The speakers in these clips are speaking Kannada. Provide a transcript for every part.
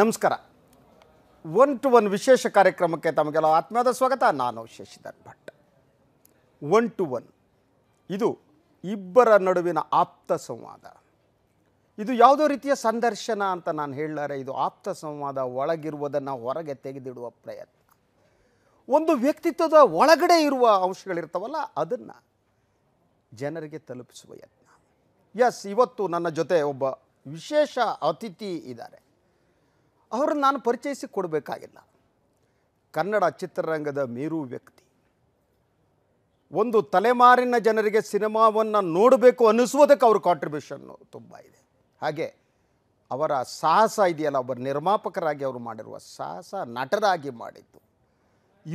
ನಮಸ್ಕಾರ ಒನ್ ಟು ಒನ್ ವಿಶೇಷ ಕಾರ್ಯಕ್ರಮಕ್ಕೆ ತಮಗೆಲ್ಲ ಆತ್ಮೀಯದ ಸ್ವಾಗತ ನಾನು Shashidhar Bhat one to one ಇದು ಇಬ್ಬರ ನಡುವಿನ ಆಪ್ತ ಸಂವಾದ ಇದು ಯಾವುದೋ ರೀತಿಯ ಸಂದರ್ಶನ ಅಂತ ನಾನು ಹೇಳಲಾರೆ ಇದು ಆಪ್ತ ಸಂವಾದ ಒಳಗಿರುವುದನ್ನು ಹೊರಗೆ ತೆಗೆದಿಡುವ ಪ್ರಯತ್ನ ಒಂದು ವ್ಯಕ್ತಿತ್ವದ ಒಳಗಡೆ ಇರುವ ಅಂಶಗಳಿರ್ತಾವಲ್ಲ ಅದನ್ನು ಜನರಿಗೆ ತಲುಪಿಸುವ ಯತ್ನ ಎಸ್ ಇವತ್ತು ನನ್ನ ಜೊತೆ ಒಬ್ಬ ವಿಶೇಷ ಅತಿಥಿ ಇದ್ದಾರೆ ಅವ್ರನ್ನ ನಾನು ಪರಿಚಯಿಸಿ ಕೊಡಬೇಕಾಗಿಲ್ಲ ಕನ್ನಡ ಚಿತ್ರರಂಗದ ಮೇರು ವ್ಯಕ್ತಿ ಒಂದು ತಲೆಮಾರಿನ ಜನರಿಗೆ ಸಿನಿಮಾವನ್ನು ನೋಡಬೇಕು ಅನ್ನಿಸುವುದಕ್ಕೆ ಅವ್ರ ಕಾಂಟ್ರಿಬ್ಯೂಷನ್ನು ತುಂಬ ಇದೆ ಹಾಗೆ ಅವರ ಸಾಹಸ ಇದೆಯಲ್ಲ ಒಬ್ಬ ನಿರ್ಮಾಪಕರಾಗಿ ಅವರು ಮಾಡಿರುವ ಸಾಹಸ ನಟರಾಗಿ ಮಾಡಿದ್ದು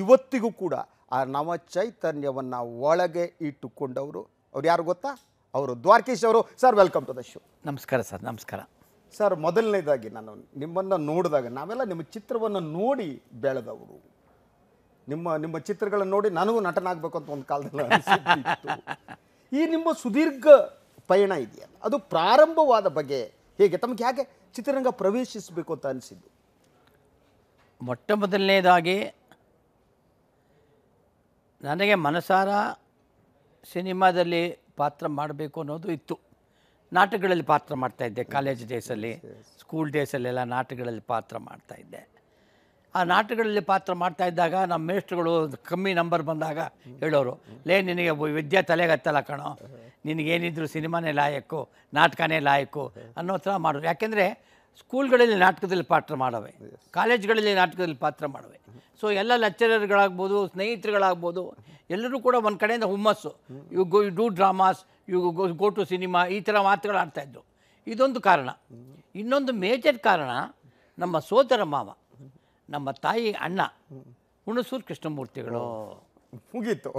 ಇವತ್ತಿಗೂ ಕೂಡ ಆ ನವ ಚೈತನ್ಯವನ್ನು ಒಳಗೆ ಇಟ್ಟುಕೊಂಡವರು ಅವ್ರು ಯಾರು ಗೊತ್ತಾ ಅವರು ದ್ವಾರಕೀಶ್ ಅವರು sir welcome to the show ನಮಸ್ಕಾರ ಸರ್ ನಮಸ್ಕಾರ ಸರ್ ಮೊದಲನೇದಾಗಿ ನಾನು ನಿಮ್ಮನ್ನು ನೋಡಿದಾಗ ನಾವೆಲ್ಲ ನಿಮ್ಮ ಚಿತ್ರವನ್ನು ನೋಡಿ ಬೆಳೆದವರು ನಿಮ್ಮ ನಿಮ್ಮ ಚಿತ್ರಗಳನ್ನು ನೋಡಿ ನನಗೂ ನಟನಾಗಬೇಕು ಅಂತ ಒಂದು ಕಾಲದಲ್ಲಿ ಈ ನಿಮ್ಮ ಸುದೀರ್ಘ ಪಯಣ ಇದೆಯಲ್ಲ ಅದು ಪ್ರಾರಂಭವಾದ ಬಗ್ಗೆ ಹೇಗೆ ತಮಗೆ ಹೇಗೆ ಚಿತ್ರರಂಗ ಪ್ರವೇಶಿಸಬೇಕು ಅಂತ ಅನಿಸಿದ್ದು ಮೊಟ್ಟ ಮೊದಲನೇದಾಗಿ ನನಗೆ ಮನಸಾರ ಸಿನಿಮಾದಲ್ಲಿ ಪಾತ್ರ ಮಾಡಬೇಕು ಅನ್ನೋದು ಇತ್ತು ನಾಟಕಗಳಲ್ಲಿ ಪಾತ್ರ ಮಾಡ್ತಾಯಿದ್ದೆ ಕಾಲೇಜ್ ಡೇಸಲ್ಲಿ ಸ್ಕೂಲ್ ಡೇಸಲ್ಲೆಲ್ಲ ನಾಟಕಗಳಲ್ಲಿ ಪಾತ್ರ ಮಾಡ್ತಾಯಿದ್ದೆ ಆ ನಾಟಕಗಳಲ್ಲಿ ಪಾತ್ರ ಮಾಡ್ತಾ ಇದ್ದಾಗ ನಮ್ಮ ಮೇಷ್ಟ್ರುಗಳು ಕಮ್ಮಿ ನಂಬರ್ ಬಂದಾಗ ಹೇಳೋರು ಲೇ ನಿನಗೆ ವಿದ್ಯೆ ತಲೆಗತ್ತಲ್ಲ ಕಣೋ ನಿನಗೇನಿದ್ರು ಸಿನಿಮಾನೇ ಲಾಯಕ್ಕು ನಾಟಕನೇ ಲಾಯಕ್ಕು ಅನ್ನೋ ಥರ ಮಾಡೋರು ಯಾಕೆಂದರೆ ಸ್ಕೂಲ್ಗಳಲ್ಲಿ ನಾಟಕದಲ್ಲಿ ಪಾತ್ರ ಮಾಡವೆ ಕಾಲೇಜ್ಗಳಲ್ಲಿ ನಾಟಕದಲ್ಲಿ ಪಾತ್ರ ಮಾಡವೆ ಸೊ ಎಲ್ಲ ಲೆಕ್ಚರರ್ಗಳಾಗ್ಬೋದು ಸ್ನೇಹಿತರುಗಳಾಗ್ಬೋದು ಎಲ್ಲರೂ ಕೂಡ ಒಂದು ಕಡೆಯಿಂದ ಹುಮ್ಮಸ್ಸು you go you do dramas ಇವು ಗೋ ಗೋ ಟು ಸಿನಿಮಾ ಈ ಥರ ಮಾತುಗಳು ಆಡ್ತಾಯಿದ್ರು ಇದೊಂದು ಕಾರಣ ಇನ್ನೊಂದು ಮೇಜರ್ ಕಾರಣ ನಮ್ಮ ಸೋದರ ಮಾವ ನಮ್ಮ ತಾಯಿ ಅಣ್ಣ ಹುಣಸೂರು ಕೃಷ್ಣಮೂರ್ತಿಗಳು ಮುಗೀತು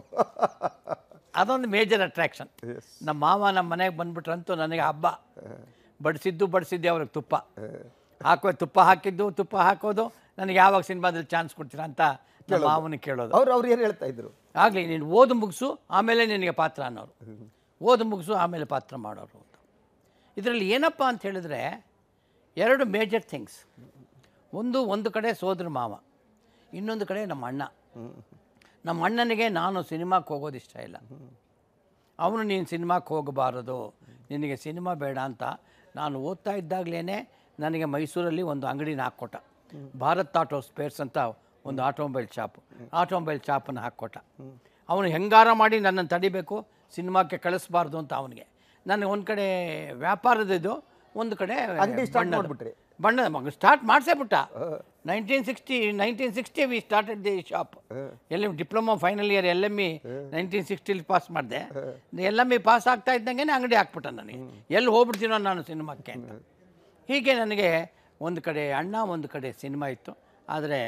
ಅದೊಂದು ಮೇಜರ್ ಅಟ್ರಾಕ್ಷನ್ ನಮ್ಮ ಮಾವ ನಮ್ಮ ಮನೆಗೆ ಬಂದ್ಬಿಟ್ರಂತೂ ನನಗೆ ಹಬ್ಬ ಬಡಿಸಿದ್ದು ಬಡಿಸಿದ್ದೆ ಅವ್ರಿಗೆ ತುಪ್ಪ ಹಾಕೋ ತುಪ್ಪ ಹಾಕಿದ್ದು ತುಪ್ಪ ಹಾಕೋದು ನನಗೆ ಯಾವಾಗ ಸಿನಿಮಾದಲ್ಲಿ ಚಾನ್ಸ್ ಕೊಡ್ತೀರಾ ಅಂತ ಮಾವನ ಕೇಳೋದು ಅವ್ರು ಅವ್ರು ಏನು ಹೇಳ್ತಾ ಇದ್ರು ಆಗಲಿ ನೀನು ಓದು ಮುಗಿಸು ಆಮೇಲೆ ನಿನಗೆ ಪಾತ್ರ ಅನ್ನೋರು ಓದು ಮುಗಿಸು ಆಮೇಲೆ ಪಾತ್ರ ಮಾಡೋರು ಅಂತ ಇದರಲ್ಲಿ ಏನಪ್ಪ ಅಂತ ಹೇಳಿದ್ರೆ ಎರಡು ಮೇಜರ್ ಥಿಂಗ್ಸ್ ಒಂದು ಒಂದು ಕಡೆ ಸೋದರ ಮಾವ ಇನ್ನೊಂದು ಕಡೆ ನಮ್ಮ ಅಣ್ಣ ನಮ್ಮ ಅಣ್ಣನಿಗೆ ನಾನು ಸಿನಿಮಾಕ್ಕೆ ಹೋಗೋದು ಇಷ್ಟ ಇಲ್ಲ ಅವನು ನೀನು ಸಿನಿಮಾಕ್ಕೆ ಹೋಗಬಾರದು ನಿನಗೆ ಸಿನಿಮಾ ಬೇಡ ಅಂತ ನಾನು ಓದ್ತಾ ಇದ್ದಾಗಲೇ ನನಗೆ ಮೈಸೂರಲ್ಲಿ ಒಂದು ಅಂಗಡಿನ ಹಾಕ್ಕೊಟ್ಟ ಭಾರತ್ ಆಟೋ ಸ್ಪೇರ್ಸ್ ಅಂತ ಒಂದು ಆಟೋಮೊಬೈಲ್ ಶಾಪ್ ಆಟೋಮೊಬೈಲ್ ಶಾಪನ್ನು ಹಾಕ್ಕೊಟ್ಟ ಅವನು ಹೆಂಗಾರ ಮಾಡಿ ನನ್ನನ್ನು ತಡಿಬೇಕು ಸಿನಿಮಾಕ್ಕೆ ಕಳಿಸ್ಬಾರ್ದು ಅಂತ ಅವನಿಗೆ ನನಗೆ ಒಂದು ಕಡೆ ವ್ಯಾಪಾರದಿದ್ದು ಒಂದು ಕಡೆ ಮಾಡಿಬಿಟ್ರಿ ಬಣ್ಣ ಮಗ ಸ್ಟಾರ್ಟ್ ಮಾಡಿಸೇ ಬಿಟ್ಟ nineteen sixty nineteen sixty we started the shop L M diploma final year L M E nineteen ಸಿಕ್ಸ್ಟಿಲಿ ಪಾಸ್ ಮಾಡಿದೆ ಎಲ್ ಎಮ್ ಇ ಪಾಸ್ ಆಗ್ತಾ ಇದ್ದಂಗೆ ಅಂಗಡಿ ಹಾಕ್ಬಿಟ್ಟ ನನಗೆ ಎಲ್ಲಿ ಹೋಗ್ಬಿಡ್ತೀನೋ ನಾನು ಸಿನಿಮಾಕ್ಕೆ ಅಂತ ಹೀಗೆ ನನಗೆ ಒಂದು ಕಡೆ ಅಣ್ಣ ಒಂದು ಕಡೆ ಸಿನಿಮಾ ಇತ್ತು ಆದರೆ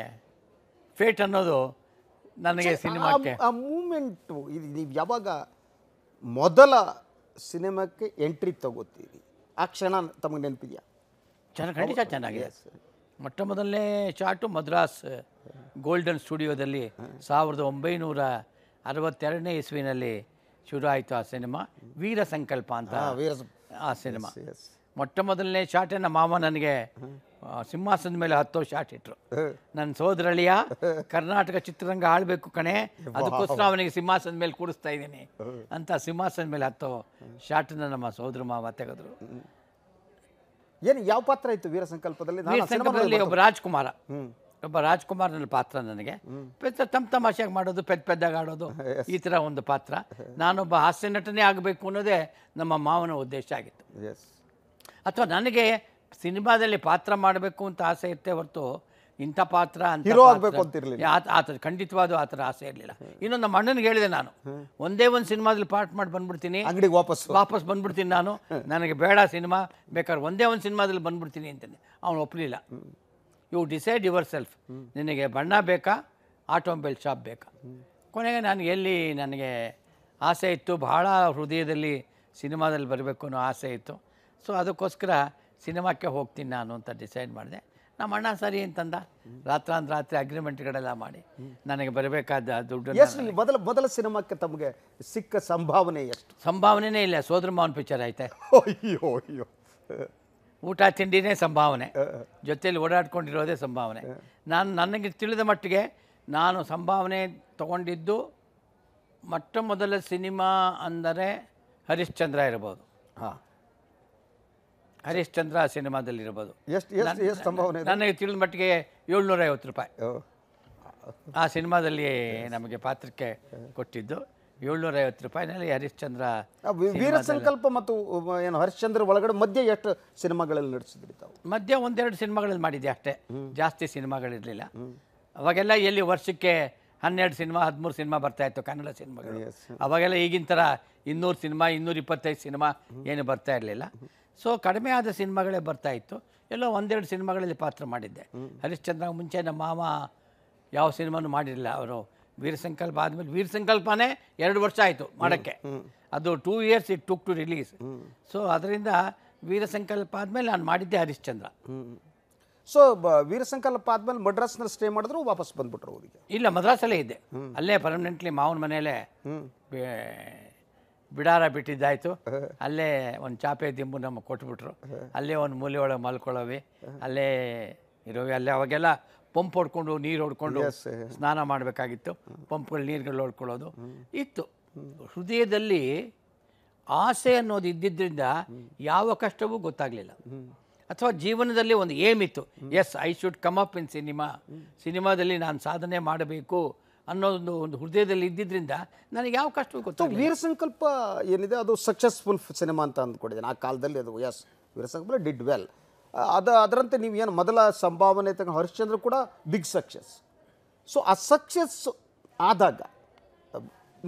ಫೇಟ್ ಅನ್ನೋದು ನನಗೆ ಸಿನಿಮಾಕ್ಕೆ ಮೂಮೆಂಟು ಇದು ನೀವು ಯಾವಾಗ ಮೊದಲ ಸಿನಿಮಾಕ್ಕೆ ಎಂಟ್ರಿ ತಗೋತೀವಿ ಆ ಕ್ಷಣ ತಮಗೆ ನೆನಪಿದೆಯಾ ಚೆನ್ನಾಗಿ ಖಂಡಿತ ಚೆನ್ನಾಗಿದೆ ಮೊಟ್ಟ ಮೊದಲನೇ ಶಾಟು ಮದ್ರಾಸ್ ಗೋಲ್ಡನ್ ಸ್ಟುಡಿಯೋದಲ್ಲಿ ಸಾವಿರದ ಒಂಬೈನೂರ ಅರವತ್ತೆರಡನೇ ಇಸ್ವಿನಲ್ಲಿ ಶುರು ಆಯಿತು ಆ ಸಿನಿಮಾ ವೀರ ಸಂಕಲ್ಪ ಅಂತ ವೀರ ಆ ಸಿನಿಮಾ ಮೊಟ್ಟ ಮೊದಲನೇ ಶಾಟನ್ನು ಮಾವ ನನಗೆ ಸಿಂಹಾಸನದ ಮೇಲೆ ಹತ್ತೋ ಶಾಟ್ ಇಟ್ರು ನನ್ನ ಸೋದರಳಿಯ ಕರ್ನಾಟಕ ಚಿತ್ರರಂಗ ಆಳ್ಬೇಕು ಕಣೆ ಅದಕ್ಕೋಸ್ಕರ ಅವನಿಗೆ ಸಿಂಹಾಸನದ ಮೇಲೆ ಕೂಡಿಸ್ತಾ ಇದ್ದೀನಿ ಅಂತ ಸಿಂಹಾಸನದ ಮೇಲೆ ಹತ್ತೋ ಶಾಟ್ನ ನಮ್ಮ ಸೋದರ ಮಾವ ತೆಗೆದ್ರು ಏನು ಯಾವ ಪಾತ್ರ ಇತ್ತು ವೀರ ಸಂಕಲ್ಪದಲ್ಲಿ ವೀರ ಸಂಕಲ್ಪದಲ್ಲಿ ಒಬ್ಬ ರಾಜ್ಕುಮಾರ ಒಬ್ಬ ರಾಜ್ಕುಮಾರ್ನ ಪಾತ್ರ ನನಗೆ ತಮ್ಮ ತಮಾಷೆಯಾಗಿ ಮಾಡೋದು ಪೆದ್ದ ಪೆದ್ದಾಗ ಆಡೋದು ಈ ಥರ ಒಂದು ಪಾತ್ರ ನಾನೊಬ್ಬ ಹಾಸ್ಯ ನಟನೆ ಆಗಬೇಕು ಅನ್ನೋದೇ ನಮ್ಮ ಮಾವನ ಉದ್ದೇಶ ಆಗಿತ್ತು ಅಥವಾ ನನಗೆ ಸಿನಿಮಾದಲ್ಲಿ ಪಾತ್ರ ಮಾಡಬೇಕು ಅಂತ ಆಸೆ ಇತ್ತೆ ಹೊರತು ಇಂಥ ಪಾತ್ರ ಅಂತ ಹೀರೋ ಆಗಬೇಕು ಅಂತ ಆ ಥರ ಖಂಡಿತವಾದ ಆ ಥರ ಆಸೆ ಇರಲಿಲ್ಲ ಇನ್ನೊಂದು ನಮ್ಮ ಅಣ್ಣನಿಗೆ ಹೇಳಿದೆ ನಾನು ಒಂದೇ ಒಂದು ಸಿನಿಮಾದಲ್ಲಿ ಪಾರ್ಟ್ ಮಾಡಿ ಬಂದ್ಬಿಡ್ತೀನಿ ಅಂಗಡಿಗೆ ವಾಪಸ್ ವಾಪಸ್ ಬಂದ್ಬಿಡ್ತೀನಿ ನಾನು ನನಗೆ ಬೇಡ ಸಿನಿಮಾ ಬೇಕಾದ್ರೆ ಒಂದೇ ಒಂದು ಸಿನಿಮಾದಲ್ಲಿ ಬಂದ್ಬಿಡ್ತೀನಿ ಅಂತಂದೆ ಅವನು ಒಪ್ಪಲಿಲ್ಲ ಯು ಡಿಸೈಡ್ ಯುವರ್ ಸೆಲ್ಫ್ ನಿನಗೆ ಬಣ್ಣ ಬೇಕಾ ಆಟೋಮೊಬೈಲ್ ಶಾಪ್ ಬೇಕಾ ಕೊನೆಗೆ ನಾನು ಎಲ್ಲಿ ನನಗೆ ಆಸೆ ಇತ್ತು ಬಹಳ ಹೃದಯದಲ್ಲಿ ಸಿನಿಮಾದಲ್ಲಿ ಬರಬೇಕು ಅನ್ನೋ ಆಸೆ ಇತ್ತು ಸೊ ಅದಕ್ಕೋಸ್ಕರ ಸಿನಿಮಾಕ್ಕೆ ಹೋಗ್ತೀನಿ ನಾನು ಅಂತ ಡಿಸೈಡ್ ಮಾಡಿದೆ ನಮ್ಮ ಅಣ್ಣ ಸರಿ ಅಂತಂದ ಅಂದ್ರೆ ರಾತ್ರಿ ಅಗ್ರಿಮೆಂಟ್ಗಳೆಲ್ಲ ಮಾಡಿ ನನಗೆ ಬರಬೇಕಾದ ದುಡ್ಡು ಮೊದಲು ಮೊದಲ ಮೊದಲ ಸಿನಿಮಾಕ್ಕೆ ತಮಗೆ ಸಿಕ್ಕ ಸಂಭಾವನೆ ಎಷ್ಟು ಸಂಭಾವನೆನೇ ಇಲ್ಲ ಸೋದ್ರ ಮಾವನ್ ಪಿಕ್ಚರ್ ಐತೆ ಅಯ್ಯೋ ಅಯ್ಯೋ ಊಟ ತಿಂಡಿನೇ ಸಂಭಾವನೆ ಜೊತೆಯಲ್ಲಿ ಓಡಾಡ್ಕೊಂಡಿರೋದೇ ಸಂಭಾವನೆ ನಾನು ನನಗೆ ತಿಳಿದ ಮಟ್ಟಿಗೆ ನಾನು ಸಂಭಾವನೆ ತಗೊಂಡಿದ್ದು ಮೊಟ್ಟ ಮೊದಲ ಸಿನಿಮಾ ಅಂದರೆ ಹರಿಶ್ಚಂದ್ರ ಇರ್ಬೋದು ಹಾಂ ಹರಿಶ್ಚಂದ್ರ ಸಿನಿಮಾದಲ್ಲಿರ್ಬೋದು ಇರ್ಬೋದು ಎಷ್ಟು ನನಗೆ ತಿಳಿದ ಮಟ್ಟಿಗೆ ಏಳ್ನೂರ ಐವತ್ತು ರೂಪಾಯಿ ಆ ಸಿನಿಮಾದಲ್ಲಿ ನಮಗೆ ಪಾತ್ರಕ್ಕೆ ಕೊಟ್ಟಿದ್ದು ಏಳ್ನೂರ ಐವತ್ತು ರೂಪಾಯಿನಲ್ಲಿ ಹರಿಶ್ಚಂದ್ರ ವೀರ ಸಂಕಲ್ಪ ಮತ್ತು ಏನು ಹರಿಶ್ಚಂದ್ರ ಒಳಗಡೆ ಮಧ್ಯೆ ಎಷ್ಟು ಸಿನಿಮಾಗಳಲ್ಲಿ ನಡೆಸಿದ್ರಿ ತಾವು ಮಧ್ಯ ಒಂದೆರಡು ಸಿನಿಮಾಗಳಲ್ಲಿ ಮಾಡಿದ್ದೆ ಅಷ್ಟೇ ಜಾಸ್ತಿ ಸಿನಿಮಾಗಳಿರಲಿಲ್ಲ ಅವಾಗೆಲ್ಲ ಎಲ್ಲಿ ವರ್ಷಕ್ಕೆ ಹನ್ನೆರಡು ಸಿನಿಮಾ ಹದಿಮೂರು ಸಿನಿಮಾ ಬರ್ತಾ ಇತ್ತು ಕನ್ನಡ ಸಿನಿಮಾಗಳು ಅವಾಗೆಲ್ಲ ಈಗಿನ ಥರ ಇನ್ನೂರು ಸಿನಿಮಾ ಇನ್ನೂರ ಇಪ್ಪತ್ತೈದು ಸಿನಿಮಾ ಏನು ಬರ್ತಾ ಇರಲಿಲ್ಲ ಸೊ ಕಡಿಮೆ ಆದ ಸಿನಿಮಾಗಳೇ ಬರ್ತಾ ಇತ್ತು ಎಲ್ಲೋ ಒಂದೆರಡು ಸಿನಿಮಾಗಳಲ್ಲಿ ಪಾತ್ರ ಮಾಡಿದ್ದೆ ಹರಿಶ್ಚಂದ್ರ ಮುಂಚೆ ನಮ್ಮ ಮಾವ ಯಾವ ಸಿನಿಮಾನು ಮಾಡಿರಲಿಲ್ಲ ಅವರು ವೀರ ಸಂಕಲ್ಪ ಆದಮೇಲೆ ವೀರ ಸಂಕಲ್ಪನೇ ಎರಡು ವರ್ಷ ಆಯಿತು ಮಾಡೋಕ್ಕೆ ಅದು two years it took to release so ಅದರಿಂದ ವೀರ ಸಂಕಲ್ಪ ಆದಮೇಲೆ ನಾನು ಮಾಡಿದ್ದೆ ಹರಿಶ್ಚಂದ್ರ ಸೊ ವೀರ ಸಂಕಲ್ಪ ಆದಮೇಲೆ ಮಡ್ರಾಸ್ನಲ್ಲಿ ಸ್ಟೇ ಮಾಡಿದ್ರು ವಾಪಸ್ ಬಂದ್ಬಿಟ್ರು ಅವರಿಗೆ ಇಲ್ಲ ಮದ್ರಾಸಲ್ಲೇ ಇದ್ದೆ ಅಲ್ಲೇ ಪರ್ಮನೆಂಟ್ಲಿ ಮಾವನ ಮನೆಯಲ್ಲೇ ಬಿಡಾರ ಬಿಟ್ಟಿದ್ದಾಯ್ತು ಅಲ್ಲೇ ಒಂದು ಚಾಪೆ ದಿಂಬು ನಮ್ಮ ಕೊಟ್ಬಿಟ್ರು ಅಲ್ಲೇ ಒಂದು ಮೂಲೆ ಒಳಗೆ ಮಲ್ಕೊಳ್ಳೋವಿ ಅಲ್ಲೇ ಇರೋವಿ ಅಲ್ಲೇ ಅವಾಗೆಲ್ಲ ಪಂಪ್ ಹೊಡ್ಕೊಂಡು ನೀರು ಹೊಡ್ಕೊಂಡು ಸ್ನಾನ ಮಾಡಬೇಕಾಗಿತ್ತು ಪಂಪ್ಗಳು ನೀರುಗಳು ಹೊಡ್ಕೊಳ್ಳೋದು ಇತ್ತು ಹೃದಯದಲ್ಲಿ ಆಸೆ ಅನ್ನೋದು ಇದ್ದಿದ್ದರಿಂದ ಯಾವ ಕಷ್ಟವೂ ಗೊತ್ತಾಗಲಿಲ್ಲ ಅಥವಾ ಜೀವನದಲ್ಲಿ ಒಂದು ಏಮ್ ಇತ್ತು as I should come up in cinema ಸಿನಿಮಾದಲ್ಲಿ ನಾನು ಸಾಧನೆ ಮಾಡಬೇಕು ಅನ್ನೋದೊಂದು ಒಂದು ಹೃದಯದಲ್ಲಿ ಇದ್ದಿದ್ದರಿಂದ ನನಗೆ ಯಾವ ಕಷ್ಟ ಗೊತ್ತು ವೀರ ಸಂಕಲ್ಪ ಏನಿದೆ ಅದು ಸಕ್ಸಸ್ಫುಲ್ ಸಿನಿಮಾ ಅಂತ ಅಂದ್ಕೊಂಡಿದ್ದೀನಿ ಆ ಕಾಲದಲ್ಲಿ ಅದು ಎಸ್ ವೀರ ಸಂಕಲ್ಪ ಡಿಡ್ ವೆಲ್ ಅದು ಅದರಂತೆ ನೀವು ಏನು ಮೊದಲ ಸಂಭಾವನೆ ತಗೊಂಡು ಹರಿಶ್ಚಂದ್ರ ಕೂಡ ಬಿಗ್ ಸಕ್ಸಸ್ ಸೊ ಆ ಸಕ್ಸಸ್ ಆದಾಗ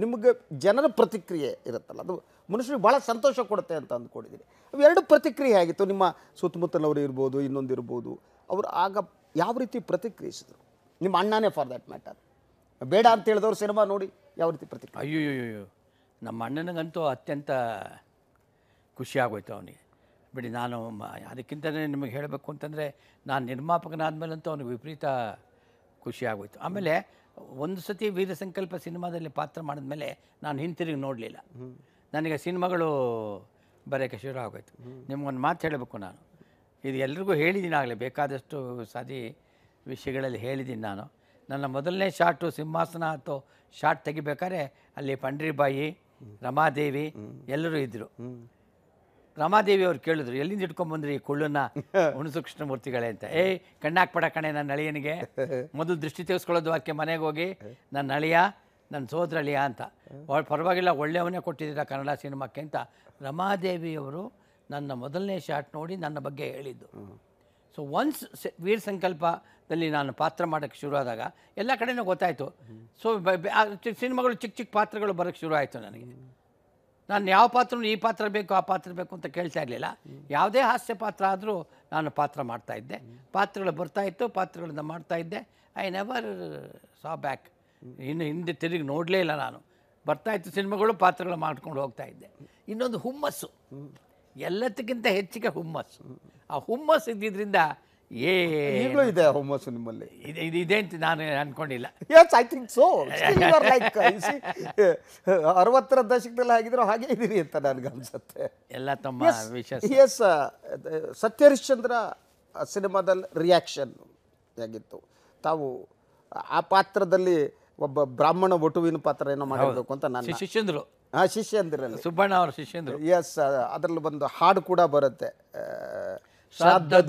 ನಿಮಗೆ ಜನರ ಪ್ರತಿಕ್ರಿಯೆ ಇರುತ್ತಲ್ಲ ಅದು ಮನುಷ್ಯರಿಗೆ ಭಾಳ ಸಂತೋಷ ಕೊಡುತ್ತೆ ಅಂತ ಅಂದ್ಕೊಂಡಿದ್ದೀನಿ ಅವು ಎರಡು ಪ್ರತಿಕ್ರಿಯೆ ಆಗಿತ್ತು ನಿಮ್ಮ ಸುತ್ತಮುತ್ತಲವರು ಇರ್ಬೋದು ಇನ್ನೊಂದು ಇರ್ಬೋದು ಅವರು ಆಗ ಯಾವ ರೀತಿ ಪ್ರತಿಕ್ರಿಯಿಸಿದರು ನಿಮ್ಮ ಅಣ್ಣನೇ ಫಾರ್ ದ್ಯಾಟ್ ಮ್ಯಾಟರ್ ಬೇಡ ಅಂತ ಹೇಳಿದವ್ರು ಸಿನಿಮಾ ನೋಡಿ ಯಾವ ರೀತಿ ಪ್ರತಿಕ್ರಿಯೆ ಅಯ್ಯೋ ನಮ್ಮ ಅಣ್ಣನಿಗಂತೂ ಅತ್ಯಂತ ಖುಷಿ ಆಗೋಯ್ತು ಅವನಿಗೆ ಬಿಡಿ ನಾನು ಅದಕ್ಕಿಂತಲೇ ನಿಮಗೆ ಹೇಳಬೇಕು ಅಂತಂದರೆ ನಾನು ನಿರ್ಮಾಪಕನಾದ ಮೇಲಂತೂ ಅವನಿಗೆ ವಿಪರೀತ ಖುಷಿ ಆಗೋಯ್ತು ಆಮೇಲೆ ಒಂದು ಸತಿ ವೀರ ಸಂಕಲ್ಪ ಸಿನಿಮಾದಲ್ಲಿ ಪಾತ್ರ ಮಾಡಿದ್ಮೇಲೆ ನಾನು ಹಿಂತಿರುಗಿ ನೋಡಲಿಲ್ಲ ನನಗೆ ಸಿನಿಮಾಗಳು ಬರೋಕ್ಕೆ ಶುರು ಆಗೋಯ್ತು ನಿಮ್ಗೊಂದು ಮಾತು ಹೇಳಬೇಕು ನಾನು ಇದು ಎಲ್ರಿಗೂ ಹೇಳಿದ್ದೀನಿ ಆಗಲಿ ಬೇಕಾದಷ್ಟು ಸಾರಿ ವಿಷಯಗಳಲ್ಲಿ ಹೇಳಿದ್ದೀನಿ ನಾನು ನನ್ನ ಮೊದಲನೇ ಶಾಟು ಸಿಂಹಾಸನ ಅಥವಾ ಶಾಟ್ ತೆಗಿಬೇಕಾದ್ರೆ ಅಲ್ಲಿ ಪಂಡ್ರಿಬಾಯಿ ರಮಾದೇವಿ ಎಲ್ಲರೂ ಇದ್ದರು ರಮಾದೇವಿ ಅವ್ರು ಕೇಳಿದ್ರು ಎಲ್ಲಿಂದ ಇಟ್ಕೊಂಡ್ಬಂದ್ರಿ ಈ ಕುಳ್ಳನ್ನ ಹುಣಸು ಕೃಷ್ಣಮೂರ್ತಿಗಳೇ ಅಂತ ಏಯ್ ಪಡ ಕಣೆ ನನ್ನ ಅಳಿಯನಿಗೆ ಮೊದಲು ದೃಷ್ಟಿ ತೆಗೆಸ್ಕೊಳ್ಳೋದು ಆಕೆ ಮನೆಗೆ ಹೋಗಿ ನನ್ನ ಅಳಿಯ ನನ್ನ ಸೋದರ ಅಳಿಯ ಅಂತ ಪರವಾಗಿಲ್ಲ ಒಳ್ಳೆಯವನ್ನೇ ಕೊಟ್ಟಿದ್ದೀರಾ ಕನ್ನಡ ಸಿನಿಮಾಕ್ಕೆ ಅಂತ ರಮಾದೇವಿಯವರು ನನ್ನ ಮೊದಲನೇ ಶಾಟ್ ನೋಡಿ ನನ್ನ ಬಗ್ಗೆ ಹೇಳಿದ್ದು ಸೊ ಒನ್ಸ್ ವೀರ್ ಸಂಕಲ್ಪದಲ್ಲಿ ನಾನು ಪಾತ್ರ ಮಾಡೋಕ್ಕೆ ಶುರುವಾದಾಗ ಎಲ್ಲ ಕಡೆನೂ ಗೊತ್ತಾಯಿತು ಸೊ ಸಿನಿಮಾಗಳು ಚಿಕ್ಕ ಚಿಕ್ಕ ಪಾತ್ರಗಳು ಬರೋಕ್ಕೆ ಶುರು ಆಯಿತು ನನಗೆ ನಾನು ಯಾವ ಪಾತ್ರ ಈ ಪಾತ್ರ ಬೇಕು ಆ ಪಾತ್ರ ಬೇಕು ಅಂತ ಕೇಳ್ತಾ ಇರಲಿಲ್ಲ ಯಾವುದೇ ಹಾಸ್ಯ ಪಾತ್ರ ಆದರೂ ನಾನು ಪಾತ್ರ ಮಾಡ್ತಾಯಿದ್ದೆ ಪಾತ್ರಗಳು ಬರ್ತಾಯಿತ್ತು ಪಾತ್ರಗಳನ್ನ ಇದ್ದೆ ಐ ನೆವರ್ ಸಾ ಬ್ಯಾಕ್ ಇನ್ನು ಹಿಂದೆ ತಿರುಗಿ ನೋಡಲೇ ಇಲ್ಲ ನಾನು ಬರ್ತಾಯಿತ್ತು ಸಿನಿಮಾಗಳು ಪಾತ್ರಗಳು ಮಾಡ್ಕೊಂಡು ಹೋಗ್ತಾ ಇದ್ದೆ ಇನ್ನೊಂದು ಹುಮ್ಮಸ್ಸು ಎಲ್ಲದಕ್ಕಿಂತ ಹೆಚ್ಚಿಗೆ ಹುಮ್ಮಸ್ಸು ಆ ಹುಮ್ಮಸ್ಸು ಏ ಈಗಲೂ ಇದೆ ಹುಮ್ಮಸ್ಸು ನಿಮ್ಮಲ್ಲಿ ಇದೆ ಇದು ಇದೆ ಅಂತ ನಾನು ಅನ್ಕೊಂಡಿಲ್ಲ yes I think so like ಅರವತ್ತರ ದಶಕದಲ್ಲಿ ಆಗಿದ್ರು ಹಾಗೆ ಇದ್ದೀರಿ ಅಂತ ನನಗೆ ಅನ್ಸುತ್ತೆ ಎಲ್ಲ ತಮ್ಮ ವಿಶೇಷ ಎಸ್ ಸತ್ಯ ಹರಿಶ್ಚಂದ್ರ ಸಿನಿಮಾದಲ್ಲಿ ರಿಯಾಕ್ಷನ್ ಆಗಿತ್ತು ತಾವು ಆ ಪಾತ್ರದಲ್ಲಿ ಒಬ್ಬ ಬ್ರಾಹ್ಮಣ ಒಟುವಿನ ಪಾತ್ರ ಏನೋ ಮಾಡಬೇಕು ಅಂತ ನಾನು ಶಿಷ್ಯಂದ್ರು ಆ ಶಿಷ್ಯಂದಿರಲ್ಲಿ ಸುಬ್ಬಣ್ಣ ಅವರ ಶಿಷ್ಯಂದ್ರು ಎಸ್ ಅದರಲ್ಲಿ ಬಂದು ಹಾಡು ಕೂಡ ಬರುತ್ತೆ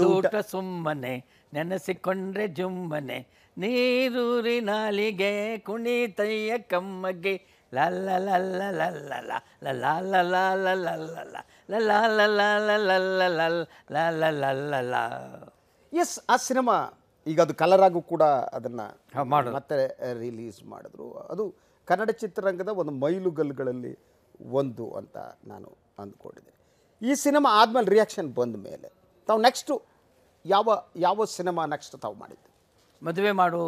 ದೂಟ ಸುಮ್ಮನೆ ನೆನೆಸಿಕೊಂಡ್ರೆ ಜುಮ್ಮನೆ ನೀರೂರಿ ನಾಲಿಗೆ ಕುಣಿತಯ್ಯ ಕಮ್ಮಗೆ ಲಲ್ಲ ಲಲ್ಲ ಲಲ್ಲ ಎಸ್ ಆ ಸಿನಿಮಾ ಈಗ ಅದು ಕಲರ್ ಆಗು ಕೂಡ ಅದನ್ನು ಮತ್ತೆ ರಿಲೀಸ್ ಮಾಡಿದ್ರು ಅದು ಕನ್ನಡ ಚಿತ್ರರಂಗದ ಒಂದು ಮೈಲುಗಲ್ಲುಗಳಲ್ಲಿ ಒಂದು ಅಂತ ನಾನು ಅಂದ್ಕೊಂಡಿದ್ದೆ ಈ ಸಿನಿಮಾ ಆದಮೇಲೆ ರಿಯಾಕ್ಷನ್ ಬಂದ ಮೇಲೆ ತಾವು ನೆಕ್ಸ್ಟು ಯಾವ ಯಾವ ಸಿನಿಮಾ ನೆಕ್ಸ್ಟ್ ತಾವು ಮಾಡಿದ್ದು ಮದುವೆ ಮಾಡು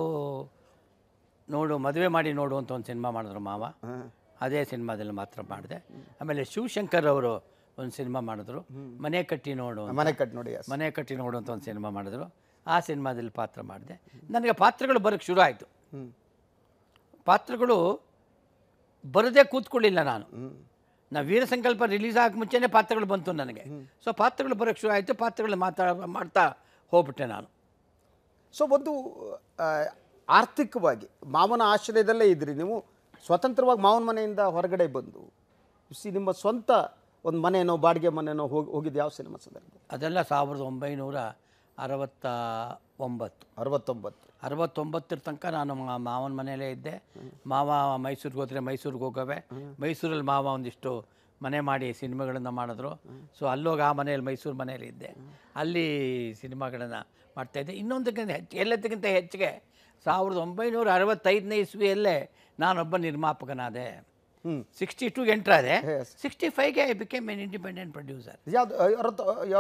ನೋಡು ಮದುವೆ ಮಾಡಿ ನೋಡು ಅಂತ ಒಂದು ಸಿನಿಮಾ ಮಾಡಿದ್ರು ಮಾವ ಅದೇ ಸಿನಿಮಾದಲ್ಲಿ ಮಾತ್ರ ಮಾಡಿದೆ ಆಮೇಲೆ ಶಿವಶಂಕರ್ ಅವರು ಒಂದು ಸಿನಿಮಾ ಮಾಡಿದ್ರು ಮನೆ ಕಟ್ಟಿ ನೋಡು ಮನೆ ಕಟ್ಟಿ ನೋಡಿ ಮನೆ ಕಟ್ಟಿ ನೋಡು ಅಂತ ಒಂದು ಸಿನಿಮಾ ಮಾಡಿದ್ರು ಆ ಸಿನಿಮಾದಲ್ಲಿ ಪಾತ್ರ ಮಾಡಿದೆ ನನಗೆ ಪಾತ್ರಗಳು ಬರೋಕ್ಕೆ ಶುರು ಆಯಿತು ಪಾತ್ರಗಳು ಬರದೇ ಕೂತ್ಕೊಳ್ಳಿಲ್ಲ ನಾನು ನಾ ವೀರ ಸಂಕಲ್ಪ ರಿಲೀಸ್ ಆಗಕ್ಕೆ ಮುಂಚೆನೇ ಪಾತ್ರಗಳು ಬಂತು ನನಗೆ ಸೊ ಪಾತ್ರಗಳು ಬರೋಕ್ಕೆ ಶುರು ಆಯಿತು ಪಾತ್ರಗಳು ಮಾತಾಡ ಮಾಡ್ತಾ ಹೋಗ್ಬಿಟ್ಟೆ ನಾನು ಸೊ ಒಂದು ಆರ್ಥಿಕವಾಗಿ ಮಾವನ ಆಶ್ರಯದಲ್ಲೇ ಇದ್ರಿ ನೀವು ಸ್ವತಂತ್ರವಾಗಿ ಮಾವನ ಮನೆಯಿಂದ ಹೊರಗಡೆ ಬಂದು ಸಿ ನಿಮ್ಮ ಸ್ವಂತ ಒಂದು ಮನೆಯೋ ಬಾಡಿಗೆ ಮನೆಯೋ ಹೋಗಿ ಹೋಗಿದ್ದು ಯಾವ ಸಿನಿಮಾ ಸಂದರ್ಭ ಅದೆಲ್ಲ ಸಾವಿರದ ಒಂಬೈನೂರ ಅರವತ್ತ ಒಂಬತ್ತು ಅರವತ್ತೊಂಬತ್ತು ಅರವತ್ತೊಂಬತ್ತರ ತನಕ ನಾನು ಮಾವನ ಮನೆಯಲ್ಲೇ ಇದ್ದೆ ಮಾವ ಮೈಸೂರಿಗೆ ಹೋದರೆ ಮೈಸೂರಿಗೆ ಹೋಗವೆ ಮೈಸೂರಲ್ಲಿ ಮಾವ ಒಂದಿಷ್ಟು ಮನೆ ಮಾಡಿ ಸಿನಿಮಾಗಳನ್ನು ಮಾಡಿದ್ರು ಸೊ ಅಲ್ಲೋಗಿ ಆ ಮನೆಯಲ್ಲಿ ಮೈಸೂರು ಮನೆಯಲ್ಲಿ ಇದ್ದೆ ಅಲ್ಲಿ ಸಿನಿಮಾಗಳನ್ನು ಮಾಡ್ತಾಯಿದ್ದೆ ಇನ್ನೊಂದಕ್ಕಿಂತ ಹೆಚ್ಚು ಎಲ್ಲದಕ್ಕಿಂತ ಹೆಚ್ಚಿಗೆ ಸಾವಿರದ ಒಂಬೈನೂರ ಅರವತ್ತೈದನೇ ಇಸ್ವಿಯಲ್ಲೇ ನಾನೊಬ್ಬ ನಿರ್ಮಾಪಕನಾದೆ ಸಿಕ್ಸ್ಟಿ ಟೂಗೆ ಎಂಟರ್ ಆದರೆ ಸಿಕ್ಸ್ಟಿ ಫೈವ್ಗೆ I became an independent producer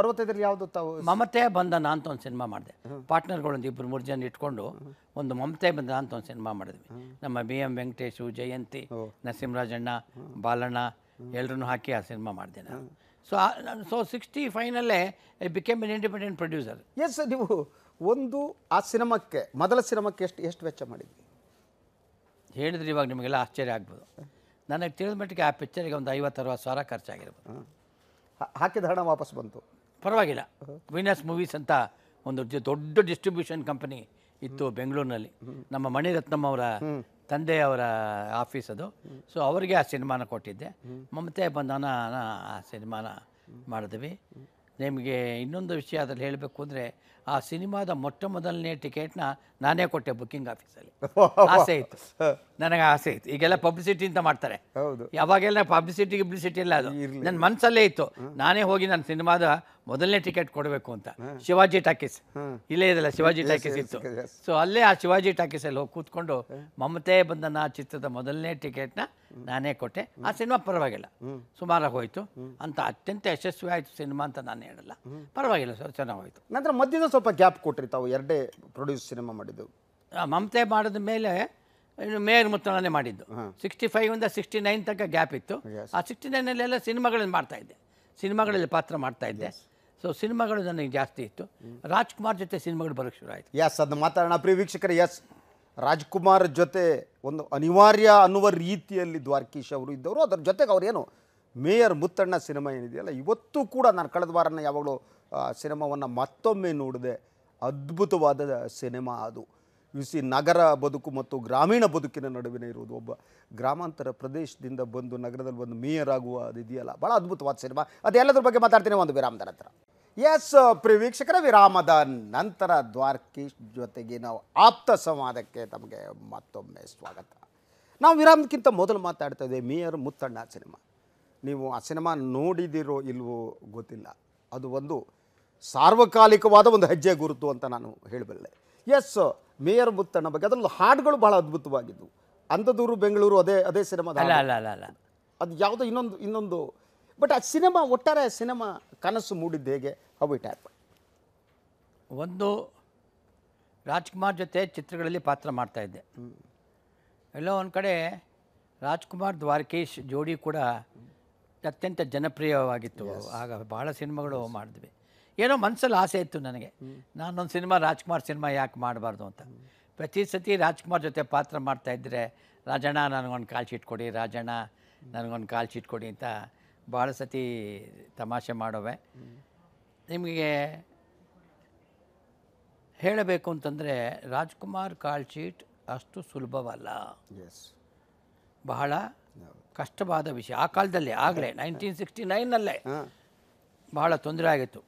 ಅರವತ್ತೈದರಲ್ಲಿ ಯಾವುದು ತಾವು ಮಮತೆ ಬಂದ ಅಂತ ಒಂದು ಸಿನಿಮಾ ಮಾಡಿದೆ ಪಾರ್ಟ್ನರ್ಗಳೊಂದು ಇಬ್ಬರು ಮೂರು ಜನ ಇಟ್ಕೊಂಡು ಒಂದು ಮಮತೆ ಬಂದ ಅಂತ ಒಂದು ಸಿನಿಮಾ ಮಾಡಿದ್ವಿ ನಮ್ಮ ಬಿ ಎಂ ವೆಂಕಟೇಶು ಜಯಂತಿ ನರಸಿಂಹರಾಜಣ್ಣ ಬಾಲಣ್ಣ ಎಲ್ಲರೂ ಹಾಕಿ ಆ ಸಿನಿಮಾ ಮಾಡಿದೆ ನಾನು ಸೊ ಸೊ ಸಿಕ್ಸ್ಟಿ ಫೈನಲ್ಲೇ I became an independent producer yes ನೀವು ಒಂದು ಆ ಸಿನಿಮಾಕ್ಕೆ ಮೊದಲ ಸಿನಿಮಾಕ್ಕೆ ಎಷ್ಟು ಎಷ್ಟು ವೆಚ್ಚ ಮಾಡಿದ್ವಿ ಹೇಳಿದ್ರೆ ಇವಾಗ ನಿಮಗೆಲ್ಲ ಆಶ್ಚರ್ಯ ಆಗ್ಬೋದು ನನಗೆ ತಿಳಿದ ಮಟ್ಟಿಗೆ ಆ ಪಿಕ್ಚರಿಗೆ ಒಂದು ಐವತ್ತರವತ್ತು ಸಾವಿರ ಖರ್ಚಾಗಿರ್ಬೋದು ಹಾಕಿದ ಹಣ ವಾಪಸ್ ಬಂತು ಪರವಾಗಿಲ್ಲ ವಿನಸ್ ಮೂವೀಸ್ ಅಂತ ಒಂದು ದೊಡ್ಡ ಡಿಸ್ಟ್ರಿಬ್ಯೂಷನ್ ಕಂಪನಿ ಇತ್ತು ಬೆಂಗಳೂರಿನಲ್ಲಿ ನಮ್ಮ ಮಣಿರತ್ನಂ ಅವರ ತಂದೆಯವರ ಆಫೀಸ್ ಅದು ಸೊ ಅವರಿಗೆ ಆ ಸಿನಿಮಾನ ಕೊಟ್ಟಿದ್ದೆ ಮಮತೆ ಬಂಧನ ಆ ಸಿನಿಮಾನ ಮಾಡಿದ್ವಿ ನಿಮಗೆ ಇನ್ನೊಂದು ವಿಷಯ ಅದರಲ್ಲಿ ಹೇಳಬೇಕು ಅಂದರೆ ಆ ಸಿನಿಮಾದ ಮೊಟ್ಟ ಮೊದಲನೇ ಟಿಕೆಟ್ನ ನಾನೇ ಕೊಟ್ಟೆ ಬುಕ್ಕಿಂಗ್ ಆಫೀಸಲ್ಲಿ ಆಸೆ ಇತ್ತು ನನಗೆ ಆಸೆ ಇತ್ತು ಈಗೆಲ್ಲ ಪಬ್ಲಿಸಿಟಿ ಅಂತ ಮಾಡ್ತಾರೆ ಯಾವಾಗೆಲ್ಲ ಪಬ್ಲಿಸಿಟಿ ಗಿಬ್ಲಿಸಿಟಿ ಇಲ್ಲ ಅದು ನನ್ನ ಮನಸ್ಸಲ್ಲೇ ಇತ್ತು ನಾನೇ ಹೋಗಿ ನನ್ನ ಸಿನಿಮಾದ ಮೊದಲನೇ ಟಿಕೆಟ್ ಕೊಡಬೇಕು ಅಂತ ಶಿವಾಜಿ ಟಾಕೀಸ್ ಇಲ್ಲೇ ಇದೆಲ್ಲ ಶಿವಾಜಿ ಟಾಕೀಸ್ ಇತ್ತು ಸೊ ಅಲ್ಲೇ ಆ ಶಿವಾಜಿ ಟಾಕೀಸಲ್ಲಿ ಹೋಗಿ ಕೂತ್ಕೊಂಡು ಮಮತೆ ಆ ಚಿತ್ರದ ಮೊದಲನೇ ಟಿಕೆಟ್ನ ನಾನೇ ಕೊಟ್ಟೆ ಆ ಸಿನಿಮಾ ಪರವಾಗಿಲ್ಲ ಸುಮಾರಾಗಿ ಹೋಯಿತು ಅಂತ ಅತ್ಯಂತ ಯಶಸ್ವಿ ಆಯ್ತು ಸಿನಿಮಾ ಅಂತ ನಾನು ಹೇಳಲ್ಲ ಪರವಾಗಿಲ್ಲ ಸರ್ ಚೆನ್ನಾಗಿ ಹೋಯಿತು ನಂತರ ಮಧ್ಯದ ಸ್ವಲ್ಪ ಗ್ಯಾಪ್ ಕೊಟ್ರಿ ತಾವು ಎರಡೇ ಪ್ರೊಡ್ಯೂಸ್ ಸಿನಿಮಾ ಮಾಡಿದ್ದು ಮಮತೆ ಮಾಡಿದ ಮೇಲೆ ಇನ್ನು ಮೇಯರ್ ಮುತ್ತಣ್ಣನೇ ಮಾಡಿದ್ದು ಸಿಕ್ಸ್ಟಿ ಫೈವಿಂದ ಸಿಕ್ಸ್ಟಿ ನೈನ್ ತನಕ ಗ್ಯಾಪ್ ಇತ್ತು ಆ ಸಿಕ್ಸ್ಟಿ ನೈನಲ್ಲೆಲ್ಲ ಸಿನಿಮಾಗಳಲ್ಲಿ ಮಾಡ್ತಾ ಇದ್ದೆ ಸಿನಿಮಾಗಳಲ್ಲಿ ಪಾತ್ರ ಮಾಡ್ತಾ ಇದ್ದೆ ಸೊ ಸಿನಿಮಾಗಳು ನನಗೆ ಜಾಸ್ತಿ ಇತ್ತು ರಾಜ್ಕುಮಾರ್ ಜೊತೆ ಸಿನಿಮಾಗಳು ಬರೋಕ್ಕೆ ಶುರು ಆಯಿತು ಎಸ್ ಅದನ್ನ ಮಾತಾಡೋಣ ಪ್ರಿಯ ವೀಕ್ಷಕರೇ ಎಸ್ ರಾಜ್ಕುಮಾರ್ ಜೊತೆ ಒಂದು ಅನಿವಾರ್ಯ ಅನ್ನುವ ರೀತಿಯಲ್ಲಿ ದ್ವಾರಕೀಶ್ ಅವರು ಇದ್ದವರು ಅದರ ಜೊತೆಗೆ ಅವರೇನು ಮೇಯರ್ ಮುತ್ತಣ್ಣ ಸಿನಿಮಾ ಏನಿದೆಯಲ್ಲ ಇವತ್ತು ಕೂಡ ನಾನು ಕಳೆದ ವಾರನ ಯಾವಾಗಲೂ ಆ ಸಿನಿಮಾವನ್ನು ಮತ್ತೊಮ್ಮೆ ನೋಡಿದೆ ಅದ್ಭುತವಾದ ಸಿನಿಮಾ ಅದು ಯು ಸಿ ನಗರ ಬದುಕು ಮತ್ತು ಗ್ರಾಮೀಣ ಬದುಕಿನ ನಡುವಿನ ಇರುವುದು ಒಬ್ಬ ಗ್ರಾಮಾಂತರ ಪ್ರದೇಶದಿಂದ ಬಂದು ನಗರದಲ್ಲಿ ಬಂದು ಮೇಯರ್ ಆಗುವ ಅದು ಇದೆಯಲ್ಲ ಭಾಳ ಅದ್ಭುತವಾದ ಸಿನಿಮಾ ಅದೆಲ್ಲದ್ರ ಬಗ್ಗೆ ಮಾತಾಡ್ತೀನಿ ಒಂದು ವಿರಾಮದ ನಂತರ ಎಸ್ ಪ್ರಿಯ ವೀಕ್ಷಕರ ವಿರಾಮದ ನಂತರ ದ್ವಾರಕೀಶ್ ಜೊತೆಗೆ ನಾವು ಆಪ್ತ ಸಂವಾದಕ್ಕೆ ತಮಗೆ ಮತ್ತೊಮ್ಮೆ ಸ್ವಾಗತ ನಾವು ವಿರಾಮಕ್ಕಿಂತ ಮೊದಲು ಮಾತಾಡ್ತಾ ಇದ್ದೇವೆ ಮೇಯರ್ ಮುತ್ತಣ್ಣ ಸಿನಿಮಾ ನೀವು ಆ ಸಿನಿಮಾ ನೋಡಿದಿರೋ ಇಲ್ವೋ ಗೊತ್ತಿಲ್ಲ ಅದು ಒಂದು ಸಾರ್ವಕಾಲಿಕವಾದ ಒಂದು ಹೆಜ್ಜೆ ಗುರುತು ಅಂತ ನಾನು ಹೇಳಬಲ್ಲೆ ಎಸ್ ಮೇಯರ್ ಮುತ್ತಣ್ಣ ಬಗ್ಗೆ ಅದರಲ್ಲಿ ಹಾಡುಗಳು ಬಹಳ ಅದ್ಭುತವಾಗಿದ್ದವು ಅಂಧದೂರು ಬೆಂಗಳೂರು ಅದೇ ಅದೇ ಸಿನಿಮಾ ಅಲ್ಲ ಅಲ್ಲ ಅಲ್ಲ ಅದು ಯಾವುದೋ ಇನ್ನೊಂದು ಇನ್ನೊಂದು ಬಟ್ ಆ ಸಿನಿಮಾ ಒಟ್ಟಾರೆ ಸಿನಿಮಾ ಕನಸು ಮೂಡಿದ್ದು ಹೇಗೆ ಹೌ ಇಟ್ ಒಂದು ರಾಜ್ಕುಮಾರ್ ಜೊತೆ ಚಿತ್ರಗಳಲ್ಲಿ ಪಾತ್ರ ಮಾಡ್ತಾಯಿದ್ದೆ ಎಲ್ಲೋ ಒಂದು ಕಡೆ ರಾಜ್ಕುಮಾರ್ ದ್ವಾರಕೇಶ್ ಜೋಡಿ ಕೂಡ ಅತ್ಯಂತ ಜನಪ್ರಿಯವಾಗಿತ್ತು ಆಗ ಭಾಳ ಸಿನಿಮಾಗಳು ಮಾಡಿದ್ವಿ ಏನೋ ಮನಸ್ಸಲ್ಲಿ ಆಸೆ ಇತ್ತು ನನಗೆ ನಾನೊಂದು ಸಿನಿಮಾ ರಾಜ್ಕುಮಾರ್ ಸಿನಿಮಾ ಯಾಕೆ ಮಾಡಬಾರ್ದು ಅಂತ ಪ್ರತಿ ಸತಿ ರಾಜ್ಕುಮಾರ್ ಜೊತೆ ಪಾತ್ರ ಮಾಡ್ತಾಯಿದ್ರೆ ರಾಜಣ್ಣ ನನಗೊಂದು ಕಾಲ್ ಶೀಟ್ ಕೊಡಿ ರಾಜಣ್ಣ ನನಗೊಂದು ಕಾಲ್ ಶೀಟ್ ಕೊಡಿ ಅಂತ ಭಾಳ ಸತಿ ತಮಾಷೆ ಮಾಡೋವೆ ನಿಮಗೆ ಹೇಳಬೇಕು ಅಂತಂದರೆ ರಾಜ್ಕುಮಾರ್ ಕಾಲ್ ಶೀಟ್ ಅಷ್ಟು ಸುಲಭವಲ್ಲ ಎಸ್ ಬಹಳ ಕಷ್ಟವಾದ ವಿಷಯ ಆ ಕಾಲದಲ್ಲಿ ಆಗಲೇ ನೈನ್ಟೀನ್ ಸಿಕ್ಸ್ಟಿ ನೈನಲ್ಲೇ ಭಾಳ ತೊಂದರೆ ಆಗಿತ್ತು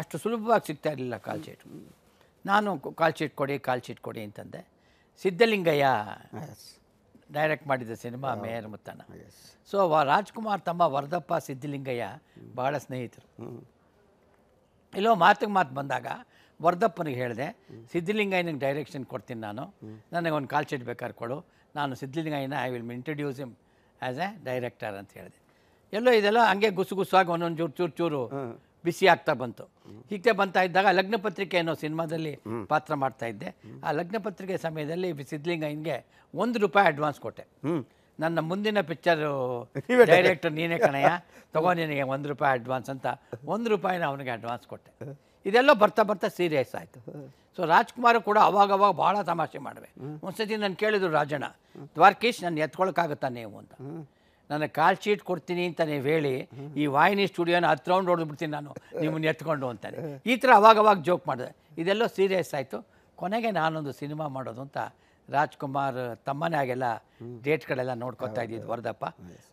ಅಷ್ಟು ಸುಲಭವಾಗಿ ಸಿಗ್ತಾ ಇರಲಿಲ್ಲ ಕಾಲ್ ಶೀಟ್ ನಾನು ಕಾಲ್ ಶೀಟ್ ಕೊಡಿ ಕಾಲ್ ಶೀಟ್ ಕೊಡಿ ಅಂತಂದೆ ಸಿದ್ಧಲಿಂಗಯ್ಯ ಡೈರೆಕ್ಟ್ ಮಾಡಿದ cinema oh, mayor Muthanna so Rajkumar ತಮ್ಮ ವರದಪ್ಪ ಸಿದ್ಧಲಿಂಗಯ್ಯ ಭಾಳ ಸ್ನೇಹಿತರು ಇಲ್ಲೋ ಮಾತಿಗೆ ಮಾತು ಬಂದಾಗ ವರದಪ್ಪನಿಗೆ ಹೇಳಿದೆ ಸಿದ್ಧಲಿಂಗಯ್ಯನಿಗೆ ಡೈರೆಕ್ಷನ್ ಕೊಡ್ತೀನಿ ನಾನು ನನಗೆ ಒಂದು ಕಾಲ್ ಶೀಟ್ ಬೇಕಾದ್ರೆ ಕೊಡು ನಾನು ಸಿದ್ಧಲಿಂಗಯ್ಯನ I will introduce him as a director ಅಂತ ಹೇಳಿದೆ ಎಲ್ಲೋ ಇದೆಲ್ಲ ಹಂಗೆ ಗುಸು ಆಗಿ ಒಂದೊಂದು ಚೂರು ಚೂರು ಚೂರು ಬಿಸಿ ಆಗ್ತಾ ಬಂತು ಹೀಗೆ ಬಂತಾ ಇದ್ದಾಗ ಲಗ್ನ ಪತ್ರಿಕೆ ಅನ್ನೋ ಸಿನಿಮಾದಲ್ಲಿ ಪಾತ್ರ ಮಾಡ್ತಾ ಇದ್ದೆ ಆ ಲಗ್ನ ಪತ್ರಿಕೆ ಸಮಯದಲ್ಲಿ ಸಿದ್ಧಲಿಂಗ ಹಿಂಗೆ ಒಂದು ರೂಪಾಯಿ ಅಡ್ವಾನ್ಸ್ ಕೊಟ್ಟೆ ನನ್ನ ಮುಂದಿನ ಪಿಕ್ಚರು ಡೈರೆಕ್ಟರ್ ನೀನೇ ಕಣಯ್ಯ ತಗೋ ನಿನಗೆ ಒಂದು ರೂಪಾಯಿ ಅಡ್ವಾನ್ಸ್ ಅಂತ ಒಂದು ರೂಪಾಯಿನ ಅವನಿಗೆ ಅಡ್ವಾನ್ಸ್ ಕೊಟ್ಟೆ ಇದೆಲ್ಲ ಬರ್ತಾ ಬರ್ತಾ ಸೀರಿಯಸ್ ಆಯಿತು ಸೊ ರಾಜ್ಕುಮಾರ್ ಕೂಡ ಅವಾಗ ಅವಾಗ ಭಾಳ ತಮಾಷೆ ಮಾಡುವೆ ಒಂದ್ಸತಿ ನಾನು ಕೇಳಿದ್ರು ರಾಜಣ್ಣ ದ್ವಾರಕೀಶ್ ನಾನು ಎತ್ಕೊಳಕ್ಕಾಗತ್ತಾ ನೀವು ಅಂತ ನನಗೆ ಕಾಲ್ ಶೀಟ್ ಕೊಡ್ತೀನಿ ಅಂತ ನೀವು ಹೇಳಿ ಈ ವಾಹಿನಿ ಸ್ಟುಡಿಯೋನ ಹತ್ತು ರೌಂಡ್ ಹೊಡೆದ್ಬಿಡ್ತೀನಿ ನಾನು ನಿಮ್ಮನ್ನು ಎತ್ಕೊಂಡು ಅಂತಾನೆ ಈ ಥರ ಅವಾಗ ಅವಾಗ ಜೋಕ್ ಮಾಡಿದೆ ಇದೆಲ್ಲೋ ಸೀರಿಯಸ್ ಆಯಿತು ಕೊನೆಗೆ ನಾನೊಂದು ಸಿನಿಮಾ ಮಾಡೋದು ಅಂತ ರಾಜ್ಕುಮಾರ್ ತಮ್ಮನೇ ಆಗೆಲ್ಲ ಡೇಟ್ಗಳೆಲ್ಲ ನೋಡ್ಕೊತಾ ಇದ್ದಿದ್ದು ವರದಪ್ಪ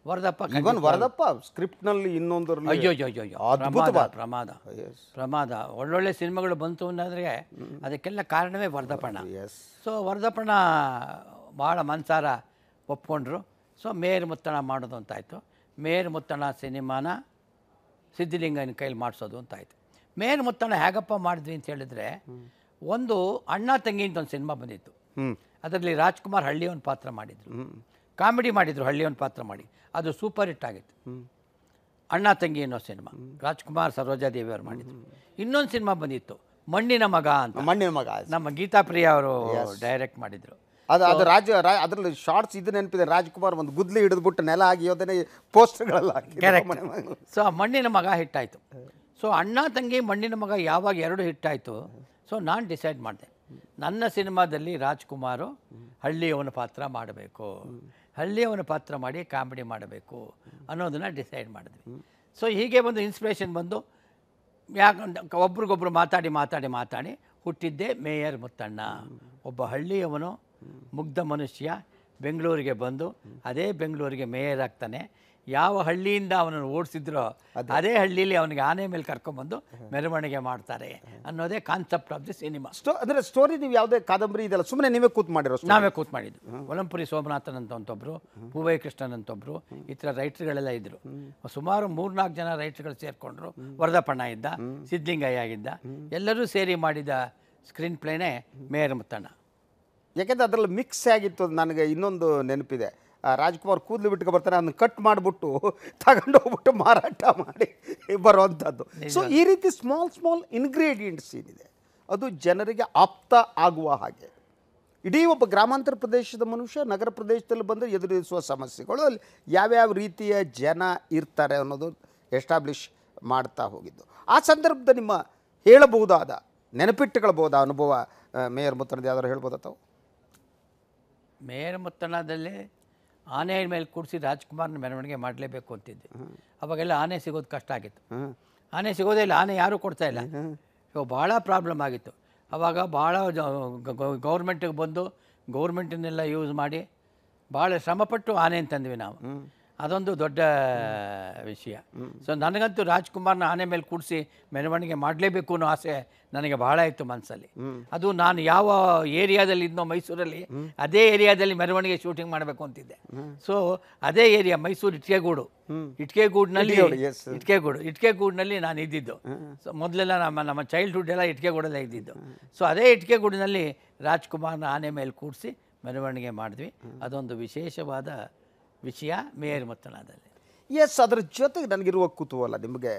ವರದಪ್ಪ ವರದಪ್ಪ ಸ್ಕ್ರಿಪ್ಟ್ನಲ್ಲಿ ಇನ್ನೊಂದು ಅಯ್ಯೋ ಅಯ್ಯೋ ಪ್ರಮಾದ ಪ್ರಮಾದ ಪ್ರಮಾದ ಒಳ್ಳೊಳ್ಳೆ ಸಿನಿಮಾಗಳು ಬಂತು ಅನ್ನೋದ್ರೆ ಅದಕ್ಕೆಲ್ಲ ಕಾರಣವೇ ವರದಪ್ಪಣ್ಣ ಸೊ ವರದಪ್ಪಣ್ಣ ಭಾಳ ಮನ್ಸಾರ ಒಪ್ಕೊಂಡ್ರು ಸೊ ಮೇರ್ ಮುತ್ತಣ ಮಾಡೋದು ಅಂತಾಯಿತು ಮೇರ್ ಮುತ್ತಣ ಸಿನಿಮಾನ ಸಿದ್ಧಲಿಂಗನ ಕೈಲಿ ಮಾಡಿಸೋದು ಅಂತಾಯ್ತು ಮೇರ್ ಮುತ್ತಣ ಹೇಗಪ್ಪ ಮಾಡಿದ್ವಿ ಅಂತ ಹೇಳಿದ್ರೆ ಒಂದು ಅಣ್ಣ ಅಂತ ಒಂದು ಸಿನಿಮಾ ಬಂದಿತ್ತು ಅದರಲ್ಲಿ ರಾಜ್ಕುಮಾರ್ ಹಳ್ಳಿಯವನ ಪಾತ್ರ ಮಾಡಿದರು ಕಾಮಿಡಿ ಮಾಡಿದರು ಹಳ್ಳಿಯವನ ಪಾತ್ರ ಮಾಡಿ ಅದು ಸೂಪರ್ ಹಿಟ್ ಆಗಿತ್ತು ಅಣ್ಣ ತಂಗಿ ಅನ್ನೋ ಸಿನಿಮಾ ರಾಜ್ಕುಮಾರ್ ಅವರು ಮಾಡಿದರು ಇನ್ನೊಂದು ಸಿನಿಮಾ ಬಂದಿತ್ತು ಮಣ್ಣಿನ ಮಗ ಅಂತ ಮಣ್ಣಿನ ಮಗ ನಮ್ಮ ಗೀತಾ ಪ್ರಿಯ ಅವರು ಡೈರೆಕ್ಟ್ ಮಾಡಿದರು ಅದು ಅದು ರಾಜ ಅದರಲ್ಲಿ ಶಾರ್ಟ್ಸ್ ಇದು ನೆನಪಿದೆ ರಾಜ್ಕುಮಾರ್ ಒಂದು ಗುದ್ಲಿ ಬಿಟ್ಟು ನೆಲ ಆಗಿ ಯೋಧನೆ ಸೊ ಆ ಮಣ್ಣಿನ ಮಗ ಹಿಟ್ಟಾಯಿತು ಸೊ ಅಣ್ಣ ತಂಗಿ ಮಣ್ಣಿನ ಮಗ ಯಾವಾಗ ಎರಡು ಹಿಟ್ಟಾಯಿತು ಸೊ ನಾನು ಡಿಸೈಡ್ ಮಾಡಿದೆ ನನ್ನ ಸಿನಿಮಾದಲ್ಲಿ ರಾಜ್ಕುಮಾರು ಹಳ್ಳಿಯವನ ಪಾತ್ರ ಮಾಡಬೇಕು ಹಳ್ಳಿಯವನ ಪಾತ್ರ ಮಾಡಿ ಕಾಮಿಡಿ ಮಾಡಬೇಕು ಅನ್ನೋದನ್ನು ಡಿಸೈಡ್ ಮಾಡಿದ್ವಿ ಸೊ ಹೀಗೆ ಒಂದು ಇನ್ಸ್ಪಿರೇಷನ್ ಬಂದು ಯಾಕೆ ಒಬ್ರಿಗೊಬ್ರು ಮಾತಾಡಿ ಮಾತಾಡಿ ಮಾತಾಡಿ ಹುಟ್ಟಿದ್ದೇ ಮೇಯರ್ ಮುತ್ತಣ್ಣ ಒಬ್ಬ ಹಳ್ಳಿಯವನು ಮುಗ್ಧ ಮನುಷ್ಯ ಬೆಂಗಳೂರಿಗೆ ಬಂದು ಅದೇ ಬೆಂಗಳೂರಿಗೆ ಮೇಯರ್ ಆಗ್ತಾನೆ ಯಾವ ಹಳ್ಳಿಯಿಂದ ಅವನನ್ನು ಓಡಿಸಿದ್ರೋ ಅದೇ ಹಳ್ಳಿಯಲ್ಲಿ ಅವನಿಗೆ ಆನೆ ಮೇಲೆ ಕರ್ಕೊಂಡ್ಬಂದು ಮೆರವಣಿಗೆ ಮಾಡ್ತಾರೆ ಅನ್ನೋದೇ ಕಾನ್ಸೆಪ್ಟ್ ಆಫ್ ದಿ ಸಿನಿಮಾ ಸ್ಟೋ ಅಂದರೆ ಸ್ಟೋರಿ ನೀವು ಯಾವುದೇ ಕಾದಂಬರಿ ಇದೆಲ್ಲ ಸುಮ್ಮನೆ ನೀವೇ ಕೂತ್ ಮಾಡಿರೋ ನಾವೇ ಕೂತ್ ಮಾಡಿದ್ದು ಒಲಂಪುರಿ ಸೋಮನಾಥನ್ ಅಂತ ಅಂತೊಬ್ಬರು ಪೂವೈ ಕೃಷ್ಣನ್ ಒಬ್ರು ಈ ಥರ ರೈಟ್ರ್ಗಳೆಲ್ಲ ಇದ್ದರು ಸುಮಾರು ಮೂರ್ನಾಲ್ಕು ಜನ ರೈಟ್ರ್ಗಳು ಸೇರಿಕೊಂಡ್ರು ವರದಪ್ಪಣ್ಣ ಇದ್ದ ಸಿದ್ಧಲಿಂಗಯ್ಯ ಆಗಿದ್ದ ಎಲ್ಲರೂ ಸೇರಿ ಮಾಡಿದ ಸ್ಕ್ರೀನ್ ಪ್ಲೇನೇ ಮೇಯರ್ ಮುತ್ತಣ್ಣ ಯಾಕೆಂದರೆ ಅದರಲ್ಲಿ ಮಿಕ್ಸ್ ಆಗಿತ್ತು ನನಗೆ ಇನ್ನೊಂದು ನೆನಪಿದೆ ರಾಜ್ಕುಮಾರ್ ಕೂದಲು ಬಿಟ್ಟು ಬರ್ತಾನೆ ಅದನ್ನು ಕಟ್ ಮಾಡಿಬಿಟ್ಟು ತಗೊಂಡೋಗ್ಬಿಟ್ಟು ಮಾರಾಟ ಮಾಡಿ ಬರುವಂಥದ್ದು ಸೊ ಈ ರೀತಿ ಸ್ಮಾಲ್ ಸ್ಮಾಲ್ ಇನ್ಗ್ರೀಡಿಯೆಂಟ್ಸ್ ಏನಿದೆ ಅದು ಜನರಿಗೆ ಆಪ್ತ ಆಗುವ ಹಾಗೆ ಇಡೀ ಒಬ್ಬ ಗ್ರಾಮಾಂತರ ಪ್ರದೇಶದ ಮನುಷ್ಯ ನಗರ ಪ್ರದೇಶದಲ್ಲಿ ಬಂದು ಎದುರಿಸುವ ಸಮಸ್ಯೆಗಳು ಅಲ್ಲಿ ಯಾವ್ಯಾವ ರೀತಿಯ ಜನ ಇರ್ತಾರೆ ಅನ್ನೋದು ಎಸ್ಟಾಬ್ಲಿಷ್ ಮಾಡ್ತಾ ಹೋಗಿದ್ದು ಆ ಸಂದರ್ಭದ ನಿಮ್ಮ ಹೇಳಬಹುದಾದ ನೆನಪಿಟ್ಟುಕೊಳ್ಬೋದಾ ಅನುಭವ ಮೇಯರ್ ಮುತ್ತರದ್ದು ಯಾವ್ದಾದ್ರು ಹೇಳ್ಬೋದು ಅಥವಾ ಮೇಯರ್ ಆನೆಯ ಮೇಲೆ ಕೂಡಿಸಿ ರಾಜ್ಕುಮಾರ್ನ ಮೆರವಣಿಗೆ ಮಾಡಲೇಬೇಕು ಅಂತಿದ್ದೆ ಅವಾಗೆಲ್ಲ ಆನೆ ಸಿಗೋದು ಕಷ್ಟ ಆಗಿತ್ತು ಆನೆ ಸಿಗೋದೇ ಇಲ್ಲ ಆನೆ ಯಾರೂ ಕೊಡ್ತಾ ಇಲ್ಲ ಇವಾಗ ಭಾಳ ಪ್ರಾಬ್ಲಮ್ ಆಗಿತ್ತು ಅವಾಗ ಭಾಳ ಗೌರ್ಮೆಂಟಿಗೆ ಬಂದು ಗೌರ್ಮೆಂಟನ್ನೆಲ್ಲ ಯೂಸ್ ಮಾಡಿ ಭಾಳ ಶ್ರಮಪಟ್ಟು ಆನೆಯನ್ನು ತಂದ್ವಿ ನಾವು ಅದೊಂದು ದೊಡ್ಡ ವಿಷಯ ಸೊ ನನಗಂತೂ ರಾಜ್ಕುಮಾರ್ನ ಆನೆ ಮೇಲೆ ಕೂಡಿಸಿ ಮೆರವಣಿಗೆ ಮಾಡಲೇಬೇಕು ಅನ್ನೋ ಆಸೆ ನನಗೆ ಬಹಳ ಇತ್ತು ಮನಸ್ಸಲ್ಲಿ ಅದು ನಾನು ಯಾವ ಏರಿಯಾದಲ್ಲಿ ಇದ್ನೋ ಮೈಸೂರಲ್ಲಿ ಅದೇ ಏರಿಯಾದಲ್ಲಿ ಮೆರವಣಿಗೆ ಶೂಟಿಂಗ್ ಮಾಡಬೇಕು ಅಂತಿದ್ದೆ ಸೊ ಅದೇ ಏರಿಯಾ ಮೈಸೂರು ಇಟ್ಕೆಗೂಡು ಇಟ್ಕೆಗೂಡಿನಲ್ಲಿ ಇಟ್ಕೆಗೂಡು ಇಟ್ಕೆಗೂಡಿನಲ್ಲಿ ನಾನು ಇದ್ದಿದ್ದು ಸೊ ಮೊದಲೆಲ್ಲ ನಮ್ಮ ನಮ್ಮ ಚೈಲ್ಡ್ಹುಡ್ ಎಲ್ಲ ಇಟ್ಕೆಗೂಡಲ್ಲೇ ಇದ್ದಿದ್ದು ಸೊ ಅದೇ ಇಟ್ಕೆಗೂಡಿನಲ್ಲಿ ರಾಜ್ಕುಮಾರ್ನ ಆನೆ ಮೇಲೆ ಕೂಡಿಸಿ ಮೆರವಣಿಗೆ ಮಾಡಿದ್ವಿ ಅದೊಂದು ವಿಶೇಷವಾದ ವಿಷಯ ಮೇರುಮತ್ತನಾದಲ್ಲಿ ಎಸ್ ಅದರ ಜೊತೆಗೆ ನನಗಿರುವ ಕುತೂಹಲ ನಿಮಗೆ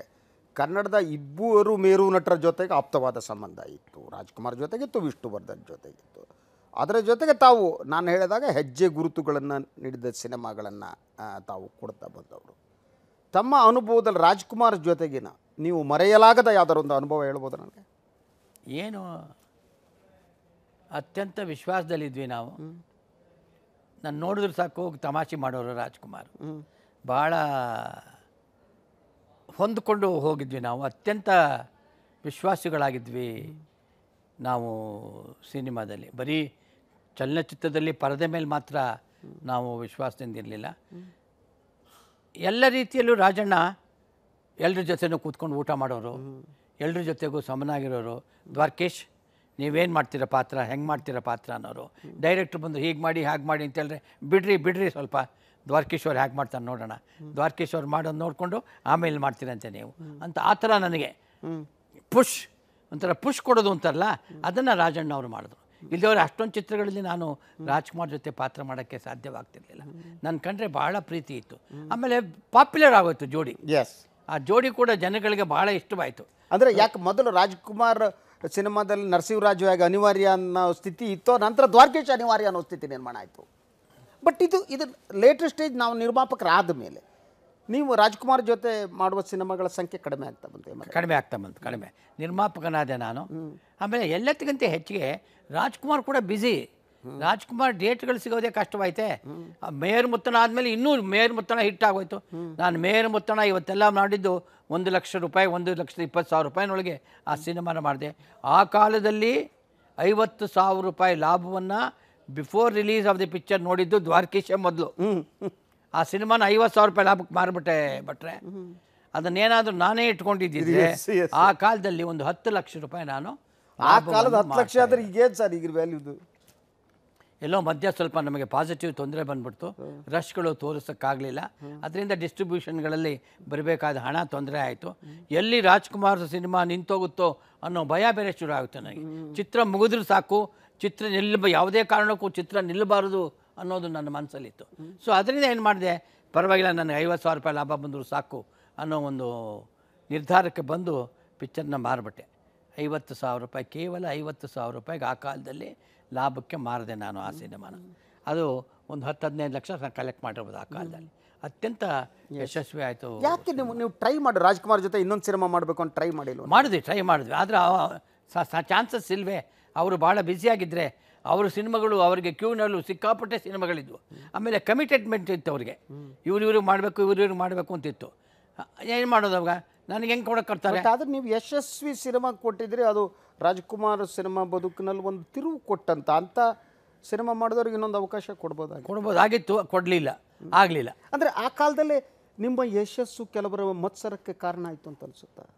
ಕನ್ನಡದ ಇಬ್ಬರು ಮೇರು ನಟರ ಜೊತೆಗೆ ಆಪ್ತವಾದ ಸಂಬಂಧ ಇತ್ತು ರಾಜ್ಕುಮಾರ್ ಜೊತೆಗಿತ್ತು ವಿಷ್ಣುವರ್ಧನ್ ಜೊತೆಗಿತ್ತು ಅದರ ಜೊತೆಗೆ ತಾವು ನಾನು ಹೇಳಿದಾಗ ಹೆಜ್ಜೆ ಗುರುತುಗಳನ್ನು ನೀಡಿದ ಸಿನಿಮಾಗಳನ್ನು ತಾವು ಕೊಡ್ತಾ ಬಂದವರು ತಮ್ಮ ಅನುಭವದಲ್ಲಿ ರಾಜ್ಕುಮಾರ್ ಜೊತೆಗಿನ ನೀವು ಮರೆಯಲಾಗದ ಯಾವ್ದಾರೊಂದು ಅನುಭವ ಹೇಳ್ಬೋದು ನನಗೆ ಏನು ಅತ್ಯಂತ ವಿಶ್ವಾಸದಲ್ಲಿದ್ವಿ ನಾವು ನಾನು ನೋಡಿದ್ರೆ ಸಾಕು ಹೋಗಿ ತಮಾಷೆ ಮಾಡೋರು ರಾಜ್ಕುಮಾರ್ ಭಾಳ ಹೊಂದ್ಕೊಂಡು ಹೋಗಿದ್ವಿ ನಾವು ಅತ್ಯಂತ ವಿಶ್ವಾಸಿಗಳಾಗಿದ್ವಿ ನಾವು ಸಿನಿಮಾದಲ್ಲಿ ಬರೀ ಚಲನಚಿತ್ರದಲ್ಲಿ ಪರದೆ ಮೇಲೆ ಮಾತ್ರ ನಾವು ವಿಶ್ವಾಸದಿಂದ ಇರಲಿಲ್ಲ ಎಲ್ಲ ರೀತಿಯಲ್ಲೂ ರಾಜಣ್ಣ ಎಲ್ಲರ ಜೊತೆನೂ ಕೂತ್ಕೊಂಡು ಊಟ ಮಾಡೋರು ಎಲ್ಲರ ಜೊತೆಗೂ ಸಮನಾಗಿರೋರು ದ್ವಾರಕೇಶ್ ನೀವೇನು ಮಾಡ್ತೀರ ಪಾತ್ರ ಹೆಂಗೆ ಮಾಡ್ತೀರ ಪಾತ್ರ ಅನ್ನೋರು ಡೈರೆಕ್ಟ್ರ್ ಬಂದು ಹೀಗೆ ಮಾಡಿ ಹಾಗೆ ಮಾಡಿ ಅಂತ ಹೇಳಿದ್ರೆ ಬಿಡ್ರಿ ಬಿಡ್ರಿ ಸ್ವಲ್ಪ ದ್ವಾರಕೇಶ್ವರ್ ಹ್ಯಾಕ್ ಮಾಡ್ತಾನೆ ನೋಡೋಣ ದ್ವಾರಕೇಶ್ವರ್ ಮಾಡೋದು ನೋಡಿಕೊಂಡು ಆಮೇಲೆ ಮಾಡ್ತೀರಂತೆ ನೀವು ಅಂತ ಆ ಥರ ನನಗೆ ಪುಷ್ ಒಂಥರ ಪುಷ್ ಕೊಡೋದು ಅಂತಾರಲ್ಲ ಅದನ್ನು ರಾಜಣ್ಣ ಅವರು ಮಾಡಿದ್ರು ಇಲ್ಲದವ್ರು ಅಷ್ಟೊಂದು ಚಿತ್ರಗಳಲ್ಲಿ ನಾನು ರಾಜ್ಕುಮಾರ್ ಜೊತೆ ಪಾತ್ರ ಮಾಡೋಕ್ಕೆ ಸಾಧ್ಯವಾಗ್ತಿರ್ಲಿಲ್ಲ ನನ್ನ ಕಂಡ್ರೆ ಭಾಳ ಪ್ರೀತಿ ಇತ್ತು ಆಮೇಲೆ ಪಾಪ್ಯುಲರ್ ಆಗೋಯ್ತು ಜೋಡಿ ಎಸ್ ಆ ಜೋಡಿ ಕೂಡ ಜನಗಳಿಗೆ ಭಾಳ ಇಷ್ಟವಾಯಿತು ಅಂದರೆ ಯಾಕೆ ಮೊದಲು ರಾಜ್ಕುಮಾರ್ ಸಿನಿಮಾದಲ್ಲಿ ನರಸಿಂಹರಾಜು ಆಗಿ ಅನಿವಾರ್ಯ ಅನ್ನೋ ಸ್ಥಿತಿ ಇತ್ತೋ ನಂತರ ದ್ವಾರಕೇಶ್ ಅನಿವಾರ್ಯ ಅನ್ನೋ ಸ್ಥಿತಿ ನಿರ್ಮಾಣ ಆಯಿತು ಬಟ್ ಇದು ಇದು ಲೇಟರ್ ಸ್ಟೇಜ್ ನಾವು ನಿರ್ಮಾಪಕರಾದ ಮೇಲೆ ನೀವು ರಾಜ್ಕುಮಾರ್ ಜೊತೆ ಮಾಡುವ ಸಿನಿಮಾಗಳ ಸಂಖ್ಯೆ ಕಡಿಮೆ ಆಗ್ತಾ ಬಂತು ಕಡಿಮೆ ಆಗ್ತಾ ಬಂತು ಕಡಿಮೆ ನಿರ್ಮಾಪಕನಾದೆ ನಾನು ಆಮೇಲೆ ಎಲ್ಲದಕ್ಕಿಂತ ಹೆಚ್ಚಿಗೆ ರಾಜ್ಕುಮಾರ್ ಕೂಡ ಬ್ಯುಸಿ ರಾಜ್ಕುಮಾರ್ ಡೇಟ್ಗಳು ಸಿಗೋದೇ ಕಷ್ಟವಾಯ್ತೆ ಮೇಯರ್ ಮುತ್ತಣ ಆದಮೇಲೆ ಇನ್ನೂ ಮೇಯರ್ ಮುತ್ತಣ ಹಿಟ್ ಆಗೋಯ್ತು ನಾನು ಮೇಯರ್ ಮುತ್ತಣ ಇವತ್ತೆಲ್ಲ ಮಾಡಿದ್ದು ಒಂದು ಲಕ್ಷ ರೂಪಾಯಿ ಒಂದು ಲಕ್ಷದ ಇಪ್ಪತ್ತು ಸಾವಿರ ರೂಪಾಯಿನೊಳಗೆ ಆ ಸಿನಿಮಾನ ಮಾಡಿದೆ ಆ ಕಾಲದಲ್ಲಿ ಐವತ್ತು ಸಾವಿರ ರೂಪಾಯಿ ಲಾಭವನ್ನು before release of the picture ನೋಡಿದ್ದು ದ್ವಾರಕೀಶ ಮೊದಲು ಆ ಸಿನಿಮಾನ ಐವತ್ತು ಸಾವಿರ ರೂಪಾಯಿ ಲಾಭಕ್ಕೆ ಮಾರ್ಬಿಟ್ಟೆ ಬಟ್ರೆ ಅದನ್ನೇನಾದರೂ ನಾನೇ ಇಟ್ಕೊಂಡಿದ್ದೆ ಆ ಕಾಲದಲ್ಲಿ ಒಂದು ಹತ್ತು ಲಕ್ಷ ರೂಪಾಯಿ ನಾನು ಆ ಕಾಲದ ಹತ್ತು ಲಕ್ಷ ಆದರೆ ಈಗೇನು ಸರ್ ಈಗ ವ್ಯಾಲ್ಯೂದು ಎಲ್ಲೋ ಮಧ್ಯ ಸ್ವಲ್ಪ ನಮಗೆ ಪಾಸಿಟಿವ್ ತೊಂದರೆ ಬಂದ್ಬಿಡ್ತು ರಶ್ಗಳು ತೋರಿಸೋಕ್ಕಾಗಲಿಲ್ಲ ಅದರಿಂದ ಡಿಸ್ಟ್ರಿಬ್ಯೂಷನ್ಗಳಲ್ಲಿ ಬರಬೇಕಾದ ಹಣ ತೊಂದರೆ ಆಯಿತು ಎಲ್ಲಿ ರಾಜ್ಕುಮಾರ್ ಸಿನಿಮಾ ನಿಂತೋಗುತ್ತೋ ಅನ್ನೋ ಭಯ ಬೇರೆ ಶುರು ಆಗುತ್ತೆ ನನಗೆ ಚಿತ್ರ ಮುಗಿದ್ರೂ ಸಾಕು ಚಿತ್ರ ನಿಲ್ಲ ಯಾವುದೇ ಕಾರಣಕ್ಕೂ ಚಿತ್ರ ನಿಲ್ಲಬಾರದು ಅನ್ನೋದು ನನ್ನ ಮನಸ್ಸಲ್ಲಿತ್ತು ಸೊ ಅದರಿಂದ ಏನು ಮಾಡಿದೆ ಪರವಾಗಿಲ್ಲ ನನಗೆ ಐವತ್ತು ಸಾವಿರ ರೂಪಾಯಿ ಲಾಭ ಬಂದರೂ ಸಾಕು ಅನ್ನೋ ಒಂದು ನಿರ್ಧಾರಕ್ಕೆ ಬಂದು ಪಿಕ್ಚರ್ನ ಮಾರಿಬಿಟ್ಟೆ ಐವತ್ತು ಸಾವಿರ ರೂಪಾಯಿ ಕೇವಲ ಐವತ್ತು ಸಾವಿರ ರೂಪಾಯಿಗೆ ಆ ಕಾಲದಲ್ಲಿ ಲಾಭಕ್ಕೆ ಮಾರದೆ ನಾನು ಆ ಸಿನಿಮಾನ ಅದು ಒಂದು ಹತ್ತು ಹದಿನೈದು ಲಕ್ಷ ನಾನು ಕಲೆಕ್ಟ್ ಮಾಡಿರ್ಬೋದು ಆ ಕಾಲದಲ್ಲಿ ಅತ್ಯಂತ ಯಶಸ್ವಿ ಆಯಿತು ಯಾಕೆ ನೀವು ನೀವು ಟ್ರೈ ಮಾಡಿ ರಾಜ್ಕುಮಾರ್ ಜೊತೆ ಇನ್ನೊಂದು ಸಿನಿಮಾ ಮಾಡಬೇಕು ಅಂತ ಟ್ರೈ ಮಾಡಿಲ್ಲ ಮಾಡಿದ್ವಿ ಟ್ರೈ ಮಾಡಿದ್ವಿ ಆದರೆ ಚಾನ್ಸಸ್ ಇಲ್ವೇ ಅವರು ಭಾಳ ಬ್ಯುಸಿಯಾಗಿದ್ದರೆ ಅವರು ಸಿನಿಮಾಗಳು ಅವರಿಗೆ ಕ್ಯೂನಲ್ಲೂ ಸಿಕ್ಕಾಪಟ್ಟೆ ಸಿನಿಮಾಗಳಿದ್ವು ಆಮೇಲೆ ಕಮಿಟೆಡ್ಮೆಂಟ್ ಇತ್ತು ಅವ್ರಿಗೆ ಇವ್ರು ಇವ್ರಿಗೆ ಮಾಡಬೇಕು ಇವ್ರು ಇವ್ರಿಗೆ ಮಾಡಬೇಕು ಅಂತಿತ್ತು ಏನು ಮಾಡೋದು ಅವಾಗ ನನಗೆ ಹೆಂಗೆ ಕೊಡೋಕೆ ಕರ್ತಾರೆ ಆದರೆ ನೀವು ಯಶಸ್ವಿ ಸಿನಿಮಾ ಕೊಟ್ಟಿದ್ರೆ ಅದು ರಾಜ್ಕುಮಾರ್ ಸಿನಿಮಾ ಬದುಕಿನಲ್ಲಿ ಒಂದು ತಿರುವು ಕೊಟ್ಟಂತ ಅಂತ ಸಿನಿಮಾ ಮಾಡಿದವ್ರಿಗೆ ಇನ್ನೊಂದು ಅವಕಾಶ ಕೊಡ್ಬೋದಾಗಿ ಕೊಡ್ಬೋದಾಗಿತ್ತು ಕೊಡಲಿಲ್ಲ ಆಗಲಿಲ್ಲ ಅಂದರೆ ಆ ಕಾಲದಲ್ಲಿ ನಿಮ್ಮ ಯಶಸ್ಸು ಕೆಲವರ ಮತ್ಸರಕ್ಕೆ ಕಾರಣ ಆಯಿತು ಅಂತ ಅನ್ಸುತ್ತ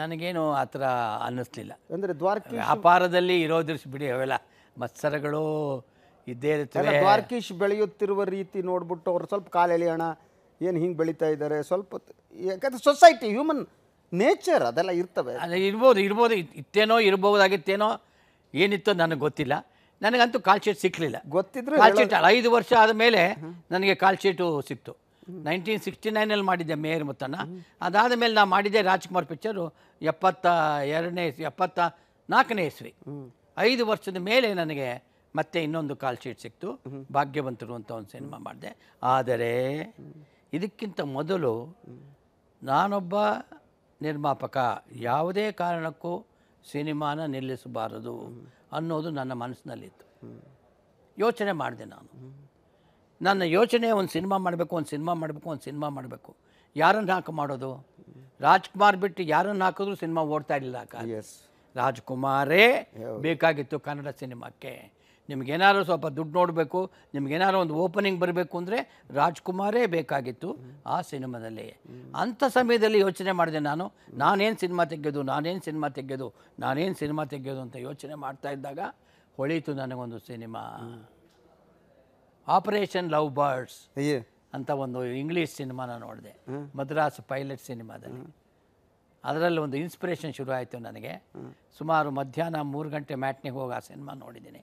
ನನಗೇನು ಆ ಥರ ಅನ್ನಿಸ್ಲಿಲ್ಲ ಅಂದರೆ ದ್ವಾರಕ ವ್ಯಾಪಾರದಲ್ಲಿ ಇರೋದ್ರಿಸ್ ಬಿಡಿ ಅವೆಲ್ಲ ಮತ್ಸರಗಳು ಇದ್ದೇ ಇರುತ್ತೆ ದ್ವಾರಕೀಶ್ ಬೆಳೆಯುತ್ತಿರುವ ರೀತಿ ನೋಡ್ಬಿಟ್ಟು ಅವ್ರು ಸ್ವಲ್ಪ ಕಾಲೆಳೆಯೋಣ ಏನು ಹಿಂಗೆ ಬೆಳೀತಾ ಇದ್ದಾರೆ ಸ್ವಲ್ಪ ಯಾಕಂದರೆ ಸೊಸೈಟಿ ಹ್ಯೂಮನ್ ನೇಚರ್ ಅದೆಲ್ಲ ಇರ್ತವೆ ಅದೇ ಇರ್ಬೋದು ಇರ್ಬೋದು ಇತ್ತೇನೋ ಇರ್ಬೋದಾಗಿತ್ತೇನೋ ಏನಿತ್ತೋ ನನಗೆ ಗೊತ್ತಿಲ್ಲ ನನಗಂತೂ ಕಾಲ್ ಶೀಟ್ ಸಿಕ್ಕಲಿಲ್ಲ ಗೊತ್ತಿದ್ರೆ ಕಾಲ್ ಶೀಟ್ ಐದು ವರ್ಷ ಆದ ಮೇಲೆ ನನಗೆ ಕಾಲ್ ಶೀಟು ಸಿಕ್ತು ನೈನ್ಟೀನ್ ಸಿಕ್ಸ್ಟಿ ನೈನಲ್ಲಿ ಮಾಡಿದ್ದೆ ಮೇಯರ್ ಮುತ್ತಣ್ಣ ಅದಾದ ಮೇಲೆ ನಾನು ಮಾಡಿದ್ದೆ ರಾಜ್ಕುಮಾರ್ ಪಿಕ್ಚರು ಎಪ್ಪತ್ತ ಎರಡನೇ ಇಸ್ವಿ ಎಪ್ಪತ್ತ ನಾಲ್ಕನೇ ಇಸ್ವಿ ಐದು ವರ್ಷದ ಮೇಲೆ ನನಗೆ ಮತ್ತೆ ಇನ್ನೊಂದು ಕಾಲ್ ಶೀಟ್ ಸಿಕ್ತು ಭಾಗ್ಯವಂತರು ಅಂತ ಒಂದು ಸಿನಿಮಾ ಮಾಡಿದೆ ಆದರೆ ಇದಕ್ಕಿಂತ ಮೊದಲು ನಾನೊಬ್ಬ ನಿರ್ಮಾಪಕ ಯಾವುದೇ ಕಾರಣಕ್ಕೂ ಸಿನಿಮಾನ ನಿಲ್ಲಿಸಬಾರದು ಅನ್ನೋದು ನನ್ನ ಮನಸ್ಸಿನಲ್ಲಿತ್ತು ಯೋಚನೆ ಮಾಡಿದೆ ನಾನು ನನ್ನ ಯೋಚನೆ ಒಂದು ಸಿನಿಮಾ ಮಾಡಬೇಕು ಒಂದು ಸಿನಿಮಾ ಮಾಡಬೇಕು ಒಂದು ಸಿನಿಮಾ ಮಾಡಬೇಕು ಯಾರನ್ನು ಹಾಕಿ ಮಾಡೋದು ರಾಜ್ಕುಮಾರ್ ಬಿಟ್ಟು ಯಾರನ್ನು ಹಾಕಿದ್ರು ಸಿನಿಮಾ ಓಡ್ತಾ ಇರಲಿಲ್ಲ ರಾಜ್ಕುಮಾರೇ ಬೇಕಾಗಿತ್ತು ಕನ್ನಡ ಸಿನಿಮಾಕ್ಕೆ ನಿಮಗೇನಾದ್ರು ಸ್ವಲ್ಪ ದುಡ್ಡು ನೋಡಬೇಕು ನಿಮಗೇನಾದ್ರು ಒಂದು ಓಪನಿಂಗ್ ಬರಬೇಕು ಅಂದರೆ ರಾಜ್ಕುಮಾರೇ ಬೇಕಾಗಿತ್ತು ಆ ಸಿನಿಮಾದಲ್ಲಿ ಅಂಥ ಸಮಯದಲ್ಲಿ ಯೋಚನೆ ಮಾಡಿದೆ ನಾನು ನಾನೇನು ಸಿನಿಮಾ ತೆಗೆಯೋದು ನಾನೇನು ಸಿನಿಮಾ ತೆಗೆದು ನಾನೇನು ಸಿನಿಮಾ ತೆಗೆದು ಅಂತ ಯೋಚನೆ ಮಾಡ್ತಾ ಇದ್ದಾಗ ಹೊಳೀತು ನನಗೊಂದು ಸಿನಿಮಾ ಆಪರೇಷನ್ ಲವ್ ಬರ್ಡ್ಸ್ ಅಂತ ಒಂದು ಇಂಗ್ಲೀಷ್ ಸಿನಿಮಾನ ನೋಡಿದೆ ಮದ್ರಾಸ್ ಪೈಲಟ್ ಸಿನಿಮಾದಲ್ಲಿ ಅದರಲ್ಲಿ ಒಂದು ಇನ್ಸ್ಪಿರೇಷನ್ ಶುರು ಆಯಿತು ನನಗೆ ಸುಮಾರು ಮಧ್ಯಾಹ್ನ ಮೂರು ಗಂಟೆ ಮ್ಯಾಟ್ನಿಗೆ ಹೋಗಿ ಆ ಸಿನಿಮಾ ನೋಡಿದ್ದೀನಿ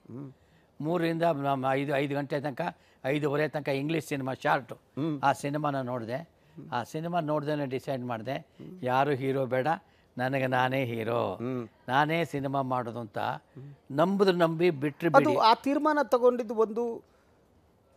ಮೂರರಿಂದ ಐದು ಐದು ಗಂಟೆ ತನಕ ಐದುವರೆ ತನಕ ಇಂಗ್ಲೀಷ್ ಸಿನಿಮಾ ಶಾರ್ಟು ಆ ಸಿನಿಮಾನ ನೋಡಿದೆ ಆ ಸಿನಿಮಾ ನೋಡ್ದೇ ಡಿಸೈಡ್ ಮಾಡಿದೆ ಯಾರು ಹೀರೋ ಬೇಡ ನನಗೆ ನಾನೇ ಹೀರೋ ನಾನೇ ಸಿನಿಮಾ ಮಾಡೋದು ಅಂತ ನಂಬಿದ್ರು ನಂಬಿ ಬಿಟ್ಟರೆ ಆ ತೀರ್ಮಾನ ತಗೊಂಡಿದ್ದು ಒಂದು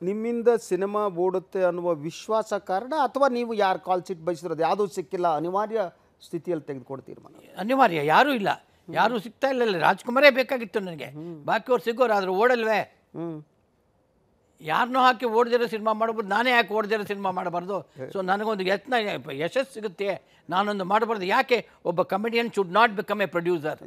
ನಿಮ್ಮಿಂದ ಸಿನಿಮಾ ಓಡುತ್ತೆ ಅನ್ನುವ ವಿಶ್ವಾಸ ಕಾರಣ ಅಥವಾ ನೀವು ಯಾರು ಕಾಲ್ ಸೀಟ್ ಬಯಸಿರೋದು ಯಾವುದೂ ಸಿಕ್ಕಿಲ್ಲ ಅನಿವಾರ್ಯ ಸ್ಥಿತಿಯಲ್ಲಿ ತೆಗೆದುಕೊಂಡು ತೀರ್ಮಾನ ಅನಿವಾರ್ಯ ಯಾರೂ ಇಲ್ಲ ಯಾರು ಸಿಗ್ತಾ ಇಲ್ಲ ರಾಜ್ಕುಮಾರೇ ಬೇಕಾಗಿತ್ತು ನನಗೆ ಬಾಕಿಯವ್ರು ಆದ್ರೆ ಓಡಲ್ವೇ ಯಾರನ್ನೂ ಹಾಕಿ ಓಡದಿರೋ ಸಿನಿಮಾ ಮಾಡಬಾರ್ದು ನಾನೇ ಯಾಕೆ ಓಡದಿರೋ ಸಿನಿಮಾ ಮಾಡಬಾರ್ದು ಸೊ ನನಗೊಂದು ಯತ್ನ ಯಶಸ್ಸು ಸಿಗುತ್ತೆ ನಾನೊಂದು ಮಾಡಬಾರ್ದು ಯಾಕೆ ಒಬ್ಬ comedian should not become a producer